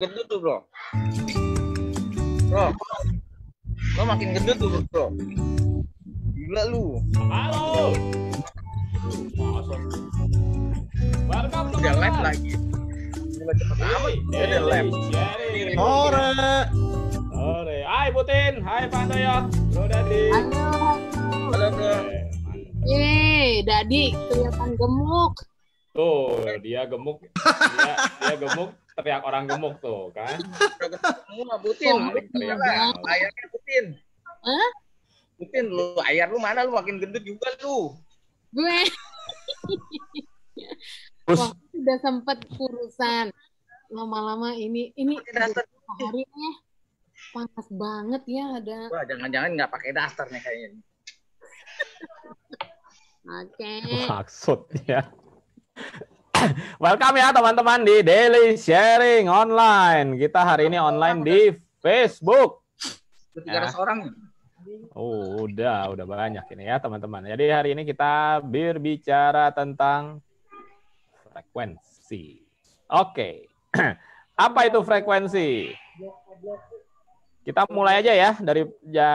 gendut tuh bro bro lo makin gendut tuh bro gila lu halo Welcome udah live lagi gila cepet ya udah live sore sore hai Putin hai ya bro Dadi halo halo bro Yeay, Dadi kelihatan gemuk. Tuh, dia gemuk. Dia, dia gemuk, teriak orang gemuk tuh, kan? Semua butin. Ayahnya butin. Hah? Putin, lu ayah lu mana? Lu makin gendut juga lu. Gue. Terus? udah sudah sempat kurusan. Lama-lama ini, ini hari ini ya. panas banget ya ada. Wah, jangan-jangan nggak pakai dasarnya kayaknya. Oke. Okay. Maksudnya. Welcome ya teman-teman di Daily Sharing Online. Kita hari ini online di Facebook. ya. orang. Oh, udah, udah banyak ini ya teman-teman. Jadi hari ini kita berbicara tentang frekuensi. Oke. Okay. Apa itu frekuensi? Kita mulai aja ya dari ya,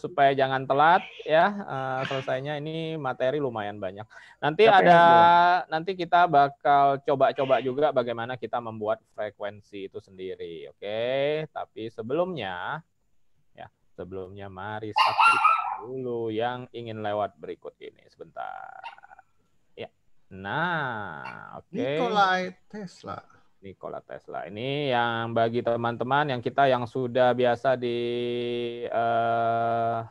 supaya jangan telat ya uh, selesainya ini materi lumayan banyak. Nanti ada ya. nanti kita bakal coba-coba juga bagaimana kita membuat frekuensi itu sendiri, oke? Okay? Tapi sebelumnya ya sebelumnya mari saksikan dulu yang ingin lewat berikut ini sebentar. Ya. Nah, oke. Okay. Nikolai Tesla. Nikola Tesla. Ini yang bagi teman-teman yang kita yang sudah biasa di uh,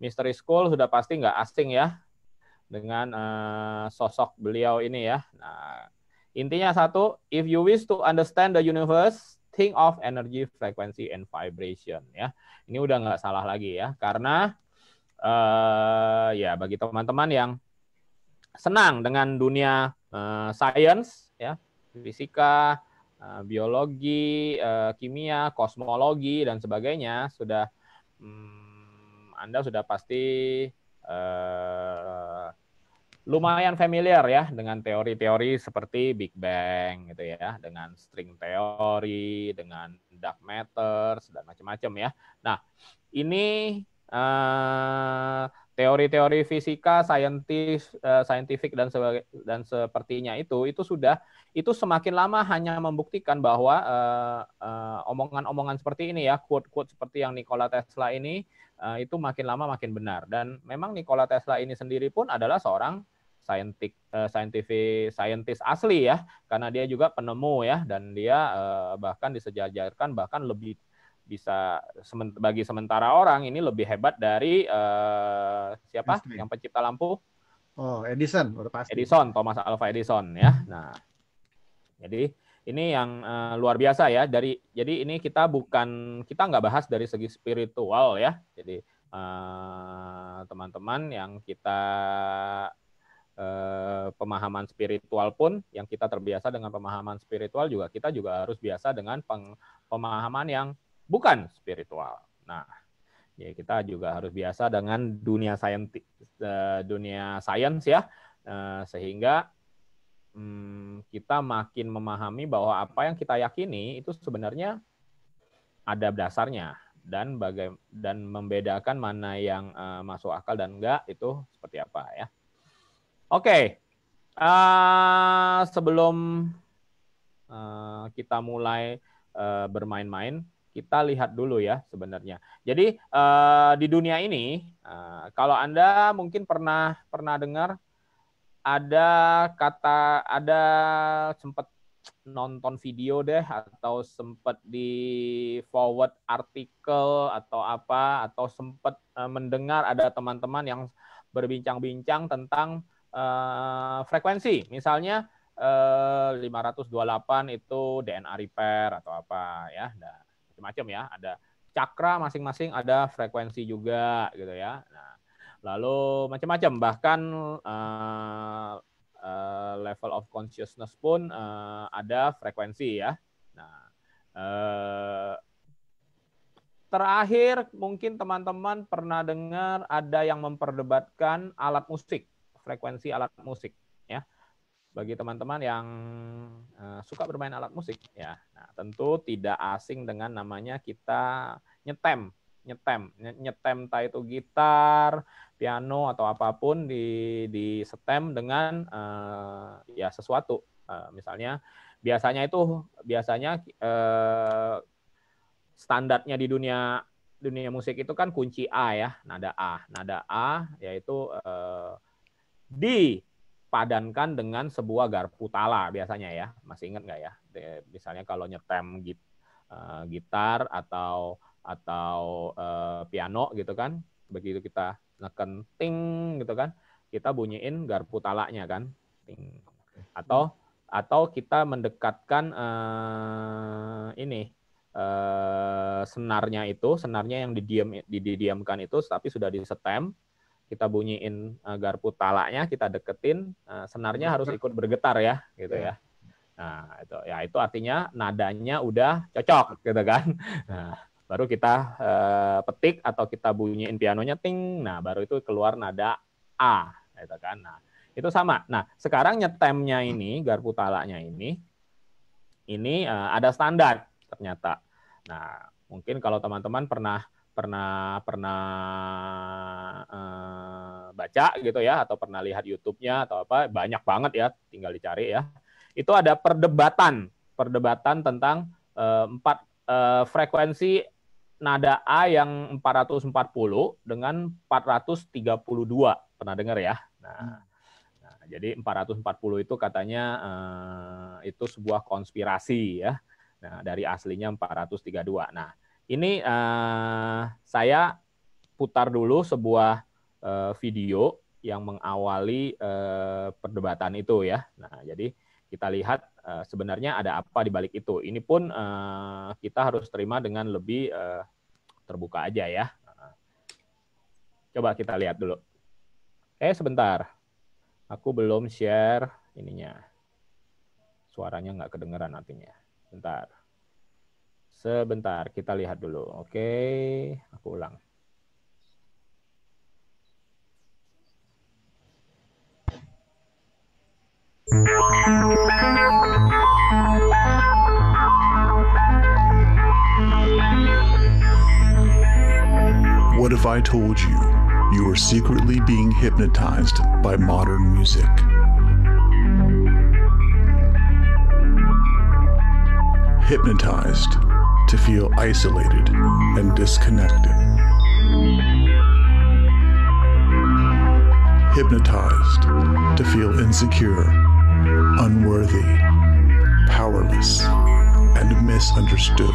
Mystery School sudah pasti nggak asing ya dengan uh, sosok beliau ini ya. Nah, intinya satu, if you wish to understand the universe, think of energy, frequency, and vibration ya. Ini udah nggak salah lagi ya, karena uh, ya bagi teman-teman yang senang dengan dunia uh, science ya, fisika, Eh, biologi, eh, kimia, kosmologi dan sebagainya sudah hmm, Anda sudah pasti eh, lumayan familiar ya dengan teori-teori seperti Big Bang gitu ya, dengan string teori, dengan dark matter dan macam-macam ya. Nah, ini teori-teori fisika, saintis, eh, saintifik dan sebagai dan sepertinya itu itu sudah itu semakin lama hanya membuktikan bahwa uh, uh, omongan-omongan seperti ini ya quote-quote seperti yang Nikola Tesla ini uh, itu makin lama makin benar dan memang Nikola Tesla ini sendiri pun adalah seorang saintik, uh, scientific scientist asli ya karena dia juga penemu ya dan dia uh, bahkan disejajarkan bahkan lebih bisa bagi sementara orang ini lebih hebat dari uh, siapa yang pencipta lampu? Oh, Edison, udah pasti. Edison, Thomas Alva Edison ya. Nah, jadi ini yang uh, luar biasa ya. Dari jadi ini kita bukan kita nggak bahas dari segi spiritual ya. Jadi eh, teman-teman uh, yang kita uh, pemahaman spiritual pun yang kita terbiasa dengan pemahaman spiritual juga kita juga harus biasa dengan peng, pemahaman yang bukan spiritual. Nah, ya kita juga harus biasa dengan dunia sains eh, dunia sains ya eh, sehingga hmm, kita makin memahami bahwa apa yang kita yakini itu sebenarnya ada dasarnya dan bagai dan membedakan mana yang eh, masuk akal dan enggak itu seperti apa ya. Oke. Okay. Uh, sebelum uh, kita mulai uh, bermain-main kita lihat dulu ya sebenarnya. Jadi uh, di dunia ini, uh, kalau anda mungkin pernah pernah dengar ada kata ada sempat nonton video deh atau sempat di forward artikel atau apa atau sempat uh, eh, mendengar ada teman-teman yang berbincang-bincang tentang uh, frekuensi. Misalnya uh, 528 itu DNA repair atau apa ya. Nah, macam-macam ya. Ada cakra masing-masing, ada frekuensi juga gitu ya. Nah, lalu macam-macam bahkan uh, uh, level of consciousness pun uh, ada frekuensi ya. Nah, uh, terakhir mungkin teman-teman pernah dengar ada yang memperdebatkan alat musik, frekuensi alat musik bagi teman-teman yang uh, suka bermain alat musik ya. Nah, tentu tidak asing dengan namanya kita nyetem, nyetem, nyetem entah itu gitar, piano atau apapun di di setem dengan uh, ya sesuatu. Uh, misalnya biasanya itu biasanya uh, standarnya di dunia dunia musik itu kan kunci A ya, nada A, nada A yaitu uh, D padankan dengan sebuah garpu tala biasanya ya. Masih ingat nggak ya? Misalnya kalau nyetem git, uh, gitar atau atau uh, piano gitu kan. Begitu kita neken ting gitu kan, kita bunyiin garpu talanya kan. Atau atau kita mendekatkan uh, ini uh, senarnya itu, senarnya yang didiam didiamkan itu tapi sudah disetem kita bunyiin uh, garpu talanya, kita deketin, uh, senarnya harus ikut bergetar ya, gitu iya. ya. Nah, itu ya itu artinya nadanya udah cocok gitu kan. Nah, baru kita uh, petik atau kita bunyiin pianonya ting. Nah, baru itu keluar nada A gitu kan. Nah, itu sama. Nah, sekarang nyetemnya ini garpu talanya ini ini uh, ada standar ternyata. Nah, mungkin kalau teman-teman pernah pernah pernah uh, baca gitu ya atau pernah lihat YouTube-nya atau apa banyak banget ya tinggal dicari ya itu ada perdebatan perdebatan tentang eh, empat eh, frekuensi nada A yang 440 dengan 432 pernah dengar ya nah, hmm. nah jadi 440 itu katanya uh, itu sebuah konspirasi ya nah dari aslinya 432 nah ini uh, saya putar dulu sebuah uh, video yang mengawali uh, perdebatan itu ya. Nah, jadi kita lihat uh, sebenarnya ada apa di balik itu. Ini pun uh, kita harus terima dengan lebih uh, terbuka aja ya. Coba kita lihat dulu. Eh sebentar, aku belum share ininya. Suaranya nggak kedengeran nantinya. Bentar. Sebentar, kita lihat dulu. Oke, aku ulang. What if I told you you are secretly being hypnotized by modern music? Hypnotized to feel isolated and disconnected. Hypnotized to feel insecure, unworthy, powerless, and misunderstood.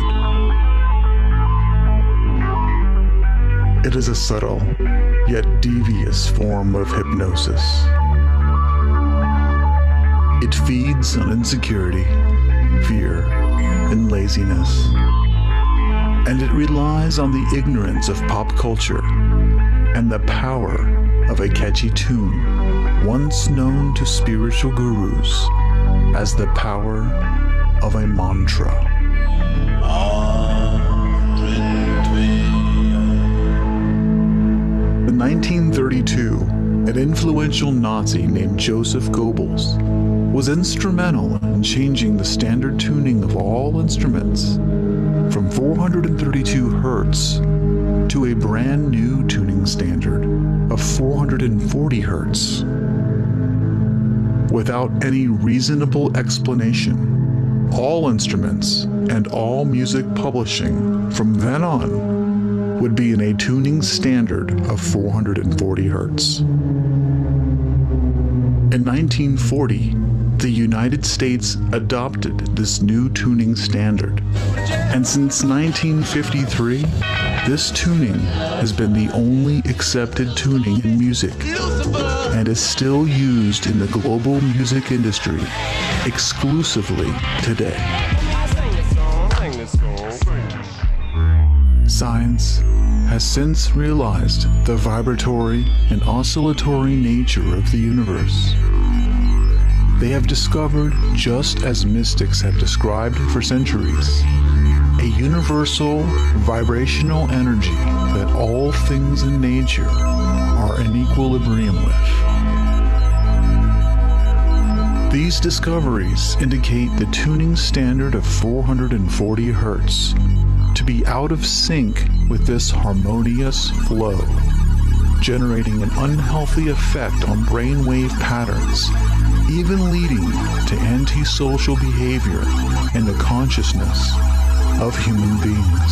It is a subtle, yet devious form of hypnosis. It feeds on insecurity, fear, and laziness and it relies on the ignorance of pop culture and the power of a catchy tune once known to spiritual gurus as the power of a mantra. In 1932, an influential Nazi named Joseph Goebbels was instrumental in changing the standard tuning of all instruments from 432 hertz to a brand new tuning standard of 440 hertz. Without any reasonable explanation, all instruments and all music publishing from then on would be in a tuning standard of 440 hertz. In 1940, the United States adopted this new tuning standard. And since 1953, this tuning has been the only accepted tuning in music and is still used in the global music industry exclusively today. Science has since realized the vibratory and oscillatory nature of the universe they have discovered, just as mystics have described for centuries, a universal vibrational energy that all things in nature are in equilibrium with. These discoveries indicate the tuning standard of 440 Hertz to be out of sync with this harmonious flow, generating an unhealthy effect on brainwave patterns even leading to antisocial behavior in the consciousness of human beings.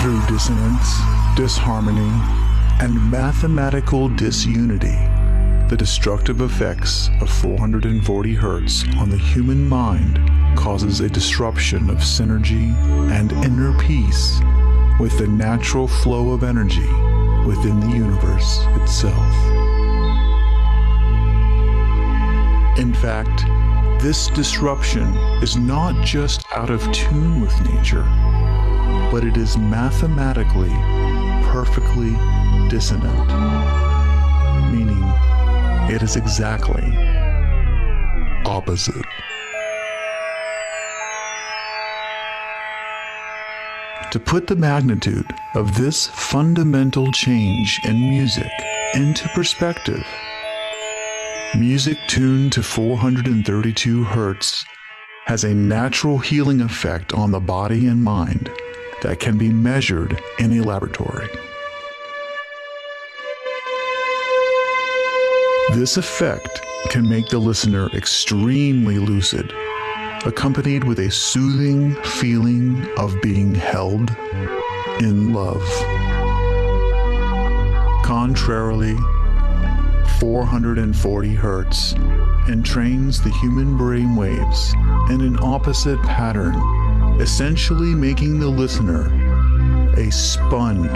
Through dissonance, disharmony, and mathematical disunity, the destructive effects of 440 hertz on the human mind causes a disruption of synergy and inner peace with the natural flow of energy within the universe itself. In fact, this disruption is not just out of tune with nature, but it is mathematically perfectly dissonant, meaning it is exactly opposite. To put the magnitude of this fundamental change in music into perspective, Music tuned to 432 Hz has a natural healing effect on the body and mind that can be measured in a laboratory. This effect can make the listener extremely lucid, accompanied with a soothing feeling of being held in love. Contrarily 440 hertz and trains the human brain waves in an opposite pattern, essentially making the listener a sponge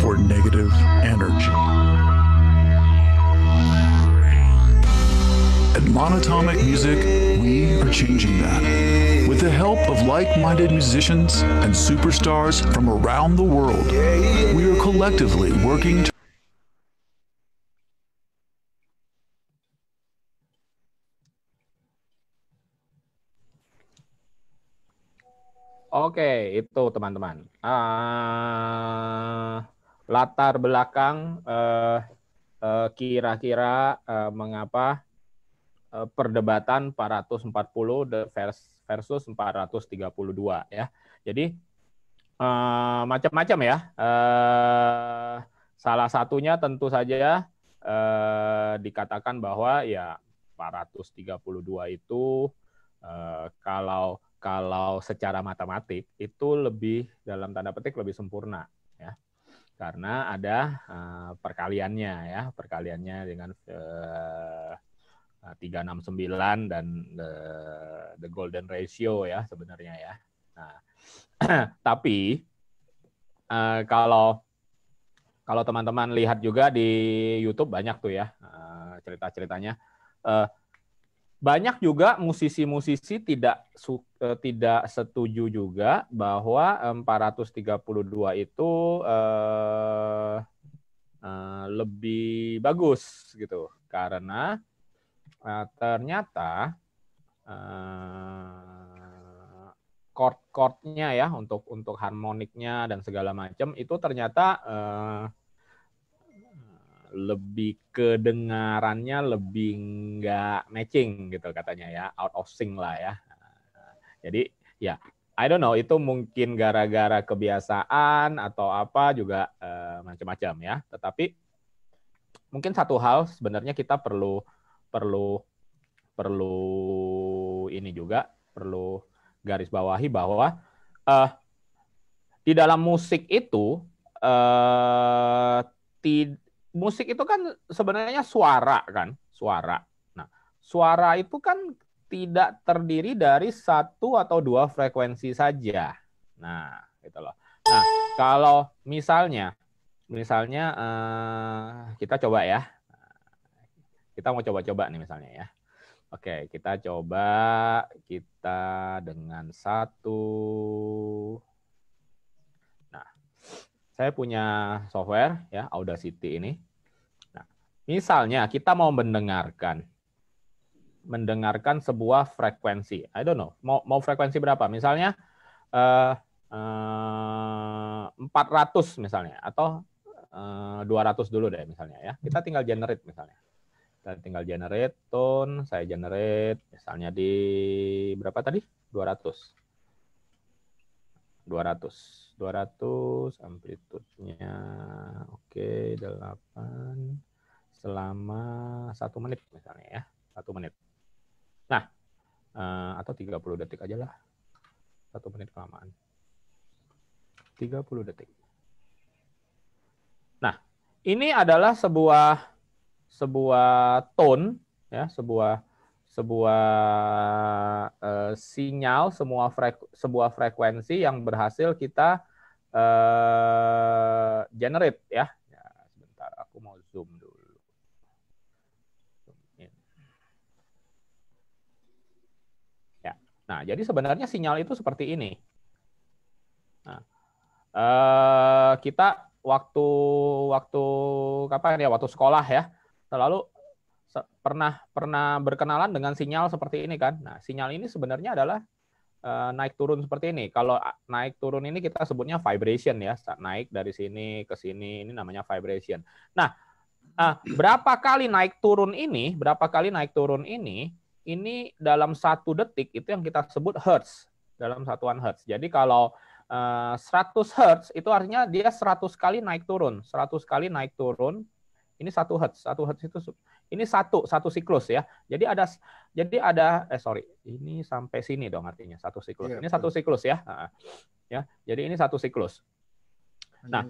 for negative energy. At Monatomic Music, we are changing that. With the help of like minded musicians and superstars from around the world, we are collectively working to Oke, itu teman-teman. Uh, latar belakang uh, uh, kira-kira uh, mengapa uh, perdebatan 440 versus 432 ya. Jadi uh, macam-macam ya. Uh, salah satunya tentu saja uh, dikatakan bahwa ya 432 itu uh, kalau kalau secara matematik itu lebih dalam tanda petik lebih sempurna ya karena ada uh, perkaliannya ya perkaliannya dengan eh, tiga enam sembilan dan the, eh, the golden ratio ya sebenarnya ya nah tapi uh, kalau kalau teman-teman lihat juga di YouTube banyak tuh ya uh, cerita-ceritanya uh, banyak juga musisi-musisi tidak su, eh, tidak setuju juga bahwa 432 eh, itu eh, eh, lebih bagus gitu karena eh, ternyata eh, chord-chordnya ya untuk untuk harmoniknya dan segala macam itu ternyata eh, lebih kedengarannya lebih nggak matching gitu katanya ya out of sync lah ya jadi ya I don't know itu mungkin gara-gara kebiasaan atau apa juga eh, macam-macam ya tetapi mungkin satu hal sebenarnya kita perlu perlu perlu ini juga perlu garis bawahi bahwa eh, di dalam musik itu eh, musik itu kan sebenarnya suara kan, suara. Nah, suara itu kan tidak terdiri dari satu atau dua frekuensi saja. Nah, gitu loh. Nah, kalau misalnya misalnya eh, kita coba ya. Kita mau coba-coba nih misalnya ya. Oke, kita coba kita dengan satu nah, saya punya software ya Audacity ini. Misalnya kita mau mendengarkan mendengarkan sebuah frekuensi. I don't know. Mau mau frekuensi berapa? Misalnya eh uh, uh, 400 misalnya atau uh, eh, 200 dulu deh misalnya ya. Kita tinggal generate misalnya. Kita tinggal generate tone, saya generate misalnya di berapa tadi? 200. 200. 200 amplitude-nya oke okay, 8 selama satu menit misalnya ya satu menit nah eh, atau 30 detik aja lah satu menit kelamaan 30 detik nah ini adalah sebuah sebuah tone ya sebuah sebuah uh, sinyal semua freku sebuah frekuensi yang berhasil kita uh, generate ya Nah, jadi sebenarnya sinyal itu seperti ini. Nah, eh, kita waktu waktu kapan ya waktu sekolah ya selalu se pernah pernah berkenalan dengan sinyal seperti ini kan. Nah, sinyal ini sebenarnya adalah eh, naik turun seperti ini. Kalau naik turun ini kita sebutnya vibration ya, naik dari sini ke sini ini namanya vibration. Nah, eh, berapa kali naik turun ini, berapa kali naik turun ini ini dalam satu detik itu yang kita sebut hertz dalam satuan hertz. Jadi kalau 100 eh, hertz itu artinya dia 100 kali naik turun, 100 kali naik turun. Ini satu hertz, satu hertz itu ini satu satu siklus ya. Jadi ada jadi ada eh sorry ini sampai sini dong artinya satu siklus. Iya, ini betul. satu siklus ya. Ya jadi ini satu siklus. Nah,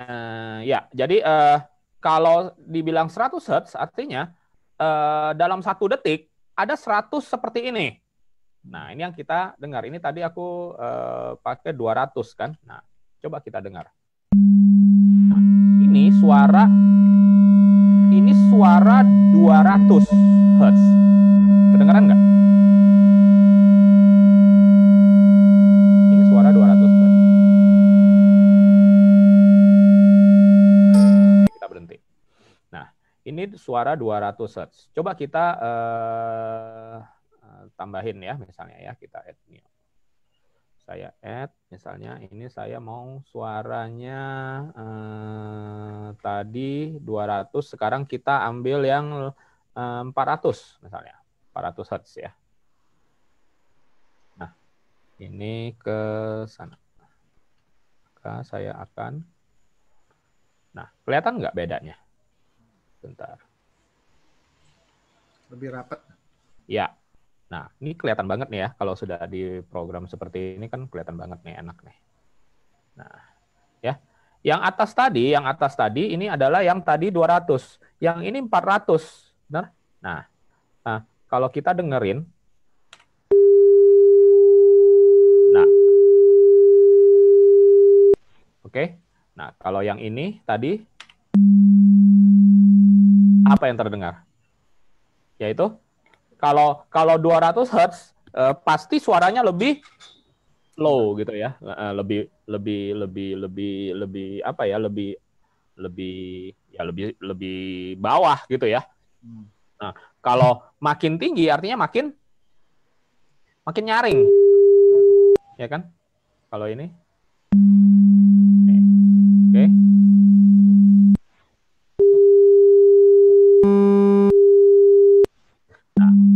eh, ya jadi eh, kalau dibilang 100 hertz artinya Eh, dalam satu detik ada 100 seperti ini. Nah, ini yang kita dengar. Ini tadi aku uh, pakai 200 kan. Nah, coba kita dengar. Nah, ini suara ini suara 200 Hz. suara 200 Hz. Coba kita uh, tambahin ya misalnya ya kita add new. Saya add misalnya ini saya mau suaranya uh, tadi 200 sekarang kita ambil yang uh, 400 misalnya 400 Hz ya. Nah, ini ke sana. Maka saya akan Nah, kelihatan nggak bedanya? Bentar. Lebih rapat. Ya. Nah, ini kelihatan banget nih ya kalau sudah di program seperti ini kan kelihatan banget nih enak nih. Nah, ya. Yang atas tadi, yang atas tadi ini adalah yang tadi 200, yang ini 400, benar? Nah, nah kalau kita dengerin Nah. Oke. Nah, kalau yang ini tadi apa yang terdengar? Yaitu kalau kalau 200 Hz eh, pasti suaranya lebih low gitu ya. Eh, lebih lebih lebih lebih lebih apa ya? lebih lebih ya lebih lebih bawah gitu ya. Hmm. Nah, kalau makin tinggi artinya makin makin nyaring. Ya kan? Kalau ini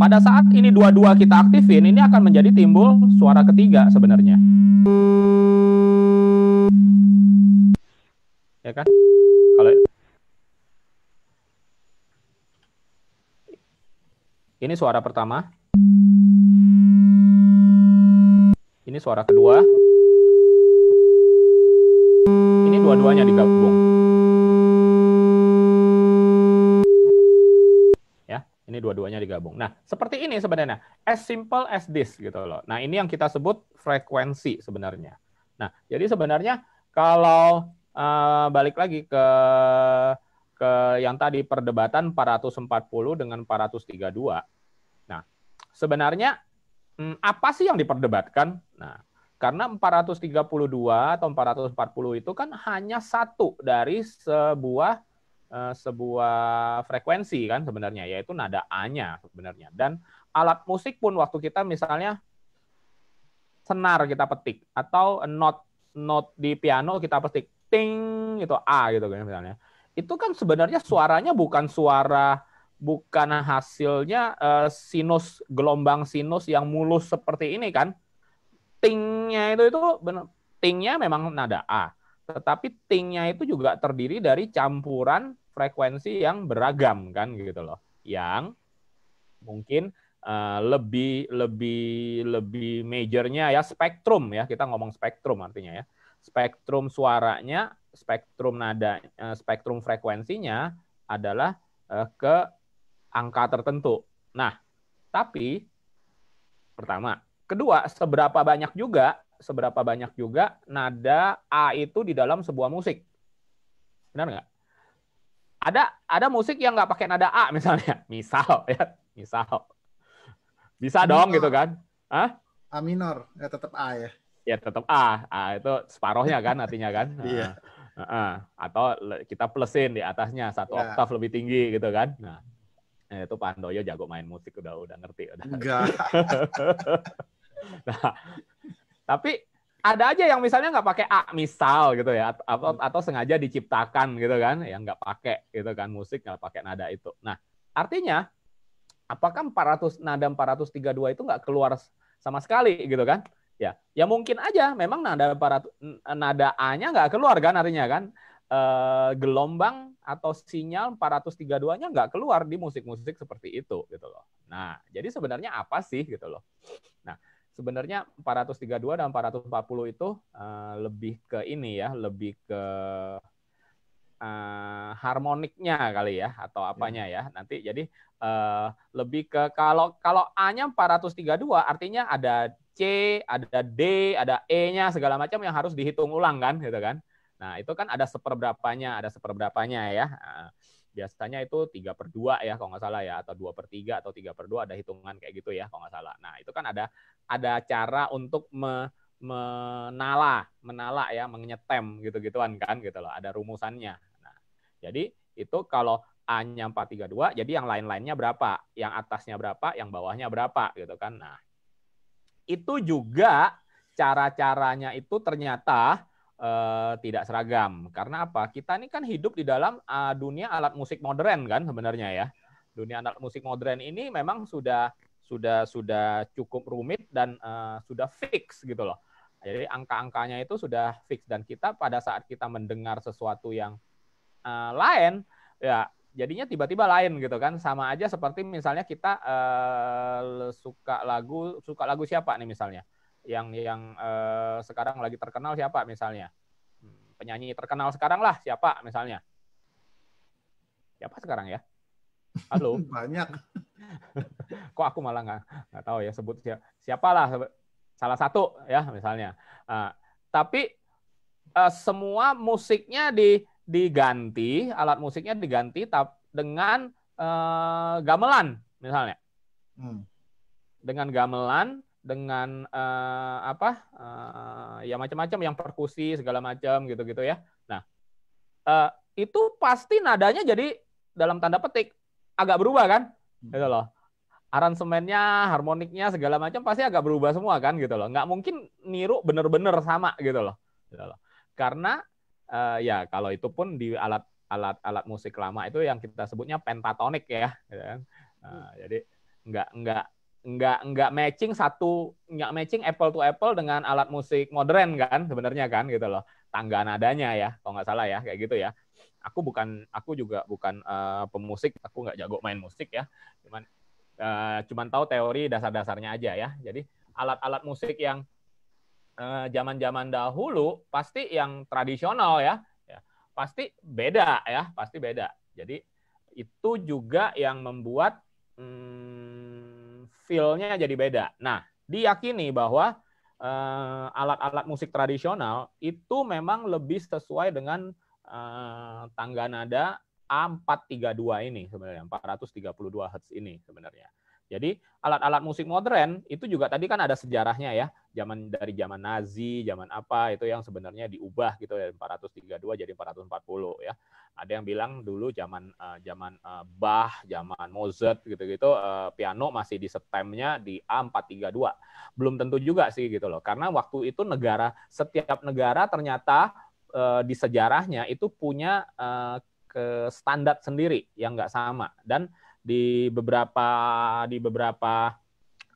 Pada saat ini dua-dua kita aktifin, ini akan menjadi timbul suara ketiga sebenarnya. Ya kan? Kalau Ini suara pertama. Ini suara kedua. Ini dua-duanya digabung. Ini dua-duanya digabung. Nah, seperti ini sebenarnya. As simple as this gitu loh. Nah, ini yang kita sebut frekuensi sebenarnya. Nah, jadi sebenarnya kalau uh, balik lagi ke ke yang tadi perdebatan 440 dengan 432. Nah, sebenarnya hmm, apa sih yang diperdebatkan? Nah, karena 432 atau 440 itu kan hanya satu dari sebuah Eh, sebuah frekuensi kan sebenarnya yaitu nada A-nya sebenarnya dan alat musik pun waktu kita misalnya senar kita petik atau not not di piano kita petik ting itu A gitu kan misalnya itu kan sebenarnya suaranya bukan suara bukan hasilnya uh, sinus gelombang sinus yang mulus seperti ini kan tingnya itu itu benar tingnya memang nada A tetapi tingnya itu juga terdiri dari campuran frekuensi yang beragam kan gitu loh. Yang mungkin uh, lebih lebih lebih majornya ya spektrum ya, kita ngomong spektrum artinya ya. Spektrum suaranya, spektrum nada, uh, spektrum frekuensinya adalah uh, ke angka tertentu. Nah, tapi pertama, kedua, seberapa banyak juga seberapa banyak juga nada A itu di dalam sebuah musik. Benar nggak? ada ada musik yang nggak pakai nada A misalnya misal ya misal bisa A dong minor. gitu kan ah A minor ya tetap A ya ya tetap A A itu separohnya kan artinya kan iya uh, uh, atau kita plusin di atasnya satu ya. oktav lebih tinggi gitu kan nah, nah itu Pandoyo jago main musik udah udah ngerti udah enggak nah tapi ada aja yang misalnya nggak pakai A misal gitu ya atau hmm. atau sengaja diciptakan gitu kan yang nggak pakai gitu kan musik nggak pakai nada itu nah artinya apakah 400 nada 432 itu nggak keluar sama sekali gitu kan ya ya mungkin aja memang nada para nada A-nya nggak keluar kan artinya kan e, gelombang atau sinyal 432-nya nggak keluar di musik-musik seperti itu gitu loh nah jadi sebenarnya apa sih gitu loh nah sebenarnya 432 dan 440 itu uh, lebih ke ini ya, lebih ke uh, harmoniknya kali ya atau apanya iya. ya. Nanti jadi uh, lebih ke kalau kalau A-nya 432 artinya ada C, ada D, ada E-nya segala macam yang harus dihitung ulang kan gitu kan. Nah, itu kan ada seperberapanya, ada seperberapanya ya. Uh, biasanya itu tiga per dua ya kalau nggak salah ya atau dua per tiga atau tiga per dua ada hitungan kayak gitu ya kalau nggak salah. Nah itu kan ada ada cara untuk me, menala, menala ya, menyetem gitu-gituan kan gitu loh, ada rumusannya. Nah, jadi itu kalau A-nya 432, jadi yang lain-lainnya berapa? Yang atasnya berapa, yang bawahnya berapa gitu kan. Nah, itu juga cara-caranya itu ternyata eh, tidak seragam. Karena apa? Kita ini kan hidup di dalam eh, dunia alat musik modern kan sebenarnya ya. Dunia alat musik modern ini memang sudah sudah sudah cukup rumit dan uh, sudah fix gitu loh. Jadi angka-angkanya itu sudah fix dan kita pada saat kita mendengar sesuatu yang uh, lain ya jadinya tiba-tiba lain gitu kan sama aja seperti misalnya kita uh, suka lagu suka lagu siapa nih misalnya yang yang uh, sekarang lagi terkenal siapa misalnya hmm, penyanyi terkenal sekarang lah siapa misalnya siapa sekarang ya Halo. Banyak. Kok aku malah nggak nggak tahu ya sebut siapa siapalah salah satu ya misalnya. Uh, tapi uh, semua musiknya di diganti alat musiknya diganti tap, dengan uh, gamelan misalnya. Hmm. Dengan gamelan dengan uh, apa uh, ya macam-macam yang perkusi segala macam gitu-gitu ya. Nah uh, itu pasti nadanya jadi dalam tanda petik agak berubah kan hmm. gitu loh aransemennya harmoniknya segala macam pasti agak berubah semua kan gitu loh nggak mungkin niru bener-bener sama gitu loh, gitu loh. karena uh, ya kalau itu pun di alat alat alat musik lama itu yang kita sebutnya pentatonik ya gitu kan? uh, jadi nggak nggak nggak nggak matching satu nggak matching apple to apple dengan alat musik modern kan sebenarnya kan gitu loh tangga nadanya ya kalau nggak salah ya kayak gitu ya aku bukan aku juga bukan uh, pemusik aku nggak jago main musik ya cuman uh, cuman tahu teori dasar-dasarnya aja ya jadi alat-alat musik yang eh, zaman-zaman uh, dahulu pasti yang tradisional ya, ya pasti beda ya pasti beda jadi itu juga yang membuat hmm, feel-nya jadi beda nah diyakini bahwa alat-alat uh, alat -alat musik tradisional itu memang lebih sesuai dengan eh, tangga nada A432 ini sebenarnya, 432 Hz ini sebenarnya. Jadi alat-alat musik modern itu juga tadi kan ada sejarahnya ya, zaman dari zaman Nazi, zaman apa itu yang sebenarnya diubah gitu ya, dari 432 jadi 440 ya. Ada yang bilang dulu zaman uh, zaman uh, Bach, zaman Mozart gitu-gitu uh, piano masih di stemnya di A432. Belum tentu juga sih gitu loh, karena waktu itu negara setiap negara ternyata uh, di sejarahnya itu punya uh, ke standar sendiri yang nggak sama dan di beberapa di beberapa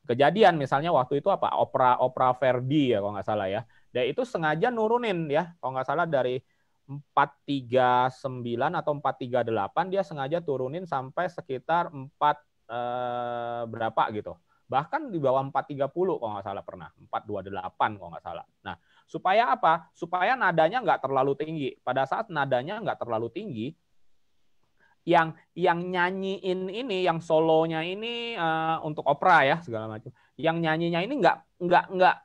kejadian misalnya waktu itu apa opera opera Verdi ya kalau nggak salah ya dan itu sengaja nurunin ya kalau nggak salah dari 439 atau 438 dia sengaja turunin sampai sekitar 4 eh, berapa gitu bahkan di bawah 430 kalau nggak salah pernah 428 kalau nggak salah nah supaya apa supaya nadanya nggak terlalu tinggi pada saat nadanya nggak terlalu tinggi yang yang nyanyiin ini yang solonya ini uh, untuk opera ya segala macam yang nyanyinya ini nggak nggak nggak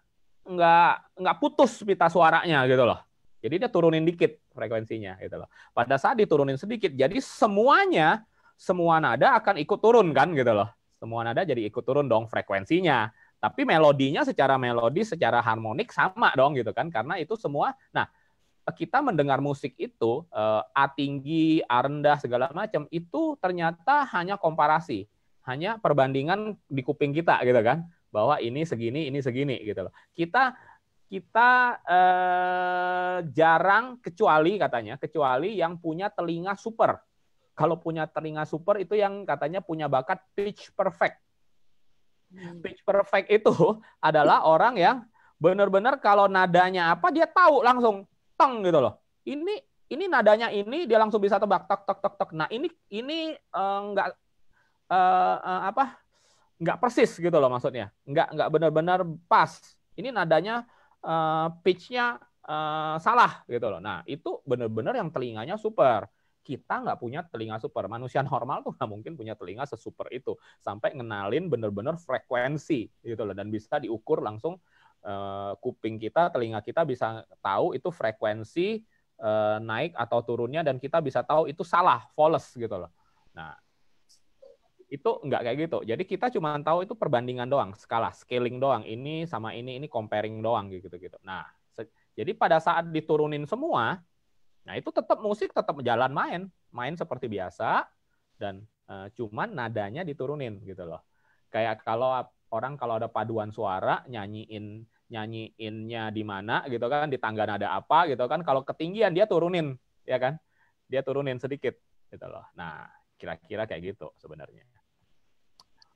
nggak nggak putus pita suaranya gitu loh jadi dia turunin dikit frekuensinya gitu loh pada saat diturunin sedikit jadi semuanya semua nada akan ikut turun kan gitu loh semua nada jadi ikut turun dong frekuensinya. Tapi melodinya secara melodi, secara harmonik sama dong gitu kan, karena itu semua. Nah, kita mendengar musik itu eh, A tinggi, A rendah segala macam itu ternyata hanya komparasi, hanya perbandingan di kuping kita gitu kan, bahwa ini segini, ini segini gitu loh. Kita kita eh, jarang kecuali katanya kecuali yang punya telinga super kalau punya telinga super itu yang katanya punya bakat pitch perfect. Hmm. Pitch perfect itu adalah orang yang benar-benar kalau nadanya apa dia tahu langsung teng gitu loh. Ini ini nadanya ini dia langsung bisa tebak tok tok tok tok. Nah, ini ini enggak eh, uh, eh, uh, eh, uh, apa? enggak persis gitu loh maksudnya. Enggak enggak benar-benar pas. Ini nadanya uh, pitch-nya uh, salah gitu loh. Nah, itu benar-benar yang telinganya super kita nggak punya telinga super. Manusia normal tuh nggak mungkin punya telinga sesuper itu. Sampai ngenalin bener-bener frekuensi gitu loh. Dan bisa diukur langsung uh, kuping kita, telinga kita bisa tahu itu frekuensi uh, naik atau turunnya dan kita bisa tahu itu salah, false gitu loh. Nah, itu nggak kayak gitu. Jadi kita cuma tahu itu perbandingan doang, skala, scaling doang. Ini sama ini, ini comparing doang gitu-gitu. Nah, jadi pada saat diturunin semua, Nah itu tetap musik tetap jalan main, main seperti biasa dan uh, cuman nadanya diturunin gitu loh. Kayak kalau orang kalau ada paduan suara nyanyiin nyanyiinnya di mana gitu kan di tangga nada apa gitu kan kalau ketinggian dia turunin ya kan dia turunin sedikit gitu loh. Nah kira-kira kayak gitu sebenarnya.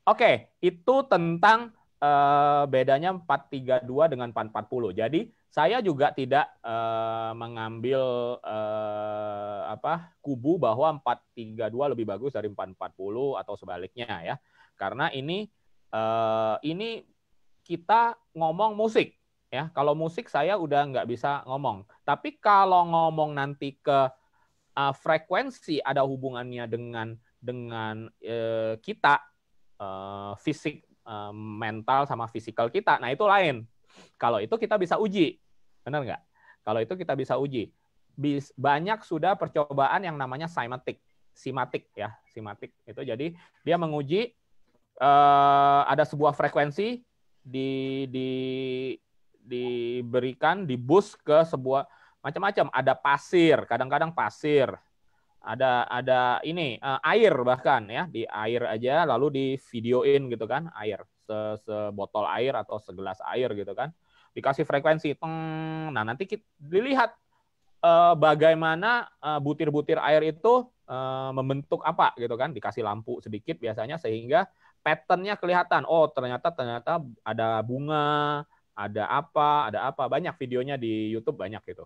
Oke, itu tentang Eh, empat bedanya 432 dengan 440. Jadi saya juga tidak eh, mengambil eh, apa kubu bahwa 432 lebih bagus dari 440 atau sebaliknya ya. Karena ini ini kita ngomong musik ya. Kalau musik saya udah nggak bisa ngomong. Tapi kalau ngomong nanti ke frekuensi ada hubungannya dengan dengan kita fisik mental sama fisikal kita. Nah, itu lain. Kalau itu kita bisa uji. Benar nggak? Kalau itu kita bisa uji. banyak sudah percobaan yang namanya simatik. Simatik ya, simatik. Itu jadi dia menguji eh, ada sebuah frekuensi di di diberikan di bus ke sebuah macam-macam ada pasir kadang-kadang pasir ada ada ini uh, air bahkan ya di air aja lalu di videoin gitu kan air sebotol air atau segelas air gitu kan dikasih frekuensi teng nah nanti kita dilihat uh, bagaimana eh, butir-butir uh, air itu uh, membentuk apa gitu kan dikasih lampu sedikit biasanya sehingga patternnya kelihatan oh ternyata ternyata ada bunga ada apa ada apa banyak videonya di YouTube banyak gitu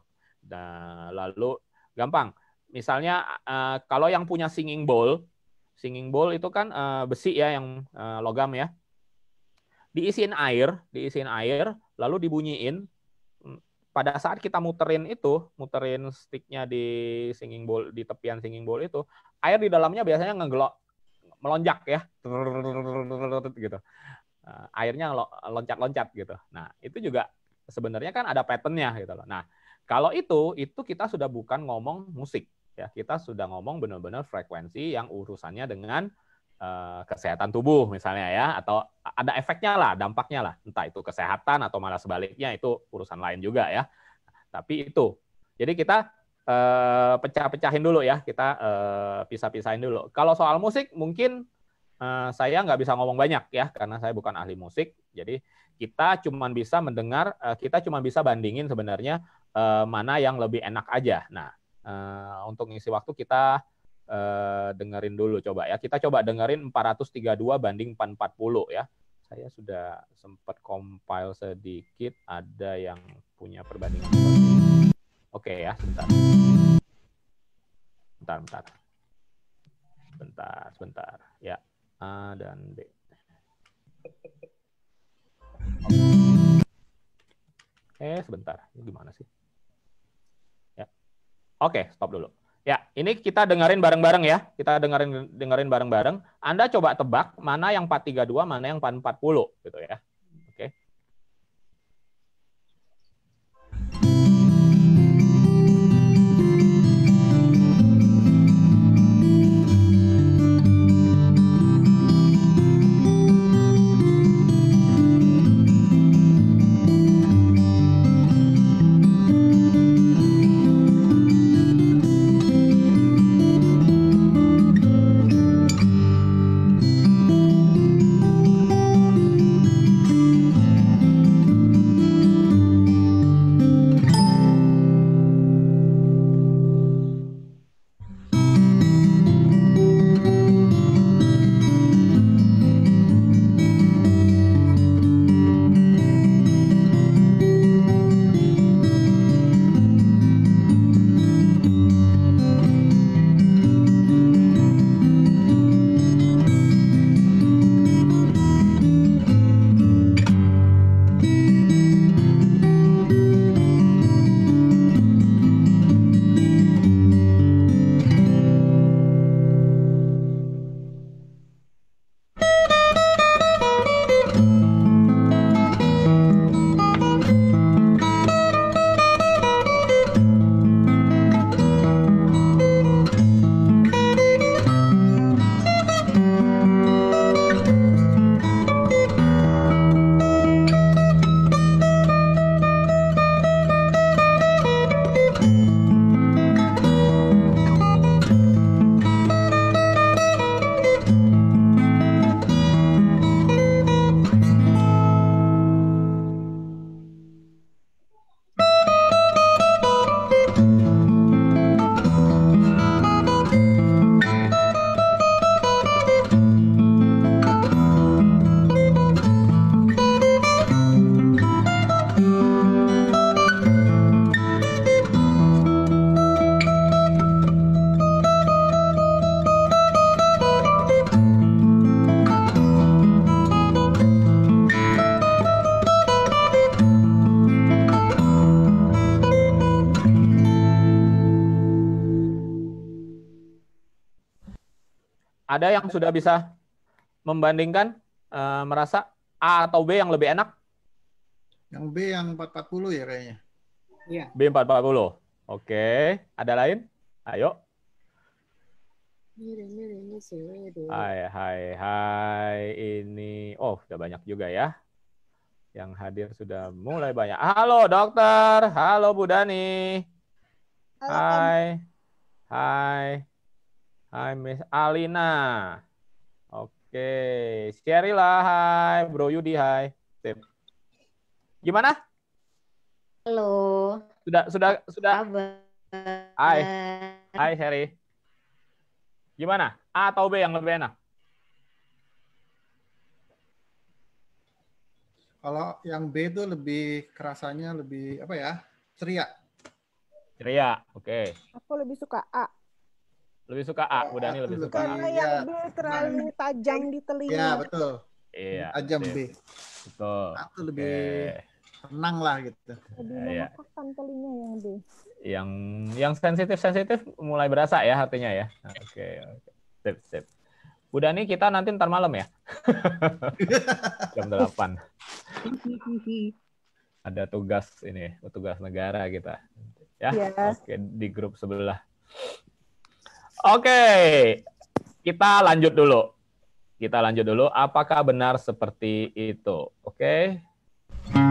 nah lalu gampang misalnya uh, kalau yang punya singing bowl, singing bowl itu kan uh, besi ya yang uh, logam ya. Diisiin air, diisiin air, lalu dibunyiin. Hmm, pada saat kita muterin itu, muterin sticknya di singing bowl, di tepian singing bowl itu, air di dalamnya biasanya ngegelok, melonjak ya, gitu. airnya loncat-loncat gitu. Nah itu juga sebenarnya kan ada patternnya gitu loh. Nah kalau itu, itu kita sudah bukan ngomong musik ya kita sudah ngomong benar-benar frekuensi yang urusannya dengan uh, kesehatan tubuh misalnya ya atau ada efeknya lah dampaknya lah entah itu kesehatan atau malah sebaliknya itu urusan lain juga ya tapi itu jadi kita uh, pecah-pecahin dulu ya kita uh, pisah-pisahin dulu kalau soal musik mungkin uh, saya nggak bisa ngomong banyak ya karena saya bukan ahli musik jadi kita cuma bisa mendengar uh, kita cuma bisa bandingin sebenarnya uh, mana yang lebih enak aja nah Uh, untuk ngisi waktu kita uh, dengerin dulu coba ya. Kita coba dengerin 432 banding 440 ya. Saya sudah sempat compile sedikit ada yang punya perbandingan. Oke okay, ya, sebentar. Bentar, bentar. Bentar, sebentar. Ya, A dan B. Okay. Eh, sebentar. Ini gimana sih? Oke, stop dulu. Ya, ini kita dengerin bareng-bareng ya. Kita dengerin dengerin bareng-bareng. Anda coba tebak mana yang 432, mana yang 440 gitu ya. Ada yang sudah bisa membandingkan uh, merasa A atau B yang lebih enak? Yang B yang 440 ya kayaknya. Iya. B 440. Oke, ada lain? Ayo. Hai, hai, hai. Ini, oh, sudah banyak juga ya. Yang hadir sudah mulai banyak. Halo, dokter. Halo, Bu Dani. Halo, hai. Hai. Hai Miss Alina. Oke, lah, hai Bro Yudi, hai. Sip. Gimana? Halo. Sudah sudah sudah. Hai. Hai Sherry. Gimana? A atau B yang lebih enak? Kalau yang B itu lebih kerasanya lebih apa ya? Ceria. Ceria, oke. Okay. Aku lebih suka A. Lebih suka A, Bu Dani lebih iya, suka yang B iya. terlalu tajam di telinga. Iya, betul. Iya. Tajam B. Betul. Aku lebih tenang lah gitu. Lebih iya. ya, telinga yang B. Yang yang sensitif-sensitif mulai berasa ya hatinya ya. Oke, okay, oke. Okay. Sip, sip. Bu Dani, kita nanti ntar malam ya. Jam 8. Ada tugas ini, tugas negara kita. Ya. Oke, di grup sebelah. Oke, kita lanjut dulu. Kita lanjut dulu. Apakah benar seperti itu? Oke. Okay.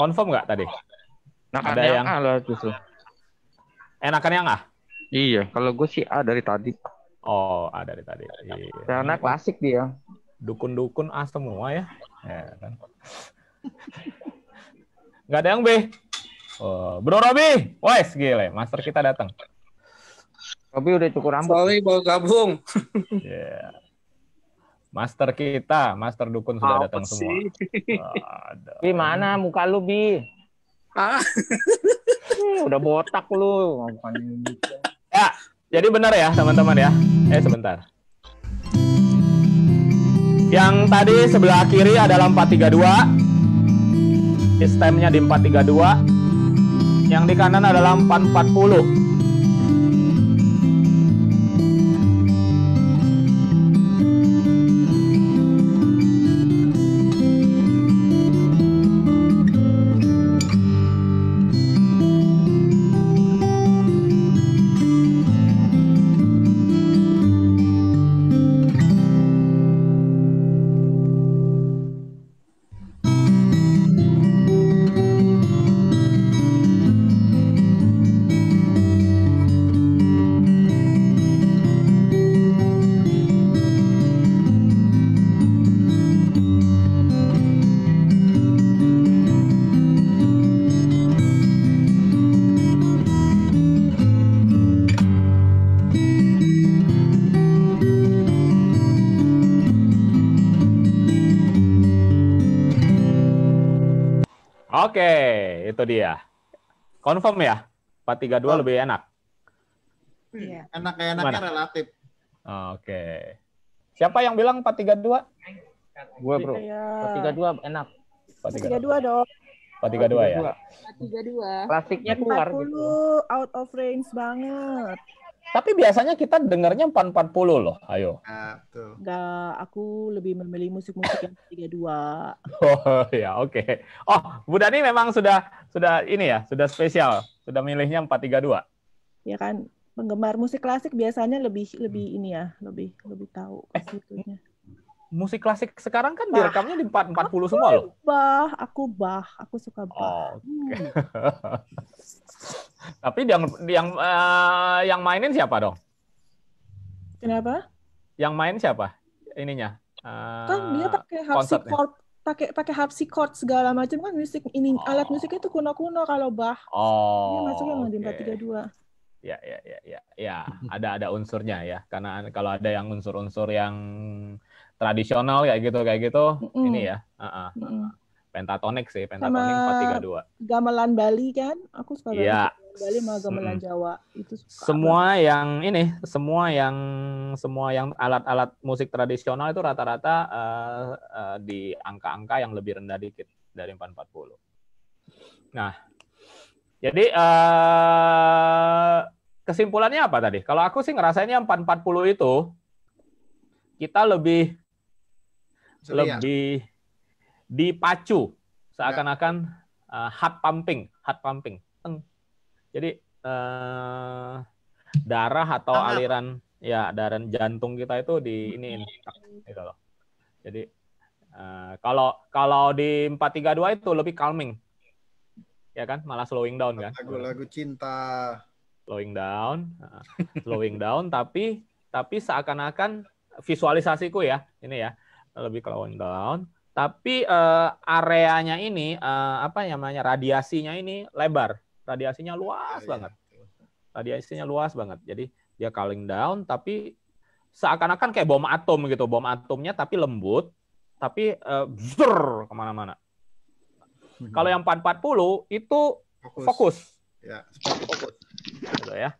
Confirm nggak tadi? Enakan Ada yang, yang A lah justru. Enakan yang A? Iya, kalau gue sih A dari tadi. Oh, A dari tadi. Iya. Karena klasik dia. Dukun-dukun A semua ya. ya kan? nggak ada yang B. Oh, Bro Robi, wes gile, master kita datang. Robi udah cukur rambut. Sorry, mau gabung. yeah. Master kita, Master Dukun sudah Apa datang sih? semua. Gimana Bi mana muka lu bi? Ah. Hmm, udah botak lu. Gitu. Ya, jadi benar ya teman-teman ya. Eh sebentar. Yang tadi sebelah kiri adalah 432. Sistemnya di 432. Yang di kanan adalah 440. itu dia. Confirm ya? 432 oh. lebih enak. Iya. Enak-enaknya kayak relatif. Oh, Oke. Okay. Siapa yang bilang 432? Gue, Bro. Saya... 432 enak. 432 dong. 432 ya. 432. Klasiknya keluar 40 gitu. out of range banget. Tapi biasanya kita dengarnya 440 loh, ayo. Nah, tuh. Enggak, aku lebih memilih musik-musik yang 32. Oh ya, oke. Okay. Oh, Bu Dani memang sudah sudah ini ya, sudah spesial, sudah milihnya 432. Ya kan, penggemar musik klasik biasanya lebih hmm. lebih ini ya, lebih lebih tahu eh, sebetulnya. Musik klasik sekarang kan bah. direkamnya di 440 semua loh. Bah, aku bah, aku suka bah. Oh, okay. Hmm. Tapi yang yang uh, yang mainin siapa dong? Kenapa? Yang main siapa? Ininya. Uh, kan dia pakai harpsichord, pakai pakai harpsichord segala macam kan musik ini oh. alat musiknya itu kuno-kuno kalau bah. Oh. Ini masuknya okay. di 432 ya ya ya ya ya ada ada unsurnya ya karena kalau ada yang unsur-unsur yang tradisional kayak gitu kayak gitu mm ini ya uh -uh. Mm -mm. pentatonik sih pentatonik empat tiga dua gamelan Bali kan aku suka ya Bali sama gamelan hmm. Jawa itu suka semua apa? yang ini semua yang semua yang alat-alat musik tradisional itu rata-rata uh, uh, di angka-angka yang lebih rendah dikit dari 440 nah jadi uh, kesimpulannya apa tadi kalau aku sih ngerasainnya 440 itu kita lebih lebih dipacu seakan-akan uh, iya. heart pumping heart pumping jadi eh, darah atau Anak. aliran ya darah jantung kita itu di hmm. ini gitu loh. Jadi eh, kalau kalau di 432 itu lebih calming. Ya kan? Malah slowing down kan. Lagu-lagu cinta. Slowing down, eh, slowing down tapi tapi seakan-akan visualisasiku ya, ini ya lebih slowing down tapi uh, areanya ini uh, apa namanya radiasinya ini lebar radiasinya luas yeah, iya. banget. Yeah. Radiasinya luas banget. Jadi dia cooling down tapi seakan-akan kayak bom atom gitu, bom atomnya tapi lembut, tapi uh, kemana-mana. Hmm. Kalau yang 440 itu fokus. fokus. Ya, fokus. Gitu ya.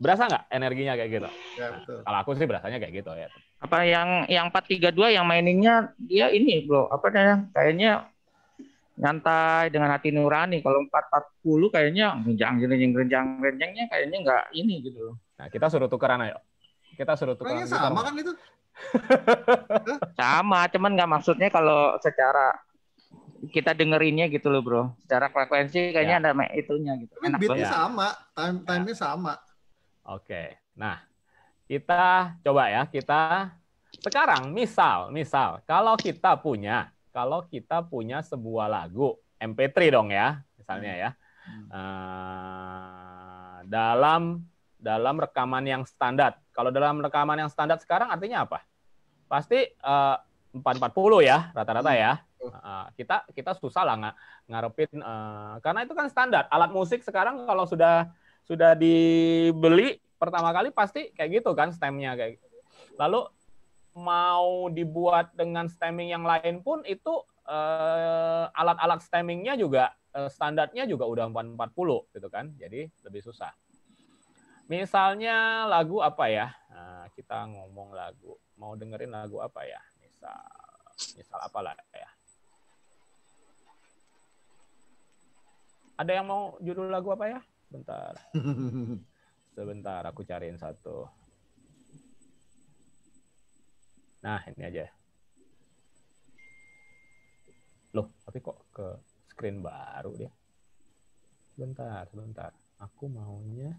Berasa nggak energinya kayak gitu? Ya, betul. Nah, kalau aku sih berasanya kayak gitu ya. Apa yang yang 432 yang maininnya, dia ini bro, apa namanya? Kayaknya nyantai dengan hati nurani. Kalau 440 kayaknya renjang renjang renjang renjangnya kayaknya nggak ini gitu loh. Nah, kita suruh tukeran ayo. Kita suruh tukeran. Kayaknya sama kan itu. sama, cuman nggak maksudnya kalau secara kita dengerinnya gitu loh, Bro. Secara frekuensi kayaknya ya. ada itunya gitu. Tapi Enak beatnya sama, time ya. time-nya sama. Oke. Nah, kita coba ya, kita sekarang misal, misal kalau kita punya kalau kita punya sebuah lagu MP3 dong ya, misalnya ya. Hmm. hmm. Eh, dalam dalam rekaman yang standar. Kalau dalam rekaman yang standar sekarang artinya apa? Pasti eh, uh, 440 ya rata-rata hmm. ya. Eh, kita kita susah lah nggak ngarepin uh, karena itu kan standar alat musik sekarang kalau sudah sudah dibeli pertama kali pasti kayak gitu kan stemnya kayak gitu. lalu mau dibuat dengan stemming yang lain pun itu uh, alat-alat stemmingnya juga uh, standarnya juga udah 440 gitu kan. Jadi lebih susah. Misalnya lagu apa ya? Nah, kita ngomong lagu. Mau dengerin lagu apa ya? Misal, misal apalah ya? Ada yang mau judul lagu apa ya? Bentar. Sebentar, aku cariin satu. Nah, ini aja. Loh, tapi kok ke screen baru dia? Bentar, sebentar Aku maunya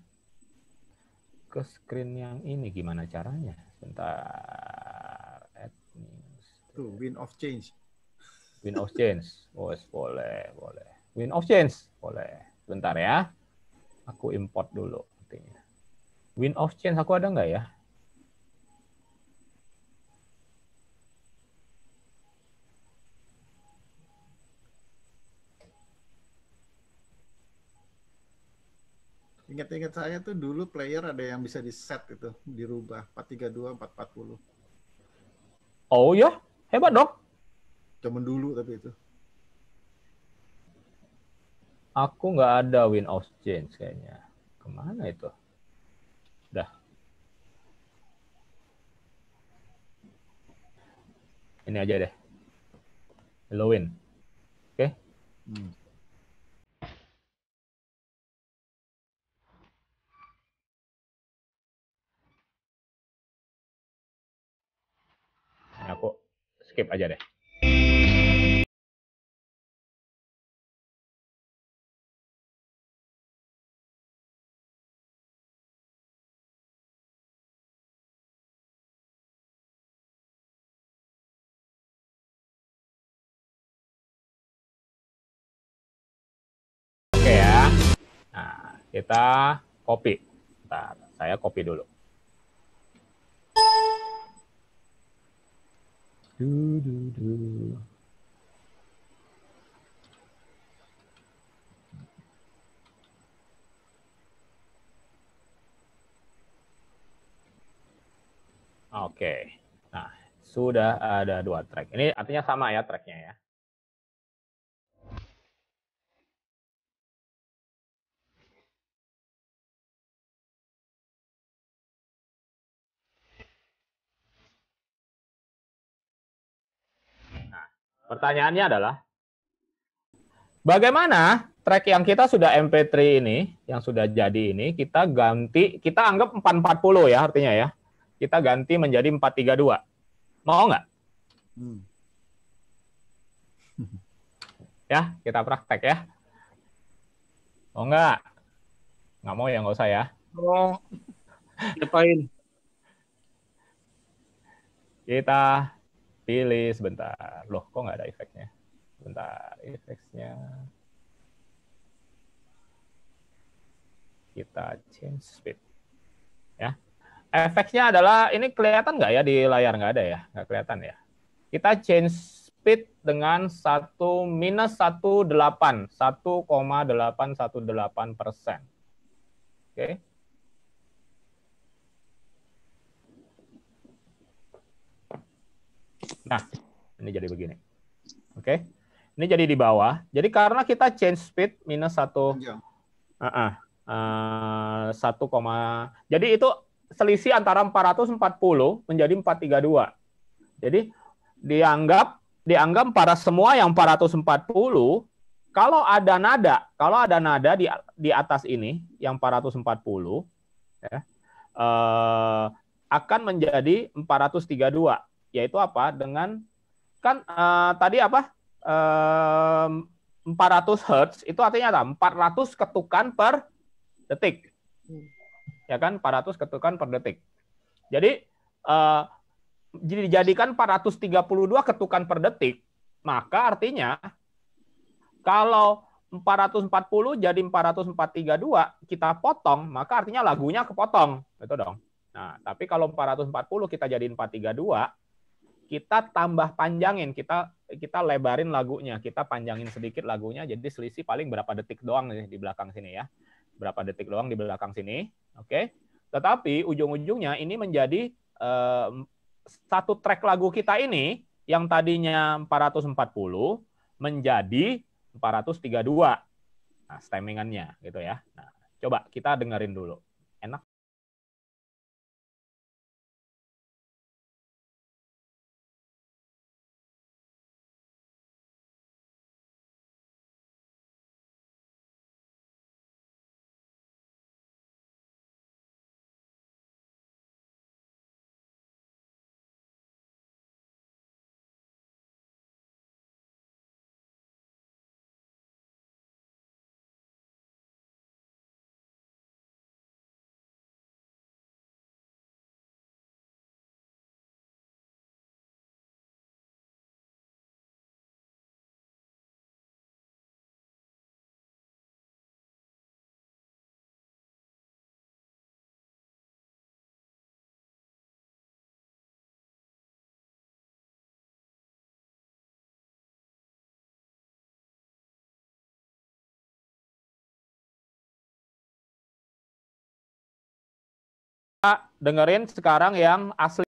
ke screen yang ini gimana caranya? Bentar. win of change. Win of change. Oh, boleh, boleh. Win of change. Boleh. Bentar ya. Aku import dulu. Win of change aku ada nggak ya? Ingat-ingat saya tuh dulu player ada yang bisa di set itu, dirubah 432, 440. Oh ya, hebat dong. Cuman dulu tapi itu. Aku nggak ada win of change kayaknya. Kemana itu? Dah. Ini aja deh. Halloween. Oke. Okay? Hmm. Nah, aku skip aja deh. Oke ya. Nah, kita copy. Bentar, saya copy dulu. Du, du, du. Oke, nah sudah ada dua track. Ini artinya sama ya tracknya ya. Pertanyaannya adalah, bagaimana track yang kita sudah MP3 ini, yang sudah jadi ini, kita ganti, kita anggap 440 ya artinya ya. Kita ganti menjadi 432. Mau nggak? Hmm. Ya, kita praktek ya. Mau nggak? Nggak mau ya, nggak usah ya. Oh, kita Pilih sebentar. Loh, kok nggak ada efeknya? Sebentar, efeknya. Kita change speed. Ya. Efeknya adalah, ini kelihatan nggak ya di layar? Nggak ada ya? Nggak kelihatan ya? Kita change speed dengan satu minus satu satu delapan, delapan satu delapan persen. Oke. Okay. Nah, ini jadi begini. Oke. Okay? Ini jadi di bawah. Jadi karena kita change speed minus 1 uh -uh, uh, 1, jadi itu selisih antara 440 menjadi 432. Jadi dianggap dianggap para semua yang 440 kalau ada nada, kalau ada nada di di atas ini yang 440 ya. Eh, akan menjadi 432 yaitu apa? Dengan kan uh, tadi apa? uh, 400 hertz itu artinya apa? 400 ketukan per detik. Hmm. Ya kan? 400 ketukan per detik. Jadi uh, jadi dijadikan 432 ketukan per detik, maka artinya kalau 440 jadi 4432 kita potong, maka artinya lagunya kepotong, itu dong. Nah, tapi kalau 440 kita jadi 432, kita tambah panjangin, kita kita lebarin lagunya, kita panjangin sedikit lagunya, jadi selisih paling berapa detik doang nih di belakang sini ya, berapa detik doang di belakang sini, oke? Okay? Tetapi ujung-ujungnya ini menjadi eh, satu track lagu kita ini yang tadinya 440 menjadi 432 nah, stemmingannya gitu ya. Nah, coba kita dengerin dulu. dengerin sekarang yang asli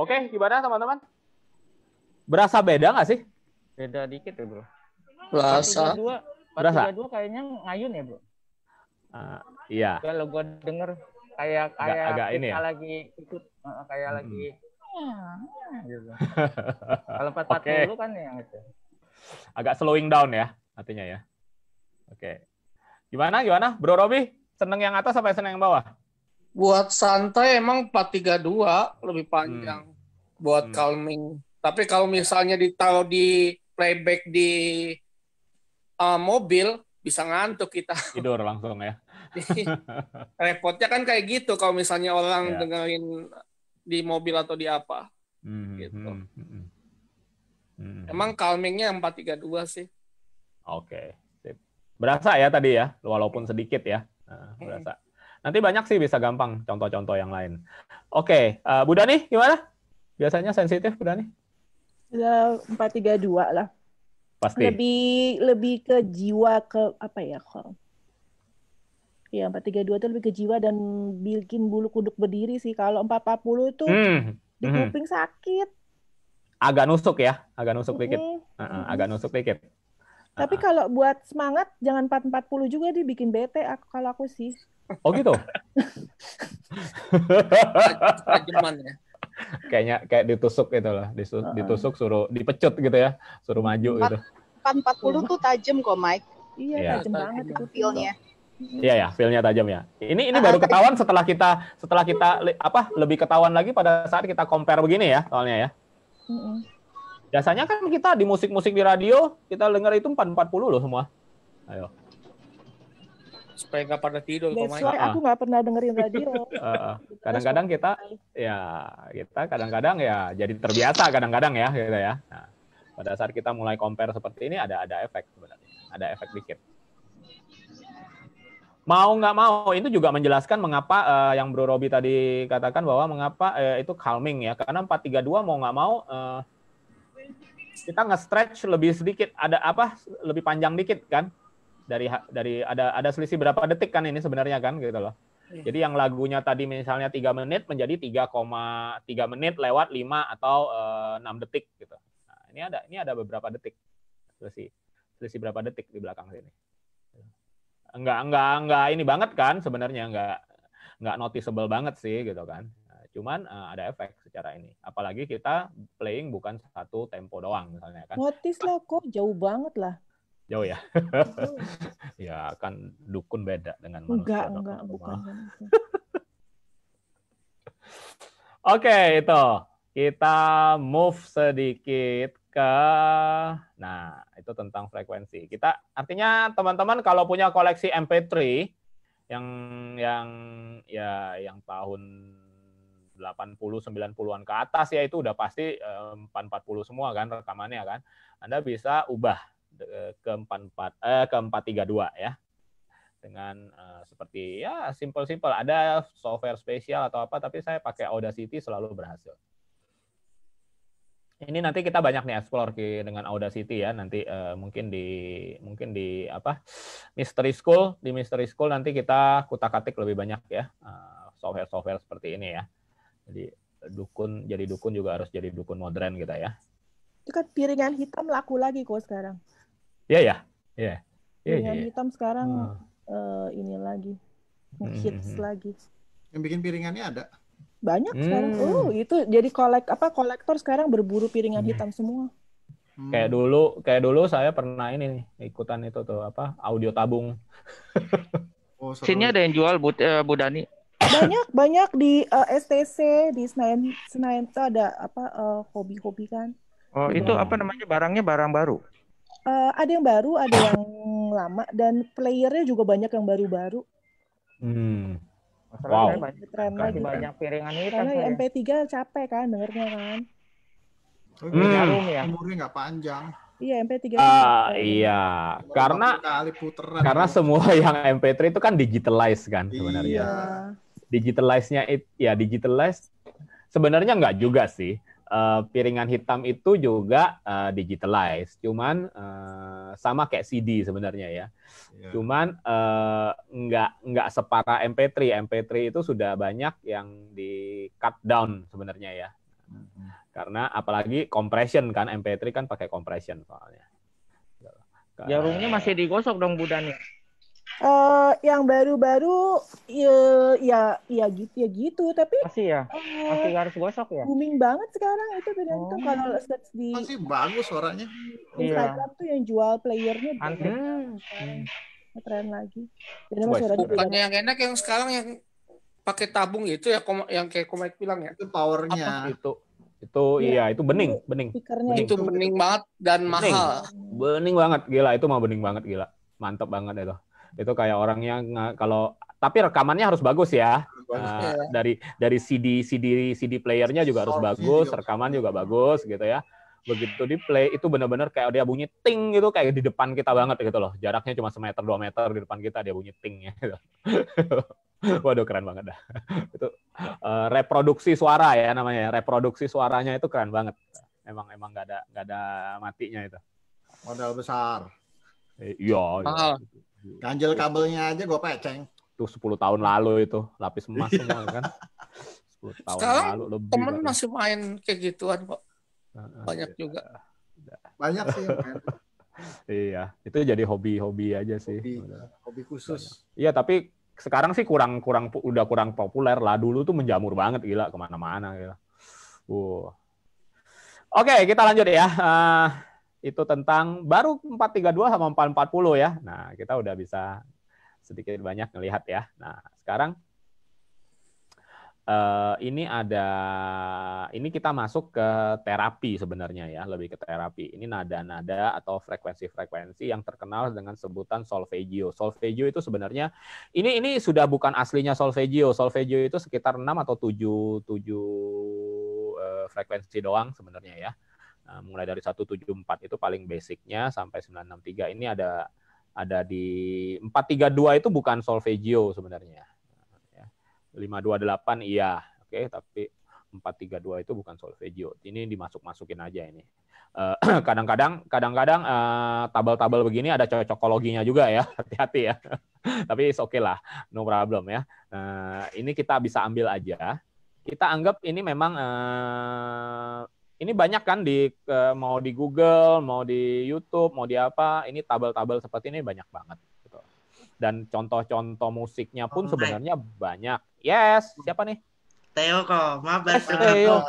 Oke, okay, gimana teman-teman? Berasa beda nggak sih? Beda dikit ya, Bro. Berasa. Dua, Berasa. dua kayaknya ngayun ya, Bro. Uh, iya. Kalau gue denger kayak kayak agak, agak ini ya? lagi ikut ah, kayak hmm. lagi gitu. Kalau empat okay. kan yang itu. Agak slowing down ya artinya ya. Oke. Okay. Gimana gimana Bro Robi? Seneng yang atas apa seneng yang bawah? buat santai emang 432 lebih panjang hmm. buat hmm. calming. Tapi kalau misalnya ditaruh di playback di uh, mobil bisa ngantuk kita. Tidur langsung ya. Repotnya kan kayak gitu kalau misalnya orang yeah. dengerin di mobil atau di apa. Hmm. hmm gitu. Hmm, hmm. Hmm. Emang calmingnya 432 sih. Oke, okay. berasa ya tadi ya, walaupun sedikit ya, nah, hmm. berasa. Hmm. Nanti banyak sih bisa gampang contoh-contoh yang lain. Oke, okay. uh, eh, Budani gimana? Biasanya sensitif Budani? Ya Empat tiga dua lah. Pasti. Lebih lebih ke jiwa ke apa ya kalau Ya, empat tiga dua itu lebih ke jiwa dan bikin bulu kuduk berdiri sih. Kalau empat puluh itu hmm. hmm. di kuping hmm. sakit. Agak nusuk ya, agak nusuk hmm. dikit. Uh -uh, agak nusuk dikit. Tapi uh -uh. kalau buat semangat jangan 440 juga dibikin bete aku kalau aku sih. Oh gitu. Tajeman ya. Kayaknya kayak ditusuk gitu lah, ditusuk suruh dipecut gitu ya, suruh maju 4, gitu. 440 tuh tajam kok Mike. Iya, ya. tajam banget itu feel-nya. Iya ya, feelnya tajam ya. Ini ini nah, baru ketahuan setelah kita setelah kita apa lebih ketahuan lagi pada saat kita compare begini ya soalnya ya. Biasanya kan kita di musik-musik di radio kita dengar itu 440 loh semua. Ayo supaya nggak pada tidur That's main. Why aku nggak pernah dengerin radio. kadang-kadang kita ya kita kadang-kadang ya jadi terbiasa kadang-kadang ya gitu ya. Nah, pada saat kita mulai compare seperti ini ada ada efek sebenarnya. Ada efek dikit. Mau nggak mau itu juga menjelaskan mengapa uh, yang Bro Robi tadi katakan bahwa mengapa uh, itu calming ya karena 432 mau nggak mau uh, kita nge-stretch lebih sedikit ada apa lebih panjang dikit kan dari dari ada ada selisih berapa detik kan ini sebenarnya kan gitu loh. Iya. Jadi yang lagunya tadi misalnya 3 menit menjadi 3,3 menit lewat 5 atau eh, enam 6 detik gitu. Nah, ini ada ini ada beberapa detik selisih selisih berapa detik di belakang sini. Enggak enggak enggak ini banget kan sebenarnya enggak enggak noticeable banget sih gitu kan. Nah, cuman uh, ada efek secara ini. Apalagi kita playing bukan satu tempo doang misalnya kan. Notice lah kok jauh banget lah jauh ya ya kan dukun beda dengan manusia enggak enggak bukan oke okay, itu kita move sedikit ke nah itu tentang frekuensi kita artinya teman-teman kalau punya koleksi MP3 yang yang ya yang tahun 80 90-an ke atas ya itu udah pasti eh, 440 semua kan rekamannya kan. Anda bisa ubah Eh, ke empat empat eh ke empat tiga dua ya. Dengan uh, seperti ya simple-simple ada software spesial atau apa tapi saya pakai Audacity selalu berhasil. Ini nanti kita banyak nih explore dengan Audacity ya nanti uh, mungkin di mungkin di apa Mystery School di Mystery School nanti kita kutak-atik lebih banyak ya uh, software-software seperti ini ya. Jadi dukun jadi dukun juga harus jadi dukun modern kita ya. Itu kan piringan hitam laku lagi kok sekarang. Iya ya. Iya. Iya. Hitam sekarang hmm. uh, ini lagi mm-hmm. hits hmm. lagi. Yang bikin piringannya ada. Banyak hmm. sekarang. Oh, itu jadi kolek apa kolektor sekarang berburu piringan hmm. hitam semua. Hmm. Kayak dulu, kayak dulu saya pernah ini nih, ikutan itu tuh apa audio tabung. oh, Sini ada yang jual Bu, uh, eh, Budani. Banyak banyak di uh, eh, STC di Senayan Senayan itu ada apa hobi-hobi uh, kan. Oh, itu oh. apa namanya barangnya barang baru? uh, ada yang baru, ada yang lama dan playernya juga banyak yang baru-baru. Hmm. Masalah wow. Karena tren banyak piringan ini Karena ya MP3 capek kan dengernya kan. Hmm. Ya. Umurnya nggak panjang. Iya MP3. Uh, ah, iya, karena karena semua yang MP3 itu kan digitalize kan sebenarnya. Iya. iya. Digitalize-nya it, ya digitalized sebenarnya nggak juga sih. Eh, piringan hitam itu juga uh, digitalized, cuman uh, sama kayak CD sebenarnya ya. Yeah. Cuman uh, nggak nggak separah MP3. MP3 itu sudah banyak yang di cut down sebenarnya ya. Mm -hmm. Karena apalagi compression kan MP3 kan pakai compression soalnya. Jarumnya masih digosok dong Budani uh, yang baru-baru ya, ya ya gitu ya gitu tapi masih ya uh, masih harus gosok ya booming banget sekarang itu beda oh. kalau search di masih bagus suaranya iya. Instagram iya. tuh yang jual playernya Antik. Hmm. keren lagi dan bukannya yang enak yang sekarang yang pakai tabung itu ya yang kayak komet bilang ya itu powernya Apa? itu itu ya. iya itu bening bening. bening itu bening banget dan bening. mahal bening banget gila itu mah bening banget gila mantap banget itu itu kayak orang yang kalau tapi rekamannya harus bagus ya. Bagus, uh, ya. dari dari CD CD CD playernya juga harus bagus, rekaman juga bagus gitu ya. Begitu di play itu benar-benar kayak dia bunyi ting gitu kayak di depan kita banget gitu loh. Jaraknya cuma semeter dua meter di depan kita dia bunyi ting ya. Gitu. Waduh keren banget dah. itu uh, reproduksi suara ya namanya. Ya. Reproduksi suaranya itu keren banget. Emang emang gak ada gak ada matinya itu. Modal besar. Eh, iya. Eh, Ya. Ganjel kabelnya aja gue peceng. Tuh 10 tahun lalu itu, lapis emas iya. semua kan. 10 tahun Sekarang lalu lebih. Temen baru. masih main kayak gituan kok. Banyak iya. juga. Banyak sih yang Iya, itu jadi hobi-hobi aja sih. Hobi, hobi khusus. Iya, tapi sekarang sih kurang kurang udah kurang populer lah. Dulu tuh menjamur banget gila kemana-mana gila. Gitu. Wow. Oke, okay, kita lanjut ya. Uh, itu tentang baru 432 sama 440 ya. Nah, kita udah bisa sedikit banyak melihat ya. Nah, sekarang uh, ini ada ini kita masuk ke terapi sebenarnya ya, lebih ke terapi. Ini nada-nada atau frekuensi-frekuensi yang terkenal dengan sebutan solfeggio. Solfeggio itu sebenarnya ini ini sudah bukan aslinya solfeggio. Solfeggio itu sekitar 6 atau 7 7 uh, frekuensi doang sebenarnya ya Nah, mulai dari 174 itu paling basicnya sampai 963 ini ada ada di 432 itu bukan solfeggio sebenarnya. 528 ya. iya, oke, okay, tapi 432 itu bukan solfeggio. Ini dimasuk-masukin aja ini. Eh, kadang-kadang kadang-kadang eh, tabel-tabel begini ada cocokologinya juga ya. Hati-hati ya. tapi oke okay lah, no problem ya. Nah, ini kita bisa ambil aja. Kita anggap ini memang eh, ini banyak kan di eh, mau di Google, mau di YouTube, mau di apa, ini tabel-tabel seperti ini banyak banget. Gitu. Dan contoh-contoh musiknya pun oh, sebenarnya banyak. Yes, siapa nih? Theo kok, maaf banget. Teo.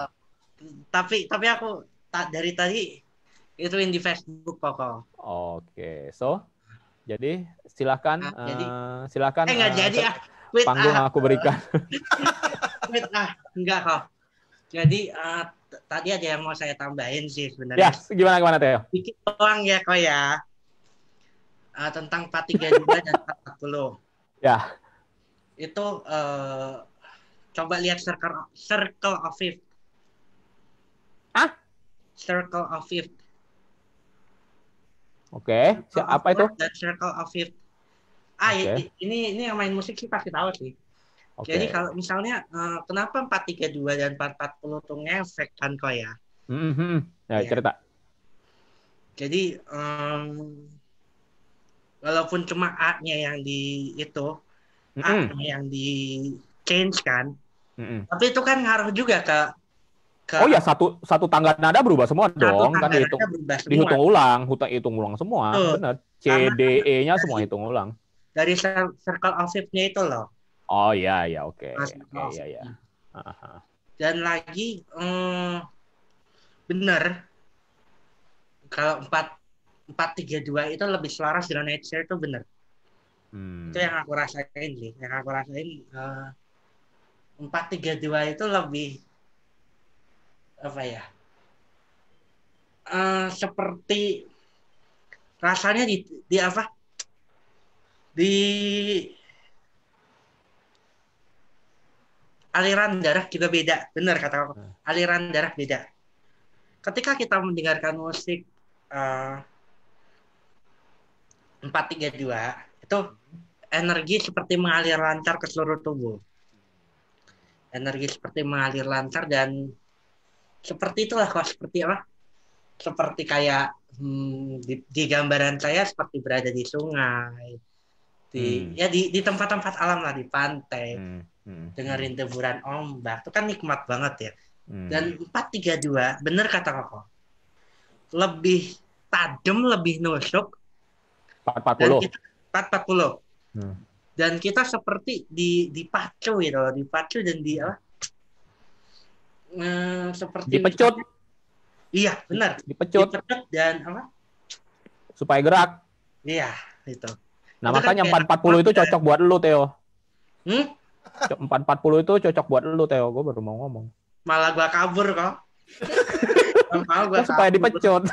Tapi tapi aku tak dari tadi itu di Facebook kok. Oke, okay. so jadi silakan, ah, eh, jadi. uh, silakan. Eh uh, jadi ah. panggung ah. aku berikan. Wait, ah, enggak kok. Jadi uh, tadi ada yang mau saya tambahin sih sebenarnya. Ya, gimana gimana Teo? bikin doang ya kok ya. Uh, tentang 432 dan 440. Ya. Itu uh, coba lihat circle circle of fifth. Ah? Circle of fifth. Oke, okay. apa itu? circle of fifth. Ah, okay. ini ini yang main musik sih pasti tahu sih. Okay. Jadi kalau misalnya uh, kenapa 432 dan 440 itu ngefek kan kok ya? Mm -hmm. ya? ya, cerita. Jadi um, walaupun cuma A-nya yang di itu, mm -hmm. a yang di change kan. Mm -hmm. Tapi itu kan ngaruh juga ke Oh ya satu satu tangga nada berubah semua satu dong kan dihitung dihitung ulang, hutang hitung ulang semua. Benar. Kan C D E-nya semua hitung ulang. Dari circle of nya itu loh. Oh ya ya oke. Iya Ya ya. Dan lagi hmm, eh, benar kalau empat empat tiga dua itu lebih selaras dengan nature itu benar. Hmm. Itu yang aku rasain sih. Yang aku rasain eh, empat tiga dua itu lebih apa ya? Uh, seperti rasanya di, di apa? Di aliran darah juga beda. Benar kata aku. Hmm. Aliran darah beda. Ketika kita mendengarkan musik eh, empat tiga dua itu energi seperti mengalir lancar ke seluruh tubuh. Energi seperti mengalir lancar dan seperti itulah kalau seperti apa? Seperti kayak hmm, di, di gambaran saya seperti berada di sungai, di hmm. ya di tempat-tempat alam lah di pantai. Hmm hmm. dengerin deburan ombak itu kan nikmat banget ya hmm. dan 432 bener kata koko lebih tajam lebih nusuk 440 dan kita, 440 hmm. dan kita seperti di dipacu gitu loh dipacu dan di apa hmm, seperti dipecut iya benar dipecut. dipecut dan apa supaya gerak iya itu nah itu kan makanya kan 440 itu cocok buat lu Theo hmm? 440 itu cocok buat lu Teo, gue baru mau ngomong. Malah gue cover kok. Malah gua supaya cover. dipecut.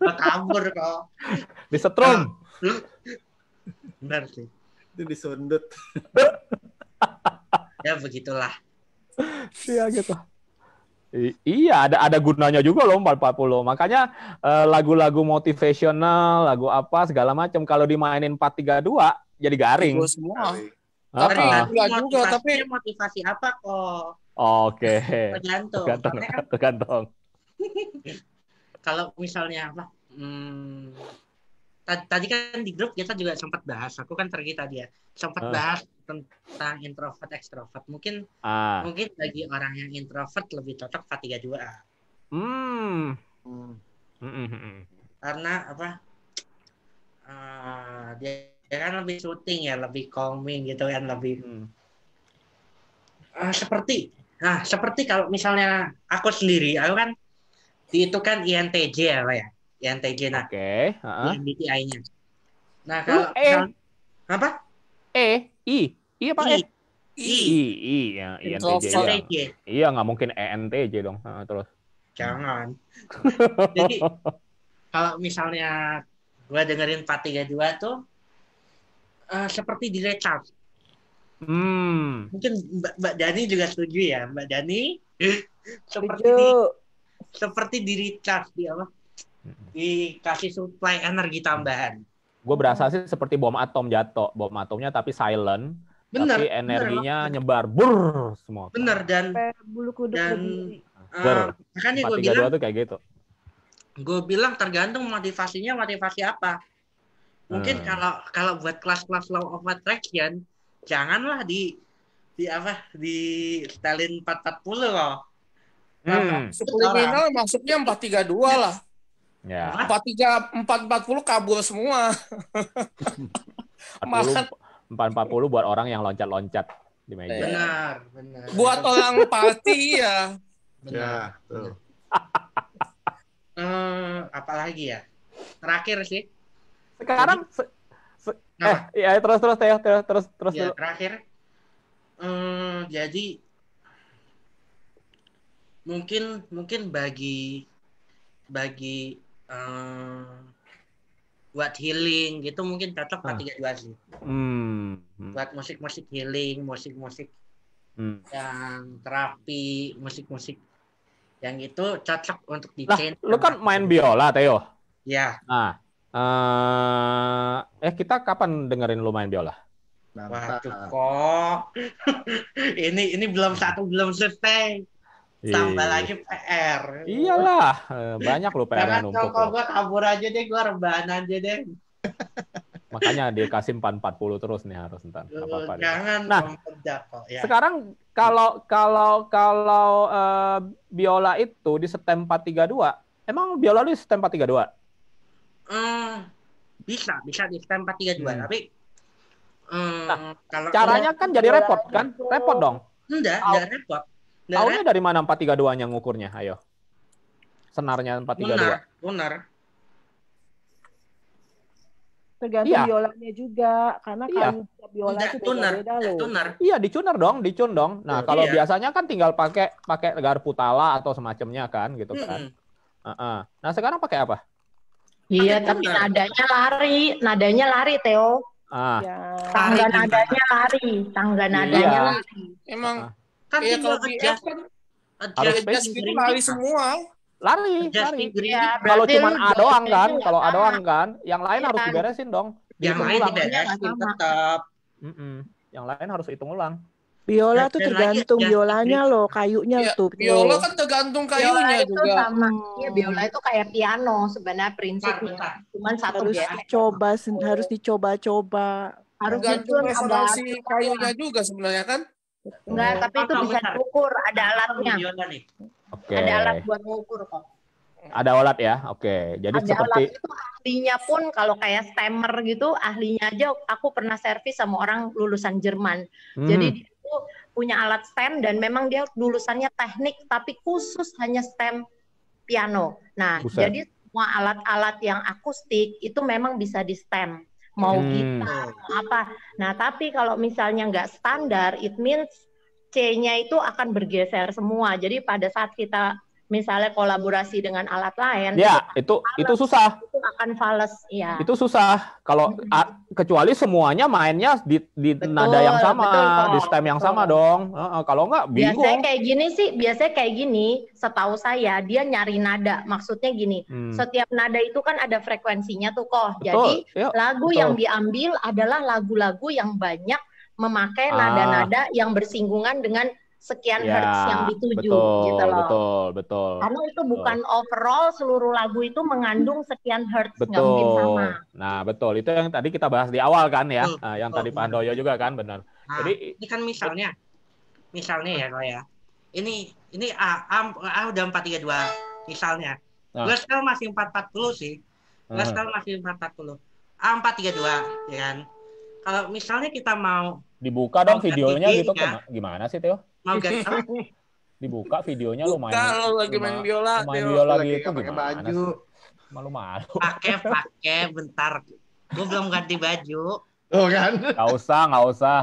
gue cover kok. Disetrum. Benar sih. Itu disundut. ya begitulah. Iya gitu. I iya, ada ada gunanya juga loh 440. Makanya eh, lagu-lagu uh, motivational, lagu apa segala macam kalau dimainin 432 jadi garing. Semua. Garing apa? Kan Enggak juga, tapi motivasi apa kok? Oke. Okay. Tergantung. Tergantung. Kan- tergantung. kalau misalnya apa? Hmm, tadi kan di grup kita juga sempat bahas. Aku kan pergi tadi ya. Sempat uh. bahas tentang introvert ekstrovert. Mungkin uh. mungkin bagi orang yang introvert lebih cocok 32 a hmm. Hmm. Hmm, hmm. -hmm. Karena apa? Uh, dia ya kan lebih syuting ya lebih calming gitu kan lebih hmm. uh, seperti nah seperti kalau misalnya aku sendiri aku kan di itu kan INTJ ya Pak ya INTJ nah oke okay. uh-huh. nya nah kalau uh, e. misal, apa E I I iya, apa I. E I I, I ya INTJ ya. iya nggak mungkin ENTJ dong uh, terus jangan jadi kalau misalnya gue dengerin 432 tuh Eh, seperti di Charles. Hmm. Mungkin Mbak, Mbak Dani juga setuju ya, Mbak Dani. Eh. seperti di seperti di recharge di apa? Hmm. Dikasih supply energi tambahan. Gue berasa sih seperti bom atom jatuh, bom atomnya tapi silent. Bener, tapi energinya bener, nyebar bur semua. Bener dan bulu kuduk dan uh, makanya gue bilang tuh kayak gitu. Gue bilang tergantung motivasinya motivasi apa Mungkin hmm. kalau kalau buat kelas-kelas law of attraction, janganlah di di apa di Stalin 440 loh. Hmm. Subliminal masuknya 432 ya. lah. Ya. 43 440 kabur semua. 40, 440 buat orang yang loncat-loncat di meja. Benar, benar. Buat orang party ya. Benar. Ya, tuh. Eh, uh, apalagi ya? Terakhir sih sekarang se, se, nah. eh ya terus terus Teo, terus terus terus ya, terus terakhir. Hmm, jadi mungkin mungkin bagi bagi um, buat healing gitu mungkin cocok ah. tiga dua sih. Hmm. Buat musik-musik healing, musik-musik hmm. yang terapi, musik-musik yang itu cocok untuk di lah, lu kan main biola, Teo. Ya. Nah, Eh, eh kita kapan dengerin lumayan biola? Waduh kok. ini ini belum satu belum selesai. Iya. Tambah lagi PR. Iyalah, eh, banyak lu PR yang numpuk. Kalau gue kabur aja deh, gua rebahan aja deh. Makanya dikasih 440 terus nih harus ntar. Apa -apa Jangan nah, ya. Sekarang kalau kalau kalau uh, biola itu di setem 432, emang biola lu di setem 432? Hmm, bisa, bisa di sekitar 432, hmm. tapi hmm, nah, kalau caranya kalau, kan jadi repot kan? Repot dong. Enggak, Au, enggak repot. Enggak Taunya repot. dari mana 432-nya ngukurnya? Ayo. Senarnya 432. Benar, benar. Tergantung iya. biolanya juga, karena iya. kalau biola itu tuner. beda loh. Tuner. Iya, dicuner dong, dicun dong. Nah, kalau iya. biasanya kan tinggal pakai pakai garpu tala atau semacamnya kan gitu kan. Mm -hmm. uh -uh. Nah, sekarang pakai apa? Iya, tapi nadanya lari, nadanya lari, Theo. Ah. Ya. Tangga nadanya lari, tangga iya. nadanya iya. lari. Emang ah. kan iya, kalau dia kan ada gitu lari semua. Lari, lari. Ya, kalau cuma A doang kan, kalau A doang kan, yang lain iya. harus diberesin dong. Yang lain diberesin iya, tetap. Mm Yang lain harus hitung ulang. Biola tuh tergantung ya. biolanya ya. loh, kayunya ya, tuh. Biola kan tergantung kayunya biola itu juga. sama. Hmm. Iya, biola itu kayak piano sebenarnya prinsipnya. Nah, Cuman satu harus biaya. dicoba, oh. harus dicoba-coba. Harus tergantung resonansi gitu kayunya juga sebenarnya kan? Enggak, oh. tapi itu Atau bisa diukur, ada alatnya. Oke. Okay. Ada alat buat mengukur kok. Ada alat ya, oke. Jadi ada seperti alat itu ahlinya pun kalau kayak stemmer gitu, ahlinya aja aku pernah servis sama orang lulusan Jerman. Hmm. Jadi itu punya alat stem dan memang dia lulusannya teknik tapi khusus hanya stem piano. Nah, Buset. jadi semua alat-alat yang akustik itu memang bisa di stem mau hmm. gitar mau apa. Nah, tapi kalau misalnya nggak standar, it means C-nya itu akan bergeser semua. Jadi pada saat kita misalnya kolaborasi dengan alat lain. Ya, itu fales, itu susah. Itu akan fals, ya. Itu susah kalau kecuali semuanya mainnya di di betul, nada yang sama, betul, di stem yang sama dong. Uh, kalau enggak bingung. Biasanya kayak gini sih, biasanya kayak gini, setahu saya dia nyari nada. Maksudnya gini, hmm. setiap nada itu kan ada frekuensinya tuh kok. Betul, Jadi yuk, iya, lagu betul. yang diambil adalah lagu-lagu yang banyak memakai ah. nada-nada ah. yang bersinggungan dengan sekian ya, hertz yang dituju gitu betul, gitu loh. Betul, betul. Karena itu betul. bukan overall seluruh lagu itu mengandung sekian hertz betul. mungkin sama. Nah, betul. Itu yang tadi kita bahas di awal kan ya. Betul, nah, yang betul, tadi Pak Andoyo juga kan benar. Nah, Jadi ini kan misalnya misalnya ya Noya Ini ini A, A, A udah 432 misalnya. Nah. Gue sekarang masih puluh sih. Gue hmm. sekarang masih 440. A 432 ya kan. Kalau misalnya kita mau dibuka dong videonya gitu ya. gimana sih Teo? mau gak dibuka videonya lu main kalau lagi main biola main biola lagi itu pakai baju malu-malu pakai pakai bentar gue belum ganti baju oh kan nggak usah nggak usah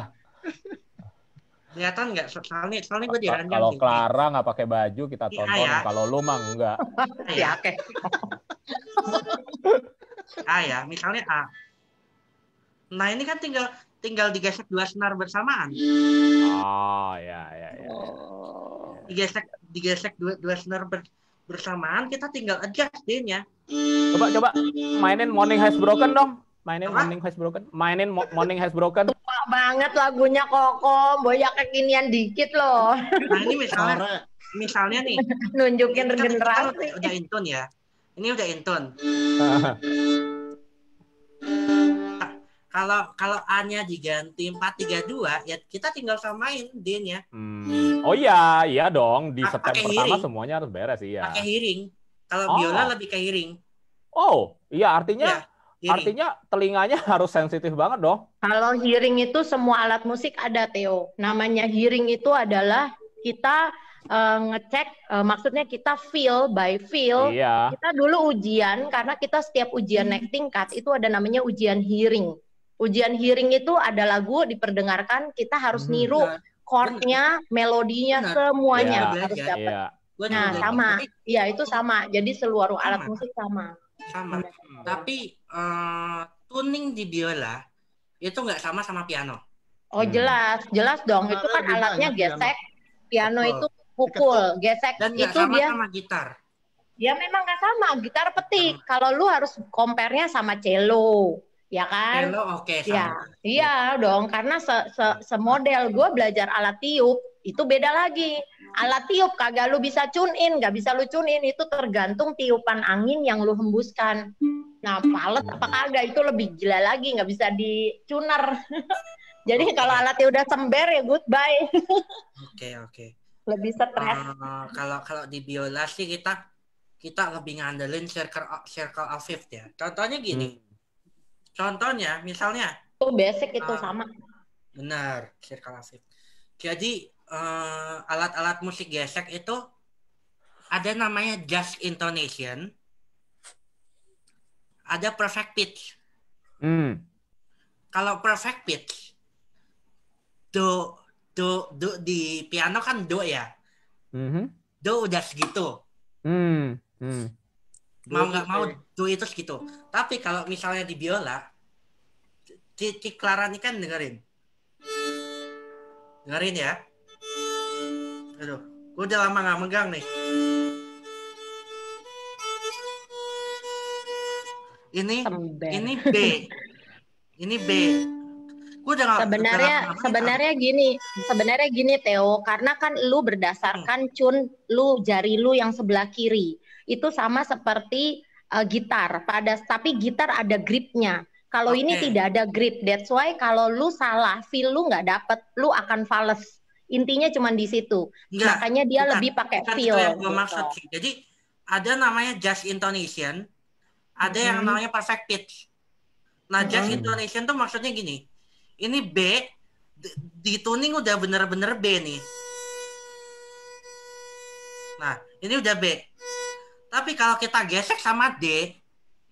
kelihatan nggak soalnya soalnya gue diranjang kalau Clara nggak pakai baju kita iya, tonton ya. kalau lu mah enggak ya oke ah ya misalnya A nah ini kan tinggal tinggal digesek dua senar bersamaan. Oh ya, ya ya ya. Oh. Digesek digesek dua dua senar ber, bersamaan kita tinggal adjust din ya. Coba coba mainin Morning Has Broken dong. Mainin Apa? Morning Has Broken. Mainin mo Morning Has Broken. Tua banget lagunya Kokom, boya kekinian dikit loh. Nah ini misalnya misalnya nih nunjukin kan regenerasi. Udah intun ya. Ini udah intun. kalau kalau A-nya diganti dua ya kita tinggal samain D-nya. Hmm. Oh iya, iya dong di step pertama hearing. semuanya harus beres iya. Pakai hearing. Kalau oh. biola lebih ke hearing. Oh, iya artinya ya, artinya telinganya harus sensitif banget dong. Kalau hearing itu semua alat musik ada Theo. Namanya hearing itu adalah kita uh, ngecek uh, maksudnya kita feel by feel. Iya. Kita dulu ujian karena kita setiap ujian naik tingkat itu ada namanya ujian hearing ujian hearing itu ada lagu diperdengarkan kita harus hmm. niru benar. chordnya melodinya benar. semuanya ya, harus ya, dapat ya. nah sama iya itu sama jadi seluruh sama. alat musik sama sama benar. tapi uh, tuning di biola itu nggak sama sama piano oh hmm. jelas jelas dong itu kan alatnya gesek piano, piano itu pukul gesek Dan itu sama dia sama gitar ya memang nggak sama gitar petik kalau lu harus compare-nya sama cello ya kan? Hello, oke. Okay, ya, iya dong, karena se, se, semodel gue belajar alat tiup itu beda lagi. Alat tiup kagak lu bisa cunin, in, gak bisa lu cunin itu tergantung tiupan angin yang lu hembuskan. Nah, palet apa kagak itu lebih gila lagi, gak bisa dicunar. Jadi kalau alatnya udah sember ya goodbye. Oke, okay, oke. Okay. Lebih stres. Uh, kalau kalau di biola sih kita kita lebih ngandelin circle circle of fifth ya. Contohnya gini. Hmm Contohnya, misalnya. Itu oh, basic itu uh, sama. Benar, circle asif. Jadi eh, alat-alat uh, musik gesek itu ada namanya just intonation, ada perfect pitch. Hmm. Kalau perfect pitch, do do do di piano kan do ya. Mm -hmm. Do udah segitu. Hmm. Hmm. Mau gak mau itu gitu. Tapi kalau misalnya di biola, di Clara ini kan dengerin. Dengerin ya. Aduh, gue udah lama gak megang nih. Ini ini B. Ini B. Gue udah sebenarnya udah sebenarnya kan. gini, sebenarnya gini Theo, karena kan lu berdasarkan hmm. cun lu jari lu yang sebelah kiri. Itu sama seperti uh, gitar pada tapi gitar ada gripnya kalau okay. ini tidak ada grip that's why kalau lu salah feel lu nggak dapet lu akan fals intinya cuma di situ Enggak, makanya dia bukan, lebih pakai bukan feel yang gue gitu. maksud sih jadi ada namanya just intonation ada hmm. yang mm-hmm. namanya perfect pitch nah just hmm. intonation tuh maksudnya gini ini B di tuning udah bener-bener B nih nah ini udah B tapi kalau kita gesek sama D,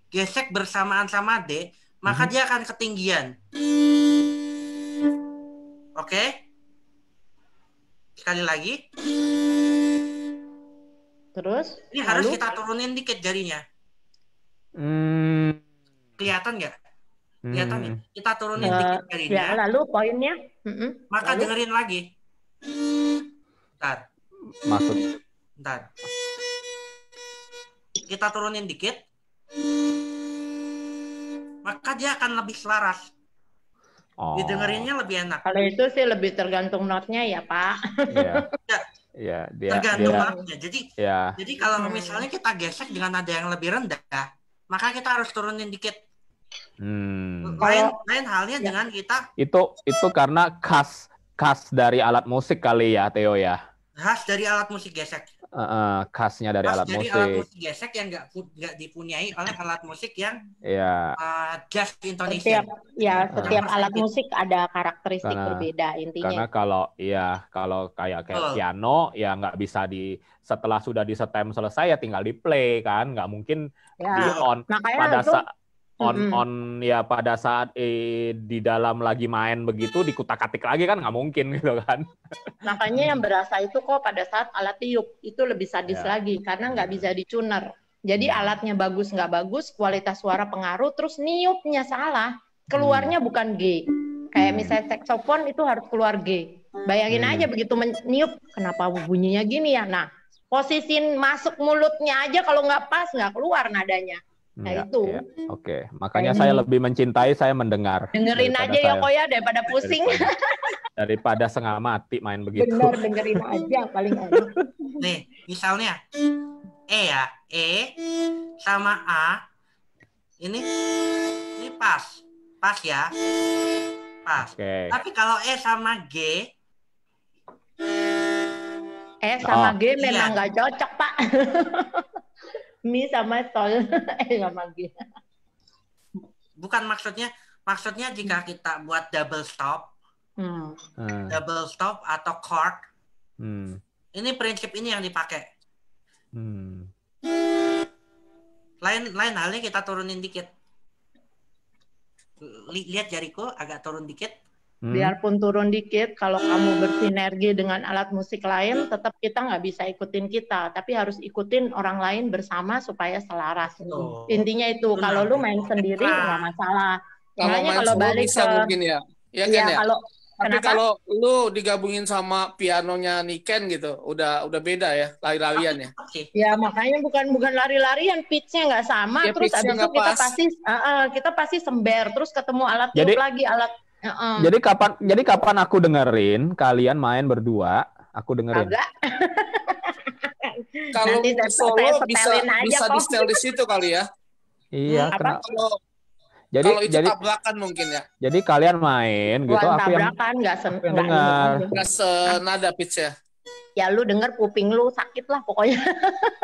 gesek bersamaan sama D, maka mm-hmm. dia akan ketinggian. Oke? Okay? Sekali lagi. Terus? Ini lalu? harus kita turunin dikit jarinya. Hmm. Kelihatan nggak? Hmm. Kelihatan mm. nih. Kita turunin uh, dikit jarinya. Ya, lalu poinnya? Mm-mm. Maka lalu? dengerin lagi. Bentar. Maksud? Bentar kita turunin dikit, maka dia akan lebih selaras. Oh. Didengerinnya lebih enak. Kalau itu sih lebih tergantung notnya ya Pak. Iya. Iya. iya. dia, tergantung dia, notnya. Jadi, ya. jadi kalau misalnya kita gesek dengan ada yang lebih rendah, maka kita harus turunin dikit. Hmm. Lain, lain halnya ya. dengan kita. Itu itu karena khas khas dari alat musik kali ya Theo ya. Khas dari alat musik gesek uh, khasnya dari Khas alat dari musik. alat musik gesek yang nggak nggak dipunyai oleh iya. alat musik yang yeah. Iya. uh, jazz Indonesia. Setiap, ya setiap uh, alat musik ada karakteristik karena, berbeda intinya. Karena kalau ya kalau kayak kayak oh. piano ya nggak bisa di setelah sudah di setem selesai ya tinggal di play kan nggak mungkin yeah. di on Makanya pada saat on mm -hmm. on ya pada saat eh, di dalam lagi main begitu dikutak-atik lagi kan nggak mungkin gitu kan. Makanya yang berasa itu kok pada saat alat tiup itu lebih sadis yeah. lagi karena nggak bisa dicuner. Jadi alatnya bagus nggak bagus, kualitas suara pengaruh, terus niupnya salah, keluarnya mm. bukan G. Kayak mm. misalnya saxophone itu harus keluar G. Bayangin mm. aja begitu meniup, kenapa bunyinya gini ya? Nah, posisin masuk mulutnya aja kalau nggak pas nggak keluar nadanya. Nah, nah ya, itu. Ya. Oke, okay. makanya nah, saya lebih mencintai saya mendengar. Dengerin aja ya kok ya, daripada pusing. Daripada, daripada setengah mati main begitu. Benar, dengerin aja paling enak. Nih, misalnya E ya, E sama A ini ini pas. Pas ya. Pas. Okay. Tapi kalau E sama G E sama oh. G memang iya. nggak iya. cocok, Pak. mi sama tol eh, bukan maksudnya maksudnya jika hmm. kita buat double stop hmm. hmm. double stop atau chord hmm. ini prinsip ini yang dipakai hmm. lain lain halnya kita turunin dikit lihat jariku agak turun dikit Hmm. Biarpun turun dikit, kalau kamu bersinergi dengan alat musik lain, tetap kita nggak bisa ikutin kita, tapi harus ikutin orang lain bersama supaya selaras. Oh. Intinya itu, Benar. kalau lu main sendiri nah, nggak masalah. Kalau Makanya main kalau balik bisa ke, mungkin ya, ya, ya ya. Kalau tapi Kenapa? kalau lu digabungin sama pianonya Niken gitu, udah udah beda ya lari-larian ya. Ya makanya bukan bukan lari-larian, pitchnya nggak sama. Ya, terus abis itu kita pas. pasti uh, uh, kita pasti sember, terus ketemu alat Jadi, lagi alat Um. Jadi kapan jadi kapan aku dengerin kalian main berdua, aku dengerin. kalau solo bisa bisa di setel di situ kali ya. Iya, hmm, kenapa? Kalau jadi kalau itu jadi, tabrakan mungkin ya. Jadi kalian main gitu, Bukan gitu aku yang tabrakan enggak sen yang dengar. Enggak senada pitch ya. Ya lu denger kuping lu sakit lah pokoknya.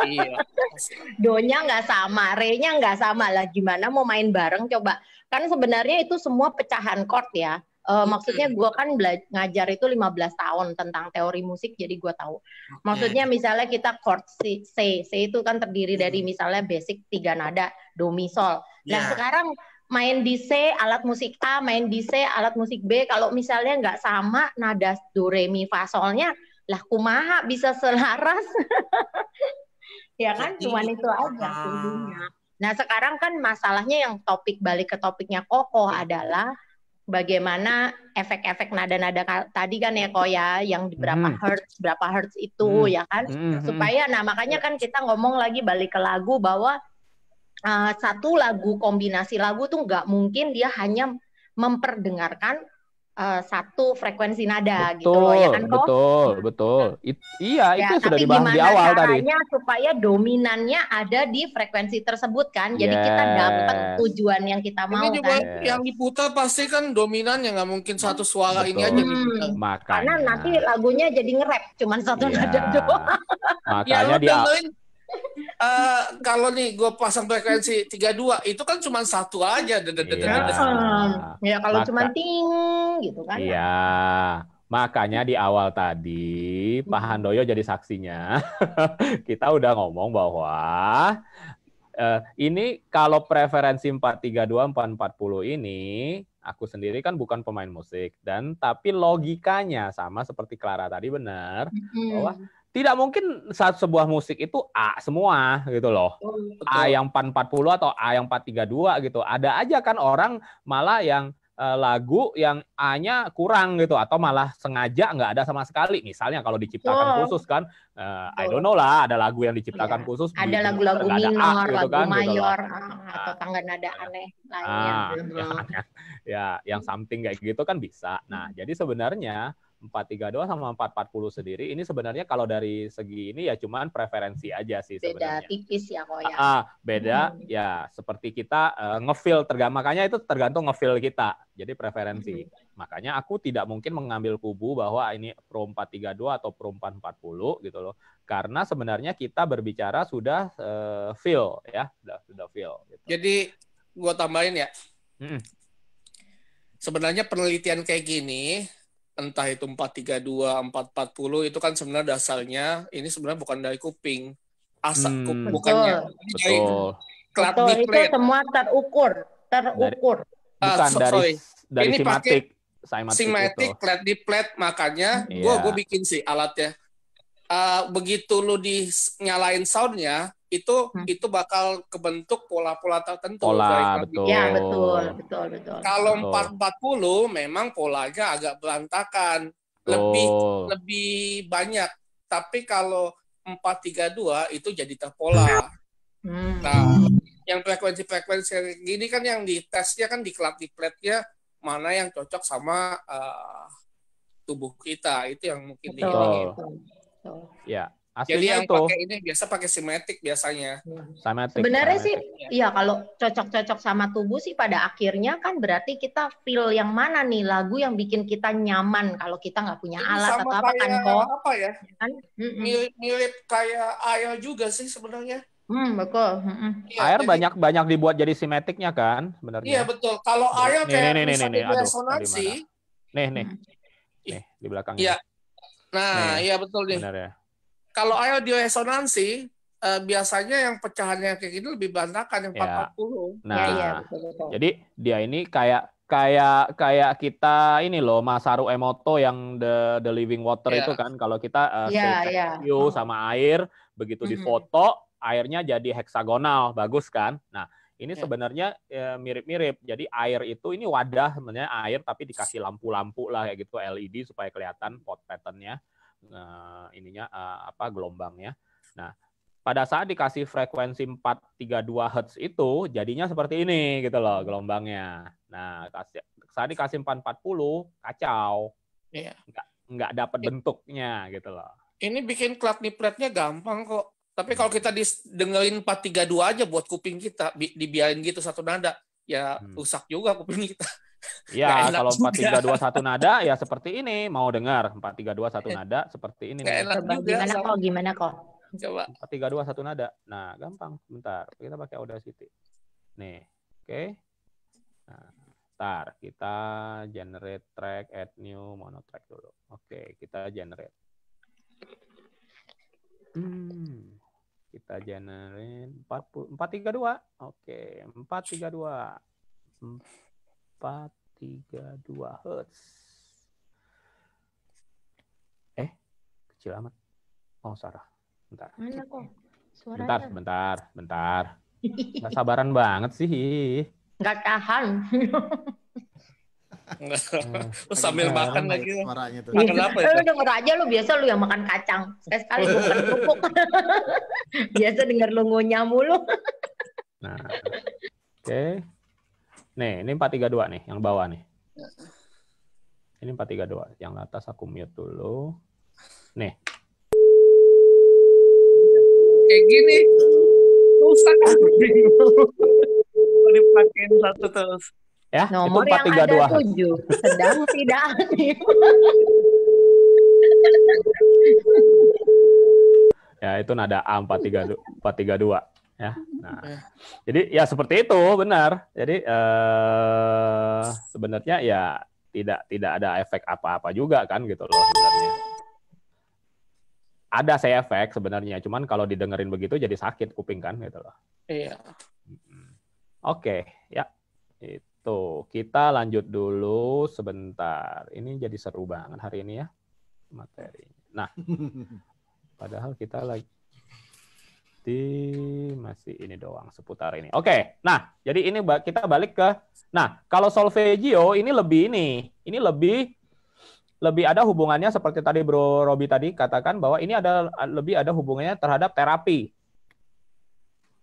Iya. Donya enggak sama, re-nya nggak sama lah. Gimana mau main bareng coba? Karena sebenarnya itu semua pecahan chord ya. Uh, maksudnya gue kan ngajar itu 15 tahun tentang teori musik jadi gue tahu. Maksudnya misalnya kita chord C, C, C itu kan terdiri dari misalnya basic tiga nada, do mi sol. Yeah. Iya. sekarang main di C alat musik A, main di C alat musik B. Kalau misalnya nggak sama nada do re mi fa solnya, lah kumaha bisa selaras? ya kan, cuma itu aja. Ah. Nah, sekarang kan masalahnya yang topik balik ke topiknya Koko iya. adalah bagaimana efek-efek nada-nada tadi kan ya Koya yang berapa hmm. hertz berapa hertz itu hmm. ya kan hmm, hmm, hmm. supaya nah makanya kan kita ngomong lagi balik ke lagu bahwa uh, satu lagu kombinasi lagu tuh nggak mungkin dia hanya memperdengarkan uh, satu frekuensi nada betul, gitu loh ya kan kok? Betul, nah. betul. It, iya, ya, itu sudah dibahas di awal tadi. supaya dominannya ada di frekuensi tersebut kan. Jadi yes. kita dapat tujuan yang kita mau ini juga kan. Yes. yang diputar pasti kan dominan ya nggak mungkin satu suara betul. ini aja Hmm, makanya. Karena nanti lagunya jadi nge-rap cuman satu yeah. nada doang. Makanya ya, dia dengerin uh, kalau nih gue pasang frekuensi 32 itu kan cuma satu aja. Iya. Ya kalau cuma ting gitu kan. Iya. Makanya di awal tadi Pak Handoyo jadi saksinya. kita udah ngomong bahwa uh, ini kalau preferensi 432 440 ini aku sendiri kan bukan pemain musik dan tapi logikanya sama seperti Clara tadi benar hmm. bahwa tidak mungkin saat sebuah musik itu A semua gitu loh. Oh, iya, betul. A yang 440 atau A yang 432 gitu. Ada aja kan orang malah yang eh, lagu yang A-nya kurang gitu atau malah sengaja nggak ada sama sekali. Misalnya kalau diciptakan oh. khusus kan eh, I don't know lah ada lagu yang diciptakan ya. khusus ada lagu-lagu minor, A, gitu lagu kan, gitu mayor gitu atau tangga nada ah. aneh lainnya. Ah, ya, ya, yang something kayak gitu kan bisa. Nah, hmm. jadi sebenarnya 432 sama 440 sendiri ini sebenarnya kalau dari segi ini ya cuman preferensi aja sih sebenarnya. Beda tipis ya kok ya. Ah, ah, beda hmm. ya seperti kita uh, eh, ngefill tergantung makanya itu tergantung ngefill kita. Jadi preferensi. Hmm. Makanya aku tidak mungkin mengambil kubu bahwa ini pro 432 atau pro 440 gitu loh. Karena sebenarnya kita berbicara sudah uh, feel ya, sudah sudah feel gitu. Jadi gua tambahin ya. Hmm. Sebenarnya penelitian kayak gini entah itu 432, 440 itu kan sebenarnya dasarnya ini sebenarnya bukan dari kuping. Asa hmm, kuping bukannya betul. betul, itu semua terukur, terukur. Dari, bukan so, sorry. dari ini simatik. simetik simatik di plate, makanya yeah. gua gua bikin sih alatnya. Uh, begitu lu di nyalain soundnya itu hmm. itu bakal kebentuk pola-pola tertentu. Pola betul. Ya betul betul betul. Kalau betul. 440 memang polanya agak berantakan, betul. lebih lebih banyak. Tapi kalau 432 itu jadi terpola. Hmm. Nah, yang frekuensi-frekuensi gini kan yang ditesnya kan di platnya mana yang cocok sama uh, tubuh kita itu yang mungkin betul. Di, betul. Betul. Ya. Aslinya Jadi yang itu. pakai ini biasa pakai simetik biasanya. Simetik. Sebenarnya sih, Ya kalau cocok-cocok sama tubuh sih pada akhirnya kan berarti kita feel yang mana nih lagu yang bikin kita nyaman kalau kita nggak punya ini alat atau apa kan kok? Apa ya? Iya kan? Mm-mm. Mirip, kayak air juga sih sebenarnya. Hmm, betul. Hmm. Ya, air jadi, banyak banyak dibuat jadi simetiknya kan, sebenarnya. Iya betul. Kalau iya. air nih, kayak nih, nih, nih, nih, aduh, resonansi. Nih nih, nih di belakang. Iya. Nah, iya betul nih. Benar ya. Kalau audio resonansi eh, biasanya yang pecahannya kayak gini lebih berantakan yang ya. Nah, ya, jadi dia ini kayak kayak kayak kita ini loh Masaru Emoto yang the the living water yeah. itu kan kalau kita uh, yeah, yeah. Oh. sama air begitu mm -hmm. difoto airnya jadi heksagonal bagus kan nah ini yeah. sebenarnya ya, mirip-mirip. Jadi air itu ini wadah sebenarnya air tapi dikasih lampu-lampu lah kayak gitu LED supaya kelihatan pot patternnya uh, ininya uh, apa gelombangnya. Nah, pada saat dikasih frekuensi 432 Hz itu jadinya seperti ini gitu loh gelombangnya. Nah, kasih saat dikasih 440 kacau. Iya. Enggak enggak dapat bentuknya gitu loh. Ini bikin klat nipletnya gampang kok. Tapi kalau kita dengerin 432 aja buat kuping kita, dibiarin gitu satu nada, ya hmm. rusak juga kuping kita. Ya, kalau empat tiga dua satu nada ya seperti ini. Mau dengar empat tiga dua satu eh, nada seperti ini. Gak gimana kok? Gimana kok? Coba. satu nada. Nah, gampang. Bentar. Kita pakai Audacity. Nih. Oke. Okay. Nah, bentar. Kita generate track add new mono track dulu. Oke, okay, kita generate. Hmm kita generate empat tiga dua Oke, empat tiga dua 432 Hz. Eh, kecil amat. Oh, Sarah. Bentar. Mana kok? Suara Bentar, bentar, bentar. Nggak sabaran banget sih. Nggak tahan. Terus eh, sambil makan lagi. Suaranya tuh. Makan apa ya? Lu denger aja lu biasa lu yang makan kacang. Sekali-sekali bukan kerupuk. biasa denger lu ngunyah mulu. nah. Oke. Okay. Nih, ini 432 nih, yang bawah nih. Ya. Ini 432. Yang atas aku mute dulu. Nih. Kayak gini. Rusak. Dipakein satu terus. Ya, Nomor itu 432. yang ada tujuh sedang tidak aktif. ya, itu nada A432. 432 ya. Hmm, nah, iya. jadi ya seperti itu benar. Jadi eh, sebenarnya ya tidak tidak ada efek apa-apa juga kan gitu loh sebenarnya. Ada saya efek sebenarnya, cuman kalau didengerin begitu jadi sakit kuping kan gitu loh. Iya. Oke, ya itu kita lanjut dulu sebentar. Ini jadi seru banget hari ini ya materi Nah, padahal kita lagi berarti masih ini doang seputar ini. Oke, okay. nah jadi ini kita balik ke, nah kalau solfeggio ini lebih ini, ini lebih lebih ada hubungannya seperti tadi Bro Robi tadi katakan bahwa ini ada lebih ada hubungannya terhadap terapi.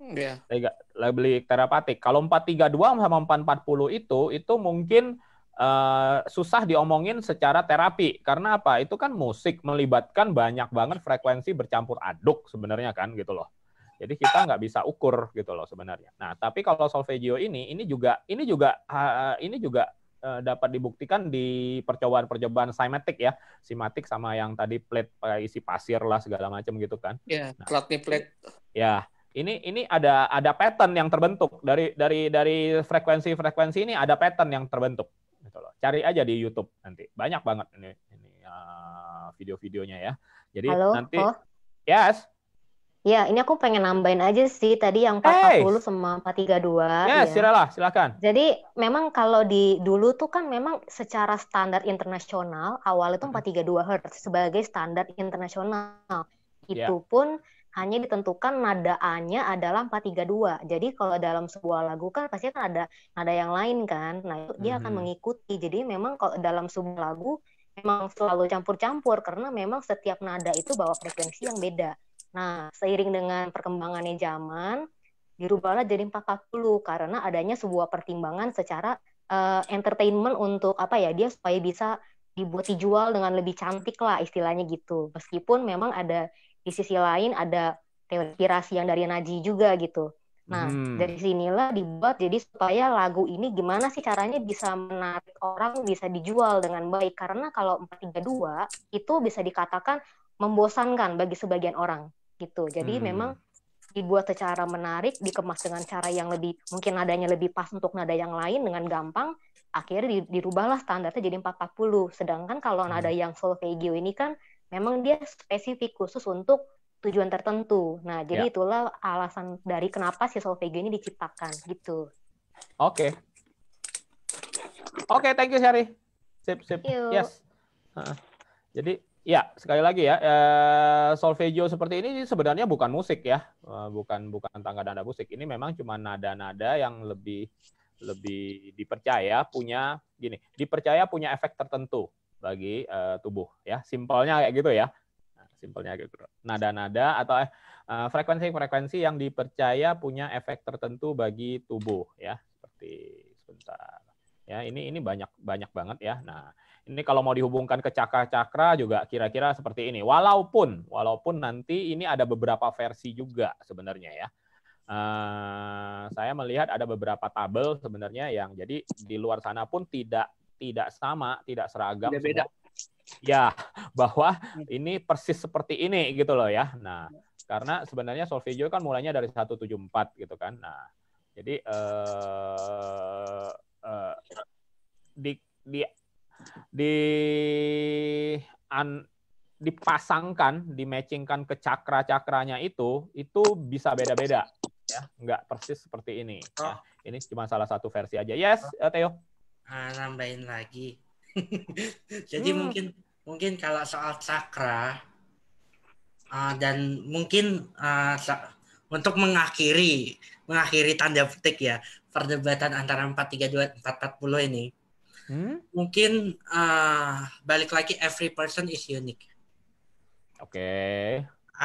Hmm, iya. Yeah. Lebih terapatik. Kalau 432 sama 440 itu itu mungkin Uh, susah diomongin secara terapi karena apa itu kan musik melibatkan banyak banget frekuensi bercampur aduk sebenarnya kan gitu loh jadi kita nggak bisa ukur gitu loh sebenarnya. Nah, tapi kalau solfeggio ini, ini juga, ini juga, uh, ini juga uh, dapat dibuktikan di percobaan-percobaan simatik ya, simatik sama yang tadi plate pakai eh, isi pasir lah segala macam gitu kan. Iya, yeah, nah, plate Ya, ini ini ada ada pattern yang terbentuk dari dari dari frekuensi-frekuensi ini ada pattern yang terbentuk gitu loh. Cari aja di YouTube nanti. Banyak banget ini ini uh, video-videonya ya. Jadi Halo, nanti oh. Yes. Ya, ini aku pengen nambahin aja sih tadi yang 440 hey. sama 432. Yes, ya, ya. silalah, silakan. Jadi memang kalau di dulu tuh kan memang secara standar internasional awal itu 432 Hz sebagai standar internasional. Ya. Itu yeah. pun hanya ditentukan nada A-nya adalah 432. Jadi kalau dalam sebuah lagu kan pasti kan ada nada yang lain kan. Nah, itu dia -hmm. akan mengikuti. Jadi memang kalau dalam sebuah lagu memang selalu campur-campur karena memang setiap nada itu bawa frekuensi yang beda. Nah, seiring dengan perkembangannya zaman, dirubahlah jadi 440 karena adanya sebuah pertimbangan secara uh, entertainment untuk apa ya, dia supaya bisa dibuat dijual dengan lebih cantik lah istilahnya gitu. Meskipun memang ada di sisi lain ada teori inspirasi yang dari Naji juga gitu. Nah, hmm. dari sinilah dibuat jadi supaya lagu ini gimana sih caranya bisa menarik orang bisa dijual dengan baik karena kalau 432 itu bisa dikatakan membosankan bagi sebagian orang gitu jadi hmm. memang dibuat secara menarik dikemas dengan cara yang lebih mungkin nadanya lebih pas untuk nada yang lain dengan gampang akhirnya dirubahlah standarnya jadi 440 sedangkan kalau hmm. nada yang solfeggio ini kan memang dia spesifik khusus untuk tujuan tertentu nah jadi ya. itulah alasan dari kenapa si solfeggio ini diciptakan gitu oke okay. oke okay, thank you Syari sip sip yes uh, jadi Ya, sekali lagi ya, eh, solfeggio seperti ini sebenarnya bukan musik ya, eh, bukan bukan tangga nada musik. Ini memang cuma nada-nada yang lebih lebih dipercaya punya gini, dipercaya punya efek tertentu bagi eh, tubuh ya. Simpelnya kayak gitu ya, nah, simpelnya kayak gitu. Nada-nada atau eh, eh, frekuensi-frekuensi yang dipercaya punya efek tertentu bagi tubuh ya, seperti sebentar. Ya, ini ini banyak banyak banget ya. Nah. Ini kalau mau dihubungkan ke cakra-cakra juga kira-kira seperti ini. Walaupun walaupun nanti ini ada beberapa versi juga sebenarnya ya. Uh, saya melihat ada beberapa tabel sebenarnya yang jadi di luar sana pun tidak tidak sama, tidak seragam. Tidak beda. Ya, bahwa hmm. ini persis seperti ini gitu loh ya. Nah, karena sebenarnya solfeggio kan mulainya dari 174 gitu kan. Nah, jadi uh, uh, di di di an, dipasangkan, dimatchingkan ke cakra-cakranya itu, itu bisa beda-beda. Ya, nggak persis seperti ini. Ya. Oh. Ya. Ini cuma salah satu versi aja. Yes, oh. Eh, Theo. Nah, nambahin lagi. Jadi hmm. mungkin mungkin kalau soal cakra uh, dan mungkin uh, untuk mengakhiri mengakhiri tanda petik ya perdebatan antara empat empat tiga dua empat puluh ini hmm? mungkin uh, balik lagi every person is unique. Oke. Okay.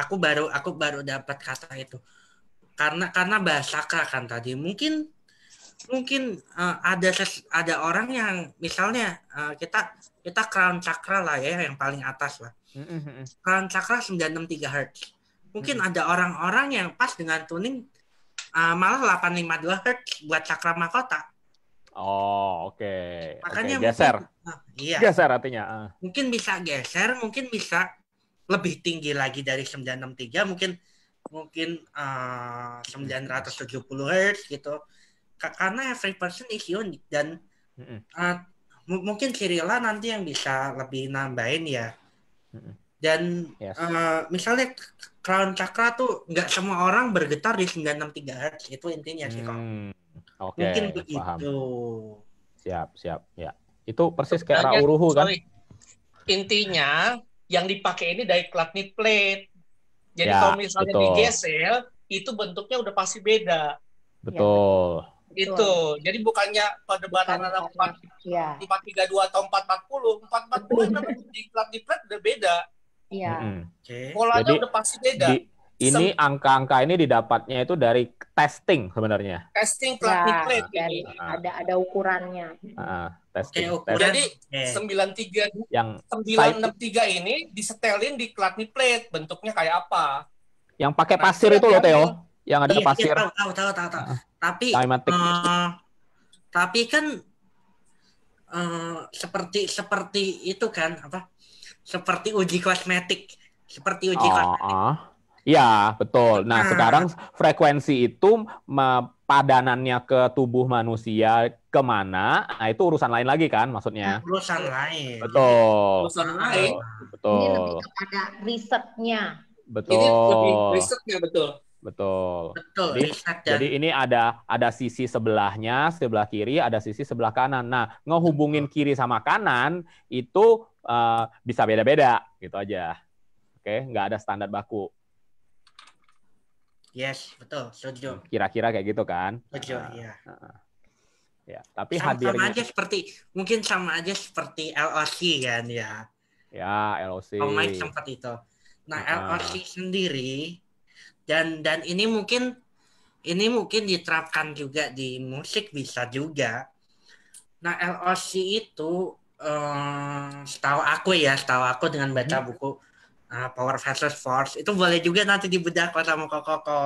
Aku baru aku baru dapat kata itu karena karena bahasa kan tadi mungkin mungkin uh, ada ses, ada orang yang misalnya uh, kita kita crown chakra lah ya yang paling atas lah. Mm-hmm. Crown chakra 963 hertz Mungkin mm-hmm. ada orang-orang yang pas dengan tuning uh, malah 852 hertz buat cakra mahkota. Oh, oke. Okay. Makanya okay, geser. Mungkin, nah, iya. Geser artinya. Ah. Mungkin bisa geser, mungkin bisa lebih tinggi lagi dari 963, mungkin mungkin uh, 970 Hz gitu. Karena every person is unique dan uh, mungkin Kirila nanti yang bisa lebih nambahin ya. Dan yes. uh, misalnya crown chakra tuh nggak semua orang bergetar di 963 Hz itu intinya sih hmm. kok. Oke. Mungkin begitu. Paham. Siap, siap. Ya. Itu persis kayak Tanya, Rauruhu kan? Sorry. Intinya yang dipakai ini dari klagnit plate. Jadi ya, kalau misalnya betul. digeser, itu bentuknya udah pasti beda. Betul. Itu. Jadi bukannya perdebatan barang 432 ya. 432 atau 440, 440 di klagnit plate udah beda. Iya. Mm -hmm. Okay. Polanya Jadi, udah pasti beda. Di, ini angka-angka ini didapatnya itu dari testing sebenarnya. Testing ya, plat ya, dari ini. Ah. ada ada ukurannya. Ah, testing. Okay, ukuran. Jadi sembilan 93 yang 963 ini disetelin di plat plate bentuknya kayak apa? Yang pakai pasir itu loh Teo, yang ada iya, pasir. tahu tahu tahu tahu. Ah, tapi uh, tapi kan uh, seperti seperti itu kan apa? Seperti uji kosmetik, seperti uji oh, kosmetik. Uh Iya, betul. Nah, nah, sekarang frekuensi itu padanannya ke tubuh manusia kemana, nah itu urusan lain lagi kan maksudnya. Urusan lain. Betul. Urusan lain. Betul. Ini lebih kepada risetnya. Betul. Ini lebih risetnya, betul. Betul. Betul. Jadi, jadi ini ada ada sisi sebelahnya, sebelah kiri, ada sisi sebelah kanan. Nah, ngehubungin kiri sama kanan itu uh, bisa beda-beda gitu aja. Oke, nggak ada standar baku. Yes, betul, setuju. Hmm, kira-kira kayak gitu kan? Setuju, uh, iya. Uh, ya, tapi sama, hadirnya sama aja seperti mungkin sama aja seperti LOC kan ya. Ya, LOC. Mike sempat itu. Nah, uh, LOC sendiri dan dan ini mungkin ini mungkin diterapkan juga di musik bisa juga. Nah, LOC itu eh, setahu aku ya, setahu aku dengan baca hmm? buku Ah, power versus force itu boleh juga nanti dibedah kok sama koko -ko.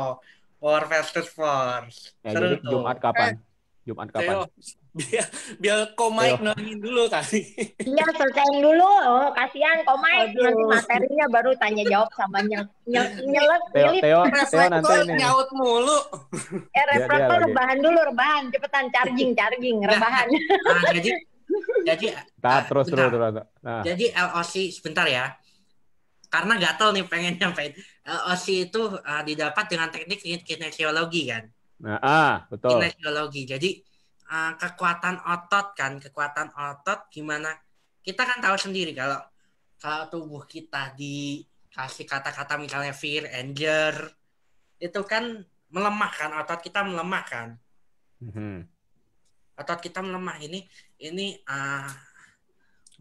power versus force ya, seru jadi, tuh jumat kapan eh. jumat kapan biar biar komai nangin dulu kali iya selesaiin dulu oh kasihan komai nanti materinya baru tanya jawab sama nyel nyel nyelip Teo, nyelip Teo, Teo nanti ini nyaut mulu eh reflektor rebahan dulu rebahan cepetan charging charging nah, rebahan nah, nah jadi jadi nah, terus, bentar. terus terus terus nah. jadi LOC sebentar ya karena gatel nih pengen nyampein uh, OSI itu uh, didapat dengan teknik kinesiologi kan nah ah, betul kinesiologi jadi uh, kekuatan otot kan kekuatan otot gimana kita kan tahu sendiri kalau kalau tubuh kita dikasih kata-kata misalnya fear anger itu kan melemahkan otot kita melemahkan mm -hmm. otot kita melemah ini ini uh,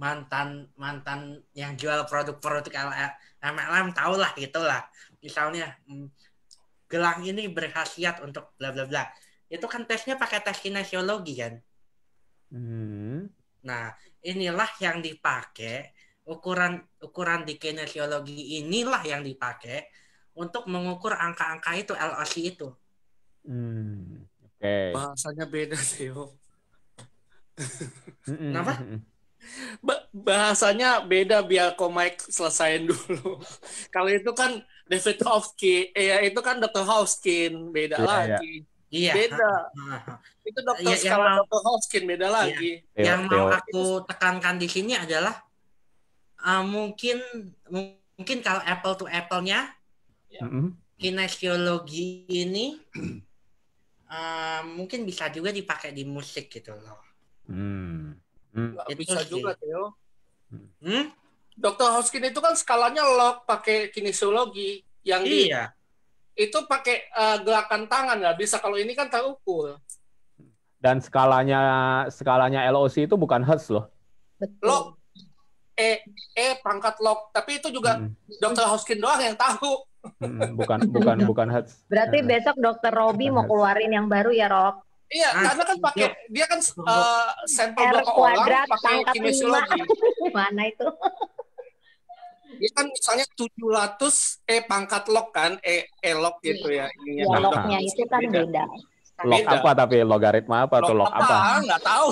mantan mantan yang jual produk-produk MLM tau lah gitulah misalnya hmm, gelang ini berkhasiat untuk bla bla bla itu kan tesnya pakai tes kinesiologi kan hmm. nah inilah yang dipakai ukuran ukuran di kinesiologi inilah yang dipakai untuk mengukur angka-angka itu LOC itu hmm. okay. bahasanya beda sih Kenapa? bahasanya beda biar Mike selesain dulu. Kalau itu kan David Hofkin, eh, ya itu kan Dr. Hofkin, beda ya, lagi. Iya. Beda. itu dokter ya, skala yang Dr. beda ya. lagi. yang mau aku tekankan di sini adalah uh, mungkin mungkin kalau apple to apple-nya ya. Mm-hmm. kinesiologi ini uh, mungkin bisa juga dipakai di musik gitu loh. Hmm Hmm, Nggak bisa sih. juga, Theo. Hmm. hmm? Dokter Hoskin itu kan skalanya log pakai kinesiologi yang iya. di itu pakai uh, gerakan tangan nggak bisa kalau ini kan terukur. Dan skalanya skalanya LOC itu bukan hertz loh. Betul. Log E E pangkat log tapi itu juga hmm. dokter Hoskin doang yang tahu. Hmm, bukan bukan bukan hertz. Berarti hmm. besok dokter Robi mau keluarin yang baru ya Rob. Iya, ah, karena kan pakai ya. dia kan uh, sampel dua orang pakai kinesiologi. Mana itu? Dia kan misalnya 700 e eh, pangkat log kan, e, eh, e log iya. gitu ya. Iya, nah, lognya itu kan beda. Log apa tapi logaritma apa atau log apa? apa? Nggak tahu.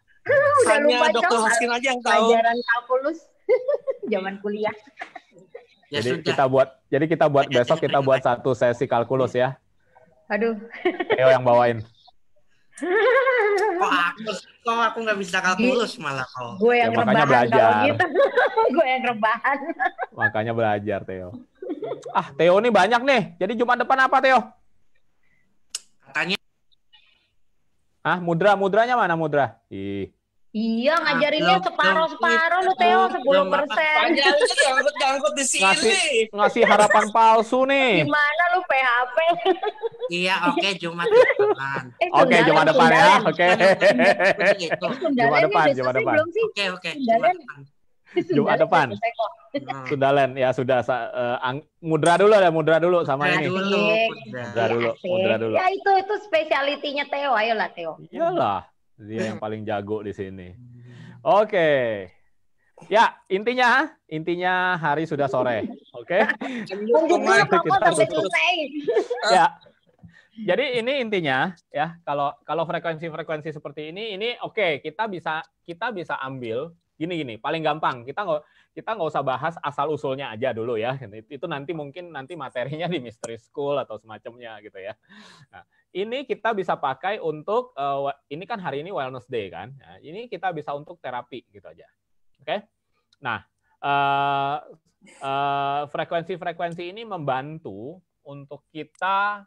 Udah Hanya dokter Haskin aja yang tahu. Pelajaran kalkulus zaman kuliah. Ya jadi sudah. kita buat jadi kita buat besok kita buat satu sesi kalkulus ya. Aduh. Ayo yang bawain kok aku kok aku nggak bisa kalkulus malah kok gue yang ya, makanya belajar gitu. gue yang rebahan makanya belajar Theo ah Theo nih banyak nih jadi Jumat depan apa Theo katanya ah mudra mudranya mana mudra ih Iya ngajarinnya separuh-separuh lu Teo sepuluh persen. Jangkut di sini. Ngasih, ngasih harapan palsu nih. Gimana lu PHP? iya oke okay, Jumat depan. Eh, oke okay, Jumat depan ya. Oke. Jumat depan Jumat depan. Oke oke Jumat depan. Nah. Sundalen ya sudah uh, ang mudra dulu ya mudra dulu sama mudra ini. Dulu, iya, mudra. mudra dulu, mudra dulu. Ya itu itu spesialitinya Teo, ayolah Teo. Iyalah. Dia yang paling jago di sini. Oke. Okay. Ya, intinya intinya hari sudah sore. Oke. Okay? Ya. Jadi ini intinya ya, kalau kalau frekuensi-frekuensi seperti ini ini oke, okay, kita bisa kita bisa ambil gini-gini, paling gampang. Kita nggak kita nggak usah bahas asal usulnya aja dulu ya. Itu nanti mungkin nanti materinya di mystery school atau semacamnya gitu ya. Nah, ini kita bisa pakai untuk uh, ini kan hari ini wellness day kan. Nah, ini kita bisa untuk terapi gitu aja. Oke. Okay? Nah, eh, eh, frekuensi-frekuensi uh, uh, frekuensi -frekuensi ini membantu untuk kita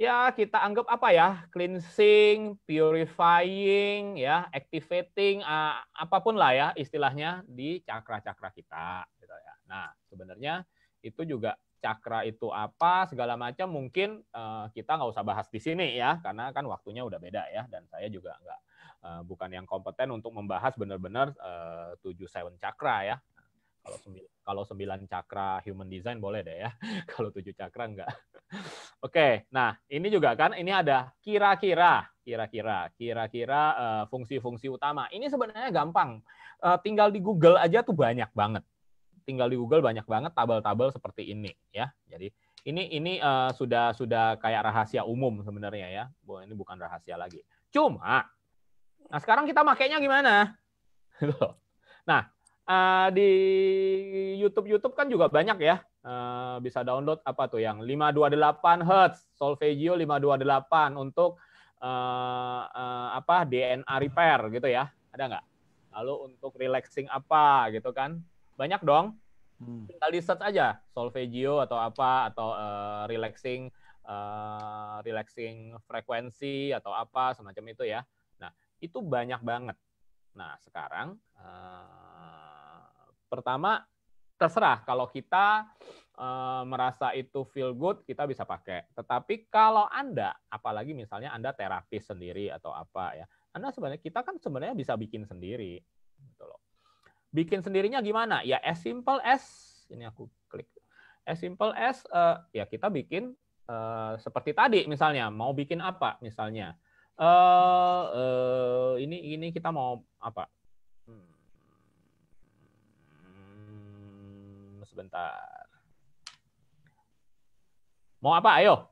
ya kita anggap apa ya cleansing, purifying, ya activating, uh, apapun lah ya istilahnya di cakra-cakra kita. Gitu ya. Nah sebenarnya itu juga cakra itu apa segala macam mungkin uh, kita nggak usah bahas di sini ya karena kan waktunya udah beda ya dan saya juga nggak uh, bukan yang kompeten untuk membahas benar-benar eh, tujuh seven cakra ya kalau sembilan kalau sembilan cakra human design boleh deh ya kalau tujuh cakra enggak oke nah ini juga kan ini ada kira-kira kira-kira kira-kira uh, fungsi-fungsi utama ini sebenarnya gampang uh, tinggal di Google aja tuh banyak banget tinggal di Google banyak banget tabel-tabel seperti ini ya. Jadi ini ini uh, sudah sudah kayak rahasia umum sebenarnya ya. Bu, ini bukan rahasia lagi. Cuma nah sekarang kita makainya gimana? Gitu nah, uh, di YouTube YouTube kan juga banyak ya. Uh, bisa download apa tuh yang 528 Hz Solfeggio 528 untuk uh, uh, apa DNA repair gitu ya. Ada nggak? Lalu untuk relaxing apa gitu kan? Banyak dong. Hmm. Tinggal di search aja solfeggio atau apa atau uh, relaxing uh, relaxing frekuensi atau apa semacam itu ya. Nah, itu banyak banget. Nah, sekarang uh, pertama terserah kalau kita uh, merasa itu feel good kita bisa pakai. Tetapi kalau Anda apalagi misalnya Anda terapis sendiri atau apa ya. Anda sebenarnya kita kan sebenarnya bisa bikin sendiri gitu loh. Bikin sendirinya gimana? Ya as simple as ini aku klik. As simple as uh, ya kita bikin uh, seperti tadi misalnya mau bikin apa misalnya. Uh, uh, ini ini kita mau apa? Hmm, sebentar. Mau apa? Ayo.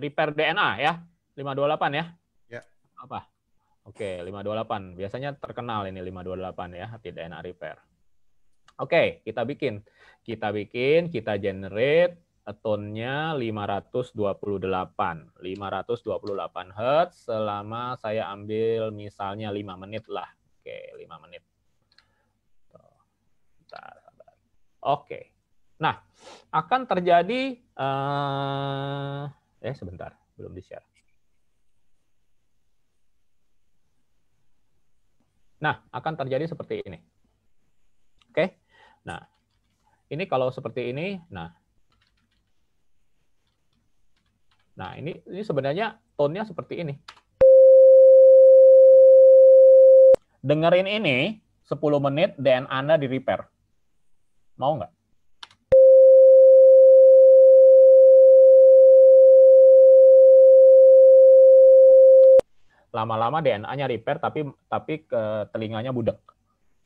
Repair DNA ya. 528 ya. Ya. Apa? Oke, 528. Biasanya terkenal ini 528 ya, tidak enak repair. Oke, kita bikin. Kita bikin, kita generate tone-nya 528. 528 Hz selama saya ambil misalnya 5 menit lah. Oke, 5 menit. Oke. Okay. Oke. Nah, akan terjadi eh, eh sebentar, belum di-share. Nah, akan terjadi seperti ini. Oke. Nah, ini kalau seperti ini, nah Nah, ini ini sebenarnya tone-nya seperti ini. Dengerin ini 10 menit dan Anda di repair. Mau nggak? lama-lama DNA-nya repair tapi tapi ke telinganya budek.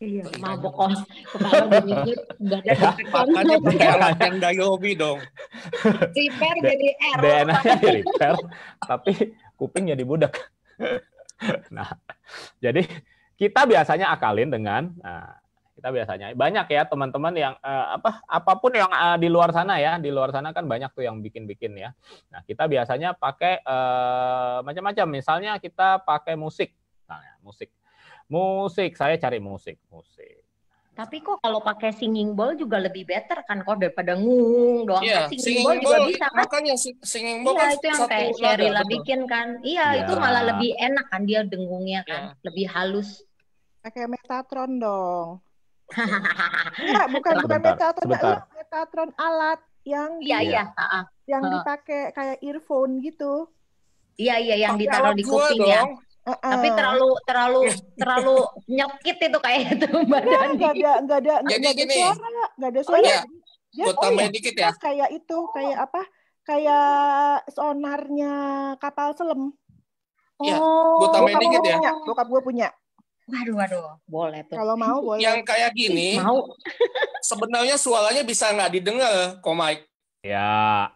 Iya, mabok kok. Kepala bunyinya enggak ada. Ya, makanya yang Dayobi dong. Repair jadi error DNA-nya repair, tapi kupingnya jadi budek. nah, jadi kita biasanya akalin dengan nah, kita biasanya banyak ya teman-teman yang uh, apa apapun yang uh, di luar sana ya di luar sana kan banyak tuh yang bikin-bikin ya nah kita biasanya pakai uh, macam-macam misalnya kita pakai musik misalnya musik musik saya cari musik musik tapi kok kalau pakai singing ball juga lebih better kan kok daripada ngung doang. Yeah, kan singing, singing bowl juga bisa kan? Makanya singing ball iya, kan itu yang kayak lah bikin kan. Iya, yeah. itu malah lebih enak kan dia dengungnya kan, yeah. lebih halus. Pakai Metatron dong. Enggak, bukan bukan Metatron, Sebentar. Metatron alat yang iya iya, iya yang dipakai kayak earphone gitu. Iya iya yang ditaruh di kupingnya. Uh-uh. Tapi terlalu terlalu terlalu nyekit itu kayak itu badan. Enggak ada enggak ada enggak ada, suara, enggak ada oh suara. Oh, iya. Dia, oh, ya, dikit ya. Kayak itu, kayak apa? Kayak sonarnya kapal selam. Iya, oh, ya, gue tambahin dikit ya. Punya. Bokap gue punya. Waduh, waduh, boleh tuh. Kalau mau boleh. Yang kayak gini, mau. sebenarnya suaranya bisa nggak didengar, kok Mike. Ya.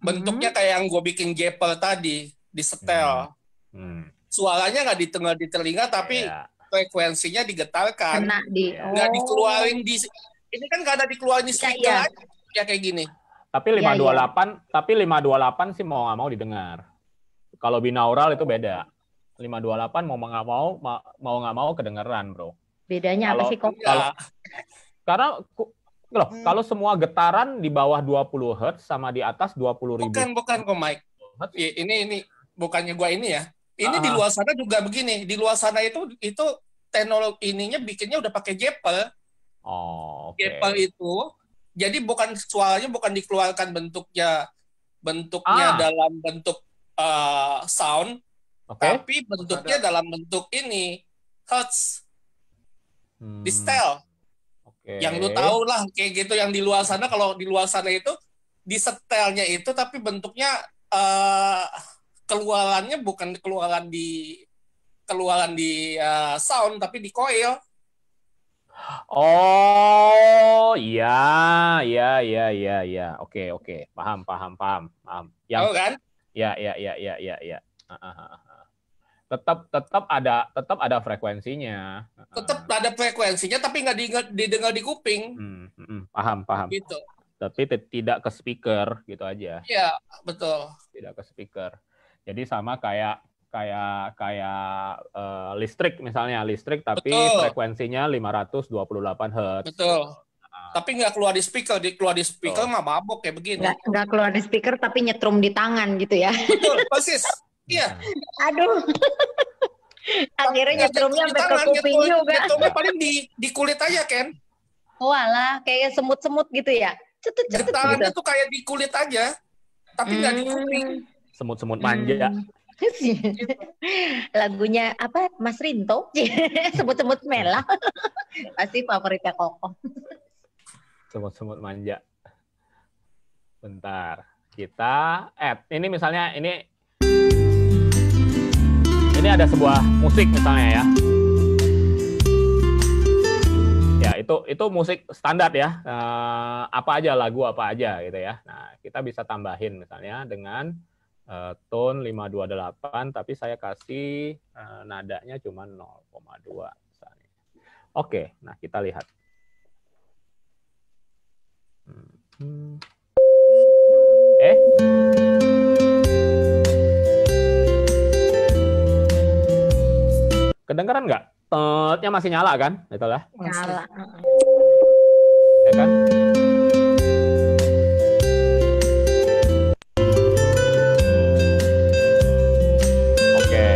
Bentuknya hmm. kayak yang gue bikin Jepel tadi di setel. Hmm. Hmm. Suaranya nggak didengar di telinga, tapi ya. frekuensinya digetarkan. Kena di. Ya. Nggak dikeluarin di. Ini kan nggak ada dikeluarin di speaker ya, iya. ya. kayak gini. Tapi 528, ya, ya. tapi 528 sih mau nggak mau didengar. Kalau binaural itu beda. 528 mau nggak mau mau nggak mau kedengeran, Bro. Bedanya kalau, apa sih kok? Kalau, karena loh, hmm. kalau semua getaran di bawah 20 Hz sama di atas 20 ribu. Bukan, bukan kok Mike. Ini ini bukannya gua ini ya. Ini Aha. di luar sana juga begini. Di luar sana itu itu teknologi ininya bikinnya udah pakai Jepel. Oh, okay. Jepel itu jadi bukan suaranya bukan dikeluarkan bentuknya bentuknya ah. dalam bentuk uh, sound Okay. Tapi bentuknya Ada. dalam bentuk ini hertz hmm. di style. Okay. Yang lu tau lah kayak gitu yang di luar sana kalau di luar sana itu di setelnya itu tapi bentuknya uh, keluarannya bukan keluaran di keluaran di uh, sound tapi di coil. Oh iya iya iya iya iya oke oke paham paham paham paham yang oh, kan ya ya ya ya ya ya uh, uh, uh tetap tetap ada tetap ada frekuensinya tetap ada frekuensinya tapi nggak didengar, didengar di kuping hmm, hmm, paham paham gitu tapi tidak ke speaker gitu aja iya betul tidak ke speaker jadi sama kayak kayak kayak uh, listrik misalnya listrik tapi betul. frekuensinya 528 hertz betul tapi nggak keluar di speaker, di keluar di speaker nggak mah mabok kayak begini. Nggak, nggak keluar di speaker tapi nyetrum di tangan gitu ya. Betul, persis. Iya. Aduh. Akhirnya nyetrumnya sampai ke kuping juga. Nyetrumnya paling di, di kulit aja, Ken. Walah, oh, kayak semut-semut gitu ya? Cetut, cetut gitu. Getarannya tuh kayak di kulit aja, tapi nggak hmm. di kuping. Hmm. Semut-semut manja. Hmm. Lagunya apa? Mas Rinto? Semut-semut mela. Pasti favoritnya Koko. Semut-semut manja. Bentar. Kita add. Eh, ini misalnya ini ini ada sebuah musik misalnya ya ya itu itu musik standar ya e, apa aja lagu apa aja gitu ya nah kita bisa tambahin misalnya dengan e, tone 528 tapi saya kasih e, nadanya cuma 0,2 misalnya oke nah kita lihat hmm. eh Kedengeran nggak? Tetnya masih nyala kan? Itulah. Nyala. Ya kan? Oke.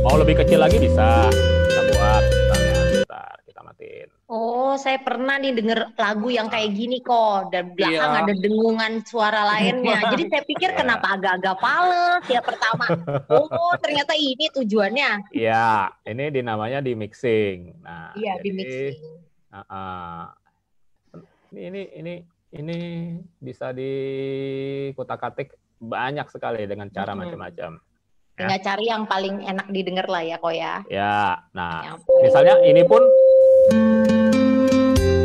Mau lebih kecil lagi bisa. Kita buat misalnya. Bentar, kita matiin. Oh, saya pernah nih denger lagu yang kayak ah. gini kok, dan belakang iya. ada dengungan suara lainnya. Jadi saya pikir kenapa iya. agak-agak pales ya pertama. Oh, ternyata ini tujuannya. Iya, ini dinamanya di mixing. Nah, iya di mixing. Uh, uh, ini ini ini bisa di kota katik banyak sekali dengan cara hmm. macam-macam. Ya. Tinggal ya. cari yang paling enak didengar lah ya kok ya. Ya, nah, yang... misalnya ini pun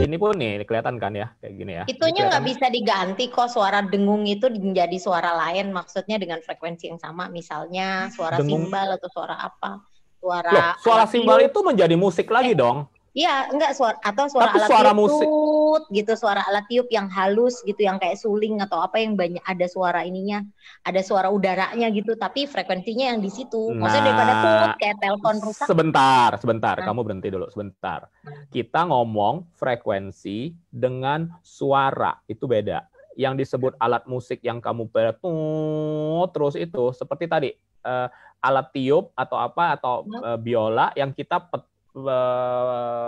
ini pun nih kelihatan kan ya kayak gini ya. Itunya gitu ya nggak kan? bisa diganti kok suara dengung itu menjadi suara lain maksudnya dengan frekuensi yang sama misalnya suara dengung. simbal atau suara apa. Suara Loh, suara simbal itu menjadi musik lagi eh, dong. Iya, enggak suara atau suara Tapi alat suara tiup, musik. gitu, suara alat tiup yang halus gitu, yang kayak suling atau apa yang banyak ada suara ininya, ada suara udaranya gitu, tapi frekuensinya yang di situ. Nah, Maksudnya daripada nah, tut kayak telepon rusak. Sebentar, sebentar, nah. kamu berhenti dulu sebentar. Kita ngomong frekuensi dengan suara itu beda. Yang disebut alat musik yang kamu bertut terus itu seperti tadi uh, alat tiup atau apa atau uh, biola yang kita pet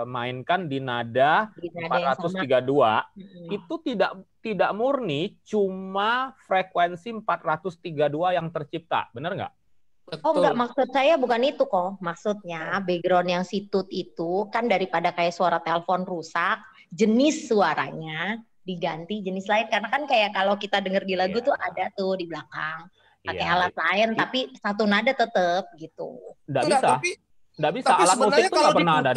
mainkan di nada, di nada 432 itu tidak tidak murni cuma frekuensi 432 yang tercipta, benar nggak? Oh, Betul. Oh enggak, maksud saya bukan itu kok. Maksudnya iya. background yang situt itu kan daripada kayak suara telepon rusak, jenis suaranya diganti jenis lain karena kan kayak kalau kita dengar di lagu yeah. tuh ada tuh di belakang pakai yeah. alat lain tapi satu nada tetap gitu. Enggak bisa. Tapi Nggak bisa. Tapi alat sebenarnya musik kalau pernah ada.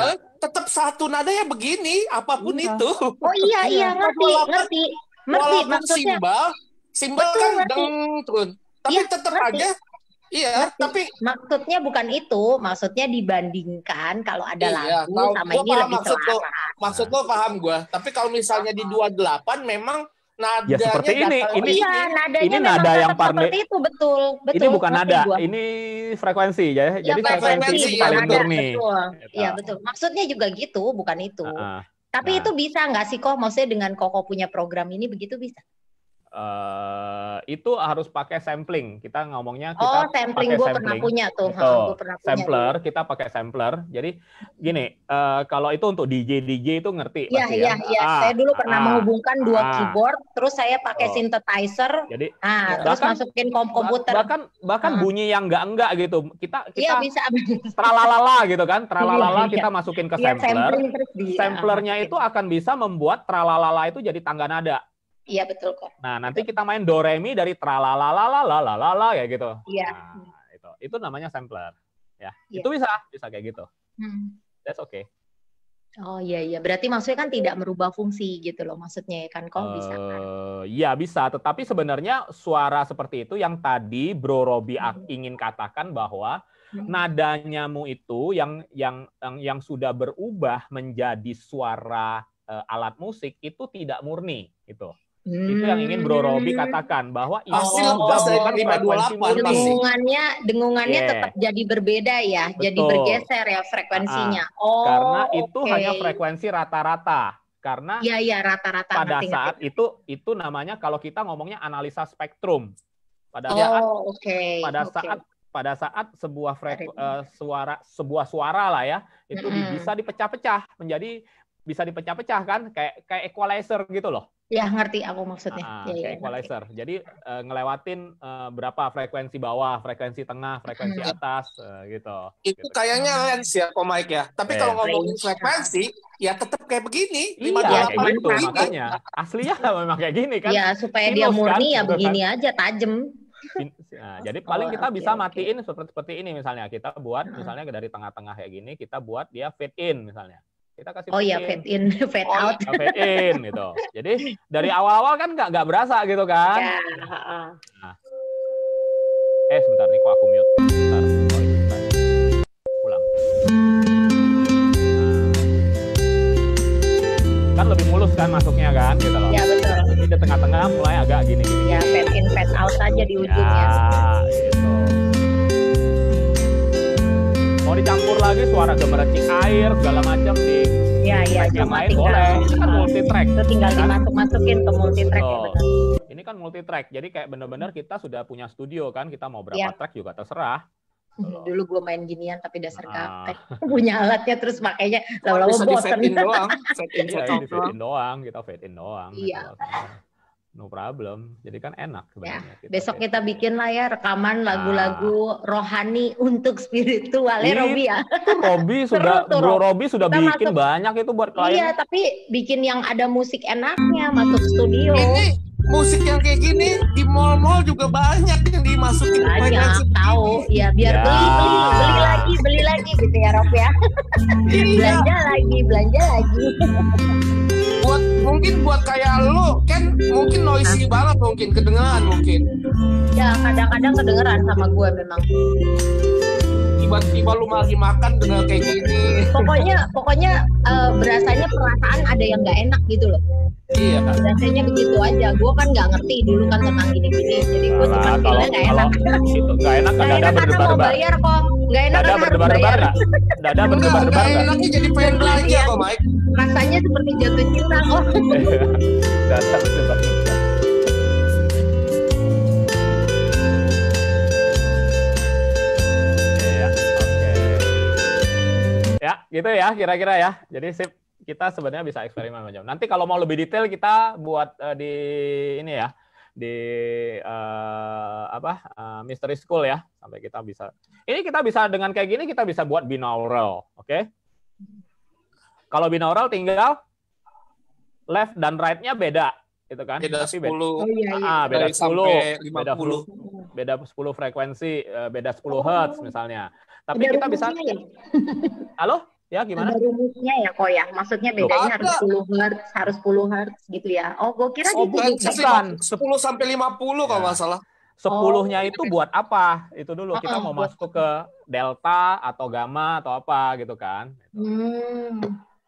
Tetap satu nada ya begini, apapun iya. itu. Oh iya iya ngerti walaupun, ngerti. Ngerti maksudnya. Simbal, simbal Betul, kan ngerti. deng turun. Tapi ya, tetap ngerti. aja Iya, Maksud, tapi maksudnya bukan itu. Maksudnya dibandingkan kalau ada iya, lagu tahu, sama ini paham lebih maksud lo, maksud lo paham gue. Tapi kalau misalnya di 28 memang Ya, nadanya ya seperti ini ini iya, nadanya ini nada yang parne itu betul betul ini bukan nada gua. ini frekuensi ya, ya jadi frekuensi, frekuensi ya, paling murni iya betul maksudnya juga gitu bukan itu uh, tapi nah. itu bisa nggak sih kok maksudnya dengan koko punya program ini begitu bisa Uh, itu harus pakai sampling. Kita ngomongnya oh, kita oh, sampling pakai gue sampling. pernah punya tuh. Betul. pernah punya sampler, kita pakai sampler. Jadi gini, uh, kalau itu untuk DJ DJ itu ngerti Iya, iya, ya? iya. Ah, saya dulu pernah ah, menghubungkan dua ah, keyboard, terus saya pakai oh. synthesizer. Jadi ah, bahkan, terus masukin kom komputer. Bahkan bahkan ah. bunyi yang enggak-enggak gitu. Kita iya, kita ya, bisa tralalala gitu kan. Tralalala iya, iya. kita masukin ke sampler. Sampling, terus Samplernya ah, itu akan bisa membuat tralalala itu jadi tangga nada. Iya betul kok. Nah nanti betul. kita main do re mi dari la ya gitu. Iya. Nah, itu itu namanya sampler. Ya. ya. Itu bisa bisa kayak gitu. Hmm. That's okay. Oh iya iya, berarti maksudnya kan tidak merubah fungsi gitu loh maksudnya ya kan kok bisa kan? Iya bisa, tetapi sebenarnya suara seperti itu yang tadi Bro Robi hmm. ingin katakan bahwa hmm. nadanyamu itu yang, yang yang yang sudah berubah menjadi suara uh, alat musik itu tidak murni gitu. Hmm. Itu yang ingin Bro Robi hmm. katakan bahwa itu sudah bukan frekuensi murni. Dengungannya, dengungannya yeah. tetap jadi berbeda ya, Betul. jadi bergeser ya frekuensinya. Uh, oh, karena itu hanya frekuensi rata-rata. Karena ya, ya, rata-rata pada ngerti, saat itu itu namanya kalau kita ngomongnya analisa spektrum. Pada oh, saat okay. pada okay. saat pada saat sebuah freku, uh, eh, suara sebuah suara lah ya itu -hmm. bisa dipecah-pecah menjadi bisa dipecah-pecah kan kayak kayak equalizer gitu loh. Ya ngerti aku maksudnya. Nah, ya, ya, equalizer. Ngerti. Jadi uh, ngelewatin uh, berapa frekuensi bawah, frekuensi tengah, frekuensi hmm. atas uh, gitu. Itu gitu. kayaknya lens ya, kok Mike ya. Tapi yeah. kalau ngomongin frekuensi, ya tetap kayak begini. Iya, kayak gitu begini. makanya. Aslinya memang kayak gini kan. Ya supaya Sinus, dia murni kan? ya gitu kan. begini aja, tajem. Nah, jadi paling kita bisa matiin okay. seperti seperti ini misalnya kita buat hmm. misalnya dari tengah-tengah kayak gini kita buat dia fit in misalnya kita kasih oh iya fade in fade oh, iya, out fade in gitu jadi dari awal-awal kan nggak nggak berasa gitu kan iya, nah. eh sebentar nih kok aku mute sebentar, oh, pulang kan lebih mulus kan masuknya kan gitu loh ya betul jadi di tengah-tengah mulai agak gini gini ya fade in fade out aja di ujungnya ya, gitu. mau dicampur lagi suara gemerincing air segala macam di ya, ya, yang lain tinggal, boleh ini kan multi track itu tinggal ya kan? dimasuk masukin ke multi track oh. ya ini kan multi track jadi kayak bener-bener kita sudah punya studio kan kita mau berapa ya. track juga terserah hmm, Loh. Dulu gue main ginian tapi dasar nah. kapek. Punya alatnya terus makanya lalu-lalu bosen. Bisa iya, di doang. Set in, set in doang. Kita fade in doang. Iya. Gitu. No problem. Jadi kan enak ya, sebenarnya. Ya, kita besok kita bikin lah ya rekaman nah. lagu-lagu nah. rohani untuk spiritual ya Robi ya. Robi sudah Bro Robi sudah kita bikin masuk, banyak itu buat klien. Iya, tapi bikin yang ada musik enaknya masuk studio. Ini musik yang kayak gini di mall-mall juga banyak yang dimasukin banyak tahu ya biar ya. beli beli beli lagi beli lagi gitu ya Rob ya iya. belanja lagi belanja lagi buat mungkin buat kayak lo kan mungkin noisy banget mungkin kedengeran mungkin ya kadang-kadang kedengeran sama gue memang tiba-tiba lu lagi makan dengan kayak gini pokoknya pokoknya uh, berasanya perasaan ada yang nggak enak gitu loh Iya. Rasanya begitu aja. Gue kan nggak ngerti dulu kan tentang gini-gini. Jadi gue nah, cuma bilang gitu, nggak enak. Nggak enak, gak ada karena mau bayar kok nggak enak dada berdebar-debar nggak dada berdebar-debar nggak enaknya jadi pengen belanja kok Mike rasanya seperti jatuh cinta kok dada iya. berdebar iya, Ya, gitu ya kira-kira ya. Jadi sip kita sebenarnya bisa eksperimen macam. Nanti kalau mau lebih detail kita buat uh, di ini ya di uh, apa uh, mystery school ya sampai kita bisa ini kita bisa dengan kayak gini kita bisa buat binaural oke okay? kalau binaural tinggal left dan rightnya beda gitu kan beda Tapi 10 beda, oh, iya, iya. Ah, beda 10 beda 10 beda 10 frekuensi eh, beda 10 hertz misalnya tapi beda kita bisa ya? halo Ya gimana? Ada rumusnya ya kok ya. Maksudnya bedanya Loh, harus 10 Hz, harus 10 Hz gitu ya. Oh, gue kira oh, gitu. Bukan, 10 sampai 50 ya. kalau nggak salah. 10 nya oh. itu buat apa? Itu dulu kita uh-uh. mau masuk ke delta atau gamma atau apa gitu kan. Hmm.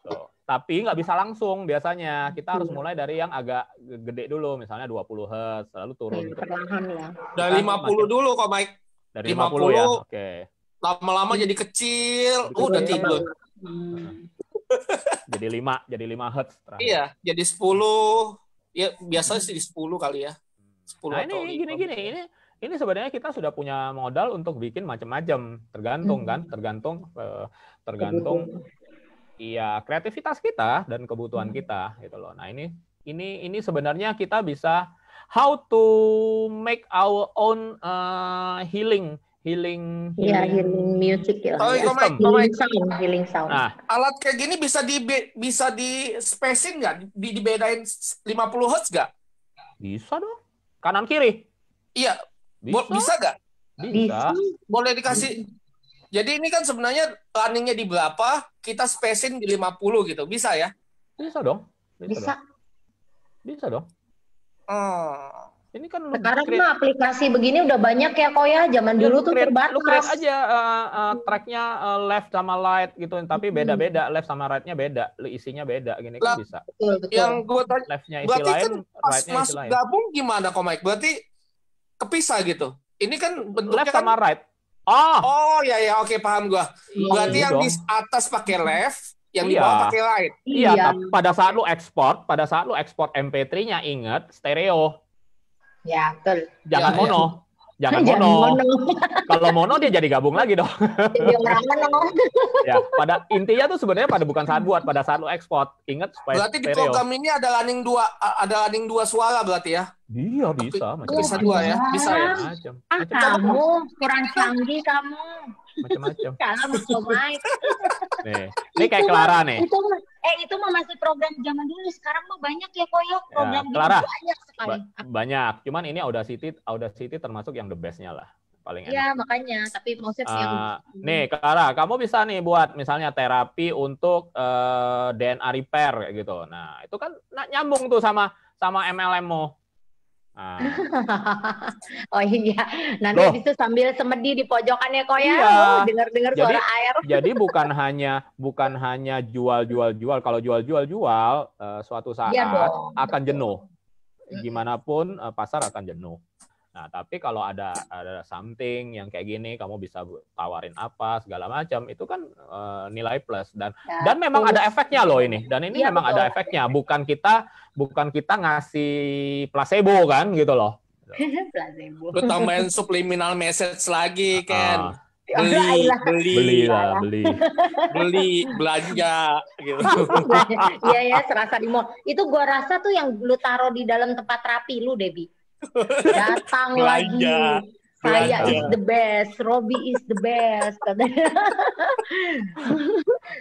So, tapi nggak bisa langsung biasanya. Kita harus hmm. mulai dari yang agak gede dulu, misalnya 20 Hz, lalu turun. Hmm, perlahan ya. Dari 50 kan makin, dulu kok, Mike. Dari 50, 50 ya, oke. Okay. Lama-lama jadi kecil, oh, udah tidur. Hmm. jadi lima, jadi lima hertz. Terakhir. Iya, jadi sepuluh. Ya biasanya sih sepuluh kali ya. Sepuluh. nah, ini gini-gini gitu ya. ini ini sebenarnya kita sudah punya modal untuk bikin macam-macam, tergantung hmm. kan, tergantung eh, tergantung iya kreativitas kita dan kebutuhan hmm. kita gitu loh. Nah, ini ini ini sebenarnya kita bisa how to make our own uh, healing healing healing, iya, healing, healing music ya. Oh, healing, healing sound, healing sound. Nah. Alat kayak gini bisa di bisa di spacing nggak? Di, dibedain 50 Hz nggak? Bisa dong. Kanan kiri. Iya. Bisa, bisa gak? Bisa. Boleh dikasih. Bisa. Jadi ini kan sebenarnya runningnya di berapa, kita spacing di 50 gitu. Bisa ya? Bisa dong. Bisa. Bisa dong. Bisa dong. Hmm. Ini kan lu sekarang create, mah aplikasi begini udah banyak ya kok ya. Zaman iya, dulu tuh create, terbatas. Lu create aja uh, uh, tracknya uh, left sama right gitu, tapi beda-beda left sama rightnya beda, lu isinya beda gini kan bisa. Yang gue tanya, leftnya isi berarti kan lain, kan right mas lain. gabung gimana kok Mike? Berarti kepisah gitu. Ini kan bentuknya left sama kan, right. Ah! Oh. Oh ya ya oke paham gue iya, Berarti oh, yang dong. di atas pakai left, yang iya. di bawah pakai right. Iya, iya. pada saat lu ekspor, pada saat lu ekspor MP3-nya inget stereo. Ya, betul. Jangan ya, mono. Ya. Jangan, Jangan mono. mono. Kalau mono dia jadi gabung lagi dong. Jadi orang mono. ya, pada intinya tuh sebenarnya pada bukan saat buat, pada saat lo ekspor. Ingat supaya Berarti stereo. di program ini ada landing dua ada landing dua suara berarti ya? Iya bisa. Macam bisa dua ya, bisa ya. Macam. Ah, macam kamu kurang canggih kamu. Macam-macam. Kalau mau main. Nih, ini kayak Clara nih. Itu eh itu mah masih program zaman dulu. Sekarang mah banyak ya koyok ya, program ya, Clara, banyak sekali. Ba banyak. Cuman ini Audacity, Audacity termasuk yang the bestnya lah paling iya, enak. Iya makanya, tapi maksudnya uh, nih Clara, kamu bisa nih buat misalnya terapi untuk uh, eh, DNA repair kayak gitu. Nah itu kan nah, nyambung tuh sama sama MLM-mu Ah. oh iya, nanti Loh. itu sambil semedi di pojokannya kok ya, iya. Oh, dengar-dengar suara air. Jadi bukan hanya bukan hanya jual-jual-jual. Kalau jual-jual-jual, uh, suatu iya saat ya, akan jenuh. Gimana pun uh, pasar akan jenuh. Nah, tapi kalau ada ada something yang kayak gini, kamu bisa tawarin apa segala macam, itu kan uh, nilai plus dan ya, dan memang betul. ada efeknya loh ini. Dan ini ya, memang betul. ada efeknya, bukan kita bukan kita ngasih placebo kan gitu loh. placebo. Lu tambahin subliminal message lagi kan. Uh, beli beli iya, ya. beli lah beli beli belanja gitu iya ya serasa di mall itu gua rasa tuh yang lu taruh di dalam tempat rapi lu debbie Datang lagi. Saya is the best, Robby is the best.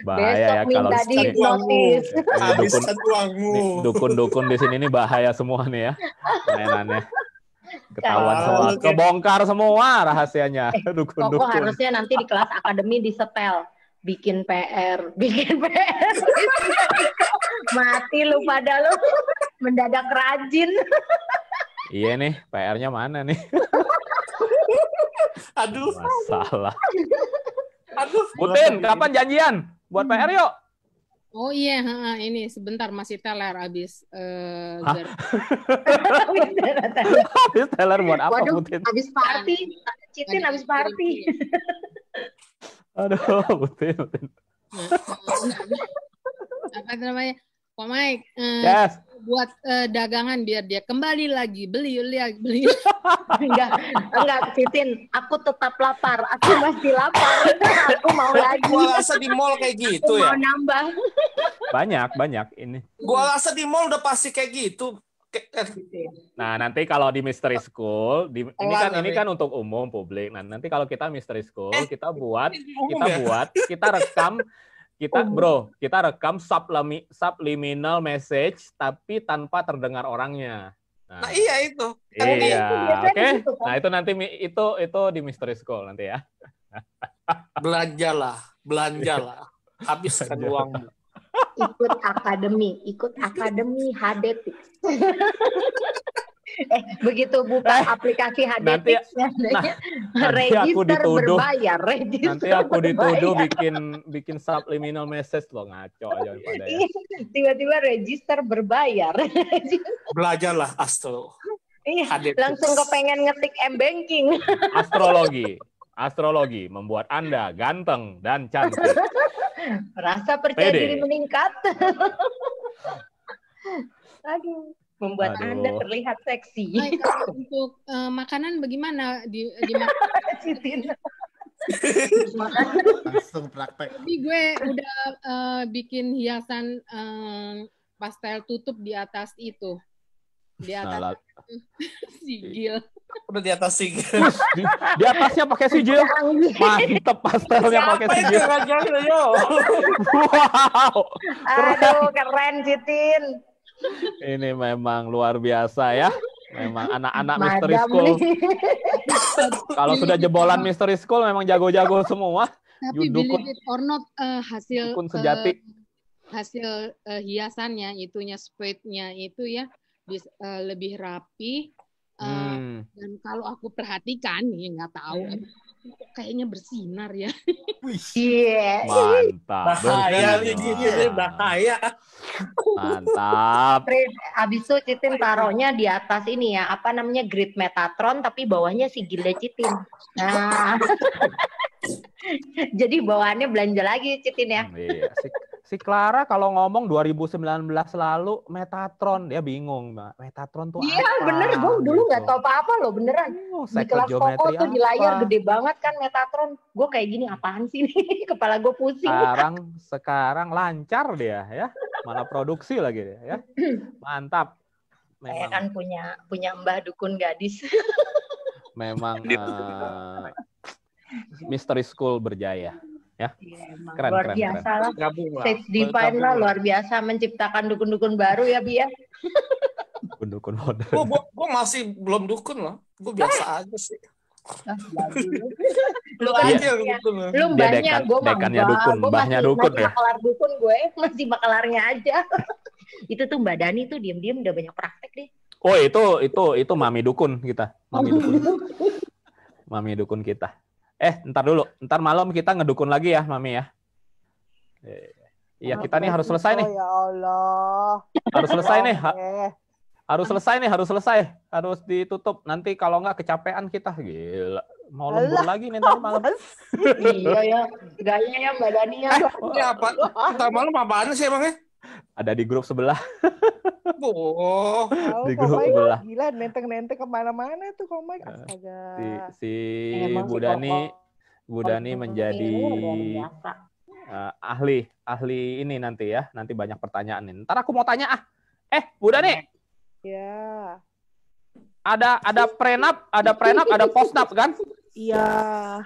Bahaya ya kalau tadi di hipnotis. Dukun-dukun di sini ini bahaya semua nih ya. mainannya. ketahuan semua kebongkar semua rahasianya dukun -dukun. Koko harusnya nanti di kelas akademi disetel bikin PR bikin PR mati lu pada lu mendadak rajin Iya nih, PR-nya mana nih? Aduh. Masalah. Aduh. Butin, kapan janjian? Buat PR yuk. Oh iya, ini sebentar masih teler abis. Uh, abis teler buat apa Waduh, Butin? Abis party, Citin abis party. Aduh, Butin, Butin. apa namanya? Pak Mike, uh, yes. buat uh, dagangan biar dia kembali lagi beli lihat beli. enggak, enggak fitin. aku tetap lapar. Aku masih lapar. aku mau lagi. Gua rasa di mall kayak gitu ya. Mau nambah. banyak, banyak ini. Gua rasa di mall udah pasti kayak gitu. Nah, nanti kalau di Mystery School, di, ini kan ini kan untuk umum publik. Nah, nanti kalau kita Mystery School, eh, kita buat kita ya? buat kita rekam kita oh. bro kita rekam sublimi, subliminal message tapi tanpa terdengar orangnya nah, nah iya itu iya oke okay. kan? nah itu nanti itu itu di mystery school nanti ya belanjalah belanjalah iya. habiskan uangmu ikut akademi ikut akademi hadetik eh, begitu buka nah, aplikasi aplikasi nanti, nah, nanti aku dituduh berbayar, nanti aku dituduh berbayar. bikin bikin subliminal message loh ngaco aja pada ya. iya Tiba-tiba register berbayar. Belajarlah Astro. Iya, Adepus. langsung kepengen ngetik m-banking. Astrologi. Astrologi membuat Anda ganteng dan cantik. Rasa percaya diri meningkat. Aduh membuat Aduh. anda terlihat seksi. Oh, Ay, iya, untuk uh, makanan bagaimana di, di makanan? Langsung praktek. Jadi gue udah uh, bikin hiasan um, pastel tutup di atas itu. Di atas Salah. sigil. Udah di atas sigil. di, di atasnya pakai sigil. Mantep pastelnya pakai sigil. Siapa yang wow. Aduh, keren Citin. Ini memang luar biasa ya. Memang anak-anak misteri school. Kalau sudah jebolan misteri school memang jago-jago semua. Tapi Yudukun, believe it or not uh, hasil eh, sejati. Uh, hasil uh, hiasannya itunya spade-nya itu ya bisa, uh, lebih rapi. Uh, hmm. Dan kalau aku perhatikan, ya nggak tahu, Yeah. Hmm kok kayaknya bersinar ya. Iya. Mantap. Bahaya bahaya. Mantap. Abis itu Citin taruhnya di atas ini ya, apa namanya grid Metatron tapi bawahnya si Gilda Citin. Nah. Jadi bawaannya belanja lagi Citin ya. Iya, asik si Clara kalau ngomong 2019 lalu Metatron dia bingung mbak Metatron tuh iya bener gue dulu nggak gitu. tahu apa-apa loh beneran oh, di kelas koko tuh di layar gede banget kan Metatron gue kayak gini apaan sih nih kepala gue pusing sekarang sekarang lancar dia ya mana produksi lagi dia ya mantap Memang. saya kan punya punya mbah dukun gadis memang uh, Mystery School berjaya ya. Iya, keren, luar keren, biasa keren. lah. Gabung lah. Stage Divine lah luar biasa menciptakan dukun-dukun baru ya Bi ya. dukun modern. Gue gua, gua masih belum dukun loh. Gue biasa aja sih. Ah, lu aja ya. dukun Lu mbahnya gue mah dekannya dukun, mbahnya dukun ya. Kelar dukun gue masih bakalarnya aja. itu tuh Mbak Dani tuh diam-diam udah banyak praktek deh. Oh itu itu itu mami dukun kita, mami dukun, mami dukun kita. Eh, ntar dulu. Ntar malam kita ngedukun lagi ya, Mami ya. Iya, kita nih harus selesai nih. Ya Allah. Harus selesai nih. Harus selesai nih, harus selesai. Harus ditutup. Nanti kalau nggak kecapean kita. Gila. Mau lembur lagi nih ntar malam. iya ya. Gaya ya Mbak Dania. Eh, ini apa? Ntar malam apaan sih emangnya? ada di grup sebelah. Oh, di grup kan sebelah. Gila nenteng-nenteng kemana-mana tuh Komai. Eh, Astaga. Si, si Budani si Budani menjadi uh, ahli ahli ini nanti ya. Nanti banyak pertanyaan nih. Ntar aku mau tanya ah. Eh, Budani? Ya. Ada ada prenap, ada prenap, ada postnap kan? Iya.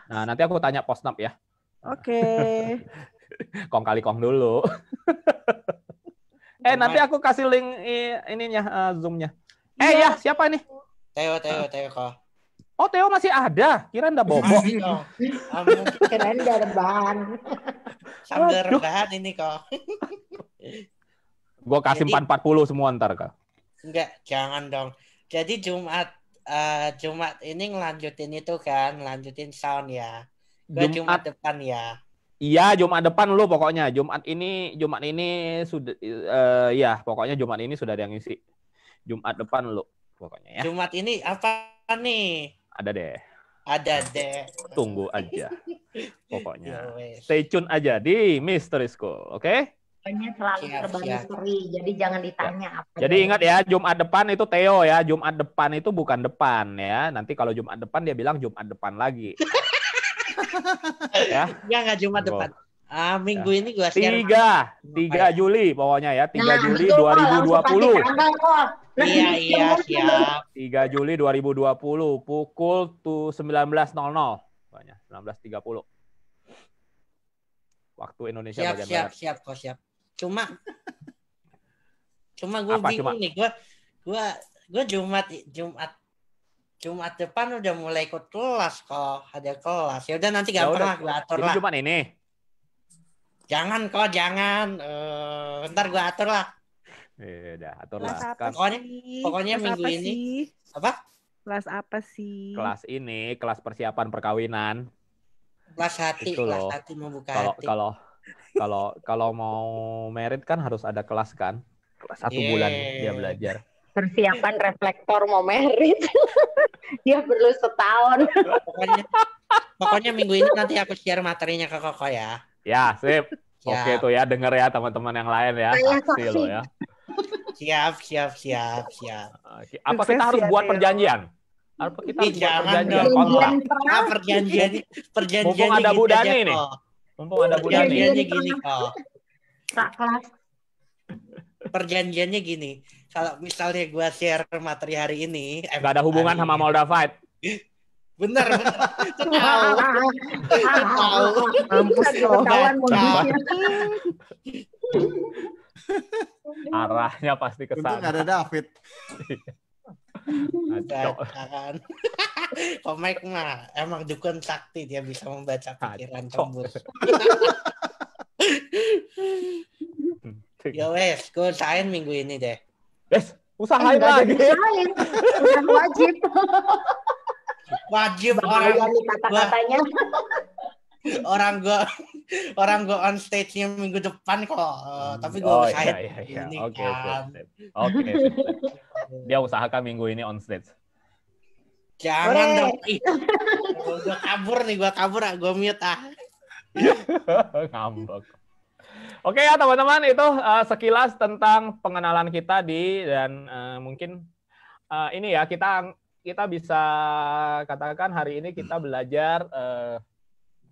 Nah, nanti aku tanya postnap ya. Oke. Okay. kong kali kong dulu. Eh nanti aku kasih link ininya uh, zoomnya. Eh ya. siapa ini? Teo Teo Teo kok. Oh Theo masih ada, kira anda bobo. Kira anda rebahan. Sambil rebahan ini kok. Gue kasih empat empat puluh semua ntar kak. Enggak, jangan dong. Jadi Jumat uh, Jumat ini ngelanjutin itu kan, lanjutin sound ya. Gue Jumat depan ya. Iya, Jumat depan lu pokoknya. Jumat ini Jumat ini sudah uh, ya, pokoknya Jumat ini sudah ada yang ngisi. Jumat depan lu pokoknya ya. Jumat ini apa nih? Ada deh. Ada deh. Tunggu aja. pokoknya. Stay tune aja di Mystery School, oke? Okay? selalu siap, jadi jangan ditanya ya. apa. Jadi deh. ingat ya, Jumat depan itu Theo ya. Jumat depan itu bukan depan ya. Nanti kalau Jumat depan dia bilang Jumat depan lagi. ya. Ya enggak Jumat Bro. depan. Ah, minggu ya. ini gua share. 3, 3 Juli pokoknya ya, 3 nah, Juli 2020. Tanggal, nah, iya, iya, siap. 3 Juli 2020 pukul 19.00. Banyak, 19.30. Waktu Indonesia siap, bagian siap, barat. Siap, siap, kok siap. Cuma cuma gue bingung cuma? nih, gue gue gue Jumat Jumat Jumat depan udah mulai ikut kelas kok ada kelas ya udah nanti ya gampang lah gue atur lah Jumat ini jangan kok jangan uh, ntar gue atur lah Iya, udah atur lah. Kan pokoknya, pokoknya kelas minggu ini sih? apa? Kelas apa sih? Kelas ini, kelas persiapan perkawinan. Kelas hati, Itu kelas loh. hati membuka kalo, hati. Kalau kalau kalau mau merit kan harus ada kelas kan? Kelas satu yeah. bulan dia belajar persiapan reflektor mau merit dia perlu setahun pokoknya, pokoknya minggu ini nanti aku share materinya ke Koko ya ya sip ya. oke tuh ya denger ya teman-teman yang lain ya aksi lo ya siap siap siap siap apa kita harus buat ya, perjanjian apa kita harus buat perjanjian kontrak perjanjian ah, perjanjian perjanjian mumpung ada budani nih mumpung ada budani gini kok kelas perjanjiannya gini kalau misalnya gue share materi hari ini eh, gak ada hubungan hari... sama Moldavite bener bener tahu arahnya pasti ke sana ada David nah, kan Komik mah emang dukun sakti dia bisa membaca nah, pikiran tembus Ya wes, gue usahain minggu ini deh. Wes, usahain lagi. Usahain, udah wajib. wajib orang kata-katanya. orang gue orang gue on stage-nya minggu depan kok. Eh, hmm. Tapi gue oh, usahain. Iya, iya, iya. Oke, oke. Kan. Dia usahakan minggu ini on stage. Jangan Oleh. dong. gue kabur nih, gue kabur, ah, gue mute ah. Ngambek. Oke ya teman-teman itu uh, sekilas tentang pengenalan kita di dan uh, mungkin uh, ini ya kita kita bisa katakan hari ini kita hmm. belajar uh,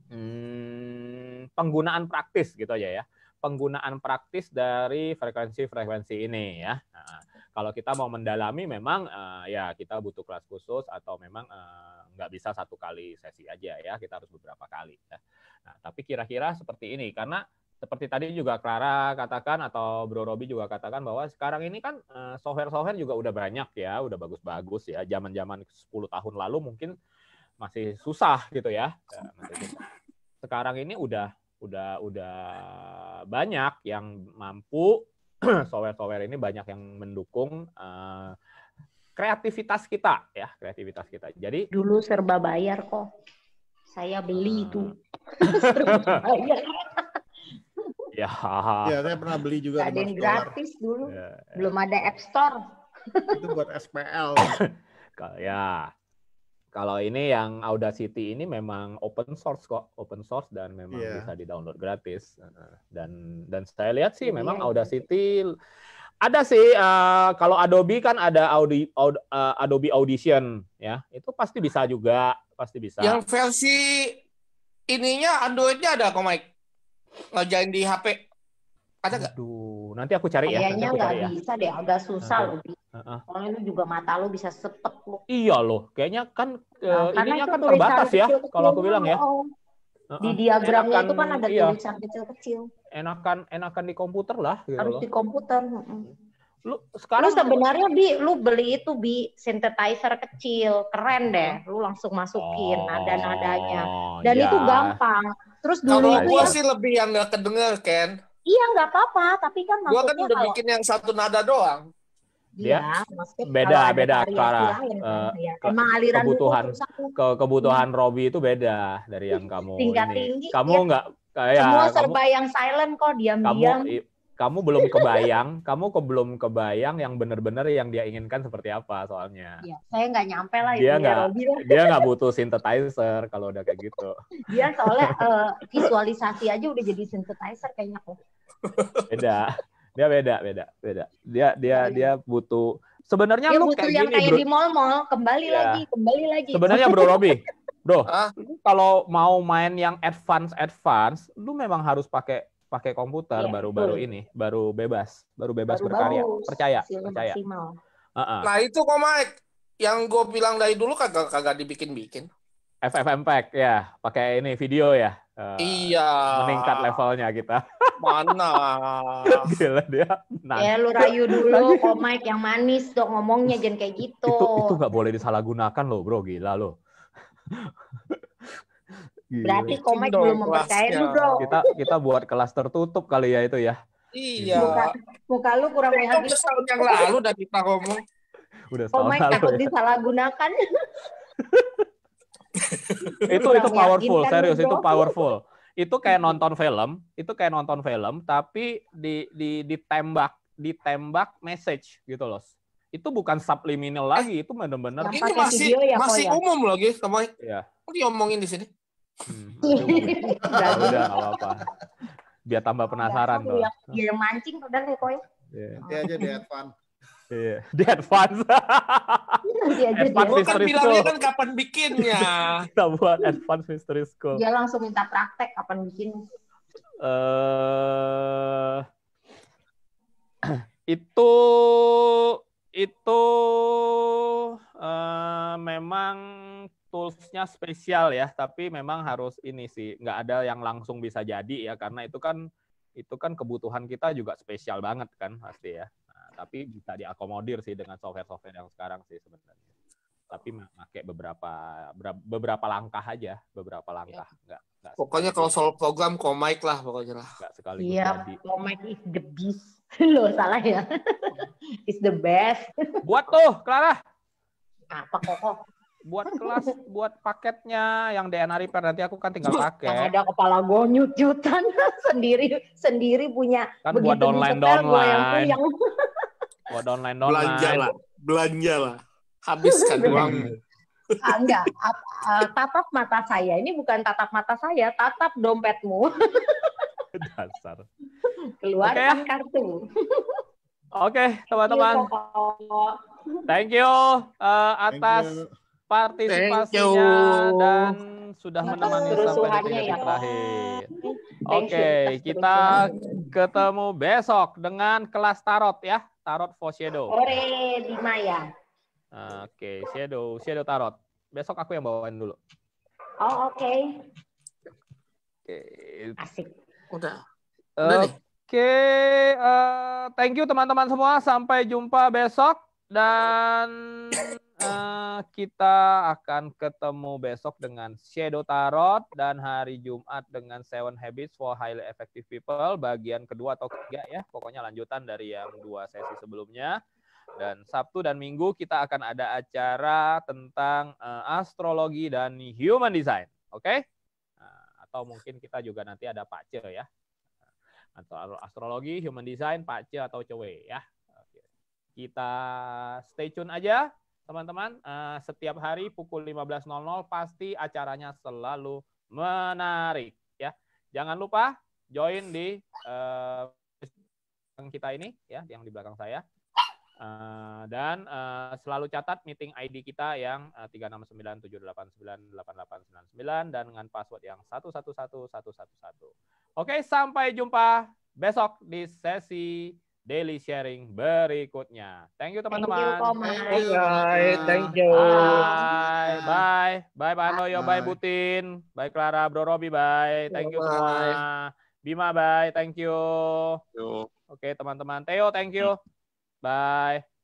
hmm, penggunaan praktis gitu aja ya penggunaan praktis dari frekuensi-frekuensi ini ya. Nah, kalau kita mau mendalami memang uh, ya kita butuh kelas khusus atau memang uh, nggak bisa satu kali sesi aja ya, kita harus beberapa kali. Ya. Nah, tapi kira-kira seperti ini karena seperti tadi juga Clara katakan atau Bro Robi juga katakan bahwa sekarang ini kan eh, software-software juga udah banyak ya, udah bagus-bagus ya. Zaman-zaman 10 tahun lalu mungkin masih susah gitu ya. ya sekarang ini udah udah udah banyak yang mampu software-software ini banyak yang mendukung eh, kreativitas kita ya, kreativitas kita. Jadi dulu serba bayar kok. Saya beli itu. serba Ya. Ya, saya pernah beli juga. Ada yang gratis dulu. Ya, ya. Belum ada App Store. Itu buat SPL. ya. Kalau ini yang Audacity ini memang open source kok, open source dan memang yeah. bisa di-download gratis. Dan dan saya lihat sih yeah. memang iya, iya. Audacity ada sih uh, kalau Adobe kan ada Audi, Aud, uh, Adobe Audition ya itu pasti bisa juga pasti bisa yang versi ininya Androidnya ada kok Mike ngerjain di HP ada nggak? Aduh, nanti aku cari ya. Kayaknya nggak ya. bisa deh, agak susah loh. lebih. Uh, huh Soalnya juga mata lo bisa sepet lo. Iya loh, kayaknya kan eh, nah, ininya kan terbatas ya, kalau aku bilang ya. Oh. Uh, di diagramnya enakan, itu kan ada iya. tulisan kecil-kecil. Enakan enakan di komputer lah. Gitu Harus loh. di komputer. Lu sekarang lu sebenarnya bi lu beli itu bi synthesizer kecil, keren deh. Lu langsung masukin oh, nada-nadanya. Dan yeah. itu gampang Terus dulu kalau gue ya, sih lebih yang gak kedenger Ken. Iya gak apa-apa, tapi kan, kan maksudnya gue kan udah kalau... bikin yang satu nada doang. Iya, ya, beda beda Clara. Uh, ya. Emang aliran kebutuhan ke kebutuhan hmm. Robi itu beda dari yang kamu Tingkat ini. Tinggi, kamu ya. nggak kayak semua serba kamu, yang silent kok diam-diam. Kamu, kamu belum kebayang, kamu ke belum kebayang yang benar-benar yang dia inginkan seperti apa soalnya. Iya, saya nggak nyampe lah dia ya, nggak ya. dia nggak butuh synthesizer kalau udah kayak gitu. Dia soalnya uh, visualisasi aja udah jadi synthesizer kayaknya kok. Beda, dia beda, beda, beda. Dia dia iya, iya. dia butuh sebenarnya dia lu butuh kayak yang gini, kayak bro. di mall-mall kembali ya. lagi, kembali lagi. Sebenarnya Bro Robi, Bro, ah? kalau mau main yang advance advance, lu memang harus pakai pakai komputer iya, baru-baru yeah, ini, baru bebas, baru bebas baru berkarya. Percaya, percaya. Uh -uh. Nah itu kok Mike, yang gue bilang dari dulu kagak kagak dibikin-bikin. FFM Pack ya, pakai ini video ya. Uh, iya. Meningkat levelnya kita. Mana? Gila dia. Nah. Ya lu rayu dulu kok Mike yang manis dong ngomongnya jangan kayak gitu. Itu itu nggak boleh disalahgunakan loh bro, gila lo. Berarti iya. Komik belum mempercayai lu, Bro. Kita kita buat kelas tertutup kali ya itu ya. Iya. Muka, muka lu kurang banyak. Udah tahun yang lalu udah kita ngomong. Udah Komik lalu, takut ya. disalahgunakan. itu itu powerful, serius itu powerful. Itu kayak hmm. nonton film, itu kayak nonton film tapi di di ditembak, ditembak message gitu loh itu bukan subliminal lagi, itu benar-benar. Ini ya, masih ya, masih umum lagi guys. Kamu ya. Kok diomongin di sini? Hmm. udah nggak apa-apa. Biar tambah penasaran tuh. Dia mancing udah nih koi. Iya. Nanti aja di advance. Iya, di advance. Iya, nanti aja advance Kan bilangnya kan kapan bikinnya. Kita buat advance mystery school. Dia langsung minta praktek kapan bikin. Eh uh, itu itu uh, memang toolsnya spesial ya, tapi memang harus ini sih, nggak ada yang langsung bisa jadi ya, karena itu kan itu kan kebutuhan kita juga spesial banget kan pasti ya. Nah, tapi bisa diakomodir sih dengan software-software yang sekarang sih sebenarnya. Tapi pakai beberapa beberapa langkah aja, beberapa langkah. Iya. Nggak, nggak pokoknya kalau soal program komik lah pokoknya lah. Nggak sekali Iya, yep, komik is the best. lo salah ya. It's iya. the best. Buat tuh, Clara. Apa kok? buat kelas, buat paketnya yang DNA repair nanti aku kan tinggal pakai. ada kepala gue nyut-nyutan sendiri sendiri punya. Kan buat online online. Yang... buat online online. Belanja lah, belanja lah. Habiskan uang. Ah, enggak, eh, tatap mata saya ini bukan tatap mata saya, tatap dompetmu. Dasar. Keluarkan okay. kartu. Oke, okay, teman-teman. Iya, Thank you uh, atas Thank you partisipasinya dan sudah menemani sampai detik ya. terakhir. Oke, okay, kita ketemu besok dengan kelas tarot ya, tarot for shadow. Ore Bima ya. Oke, okay, shadow, shadow tarot. Besok aku yang bawain dulu. Oh, oke. Okay. Oke. Okay. Asik. Udah. Oke, okay, uh, eh, thank you teman-teman semua. Sampai jumpa besok dan Eh, kita akan ketemu besok dengan Shadow Tarot dan hari Jumat dengan Seven Habits for Highly Effective People bagian kedua atau ketiga ya pokoknya lanjutan dari yang dua sesi sebelumnya dan Sabtu dan Minggu kita akan ada acara tentang uh, astrologi dan human design oke okay? uh, atau mungkin kita juga nanti ada Pak Cil ya atau astrologi human design Pak Cil atau cewek ya kita stay tune aja teman-teman uh, setiap hari pukul 15.00 pasti acaranya selalu menarik ya. Jangan lupa join di uh, kita ini ya yang di belakang saya. Uh, dan uh, selalu catat meeting ID kita yang uh, 3697898899 dan dengan password yang satu satu satu satu Oke, sampai jumpa besok di sesi daily sharing berikutnya. Thank you teman-teman. Thank you, Bye. Thank you. Bye. Bye. Bye Pak Anoyo, bye. bye Butin, bye Clara, Bro Robi, bye. Thank you bye. Bima, bye. Thank you. Thank you. Oke, teman-teman. Theo, thank you. Bye.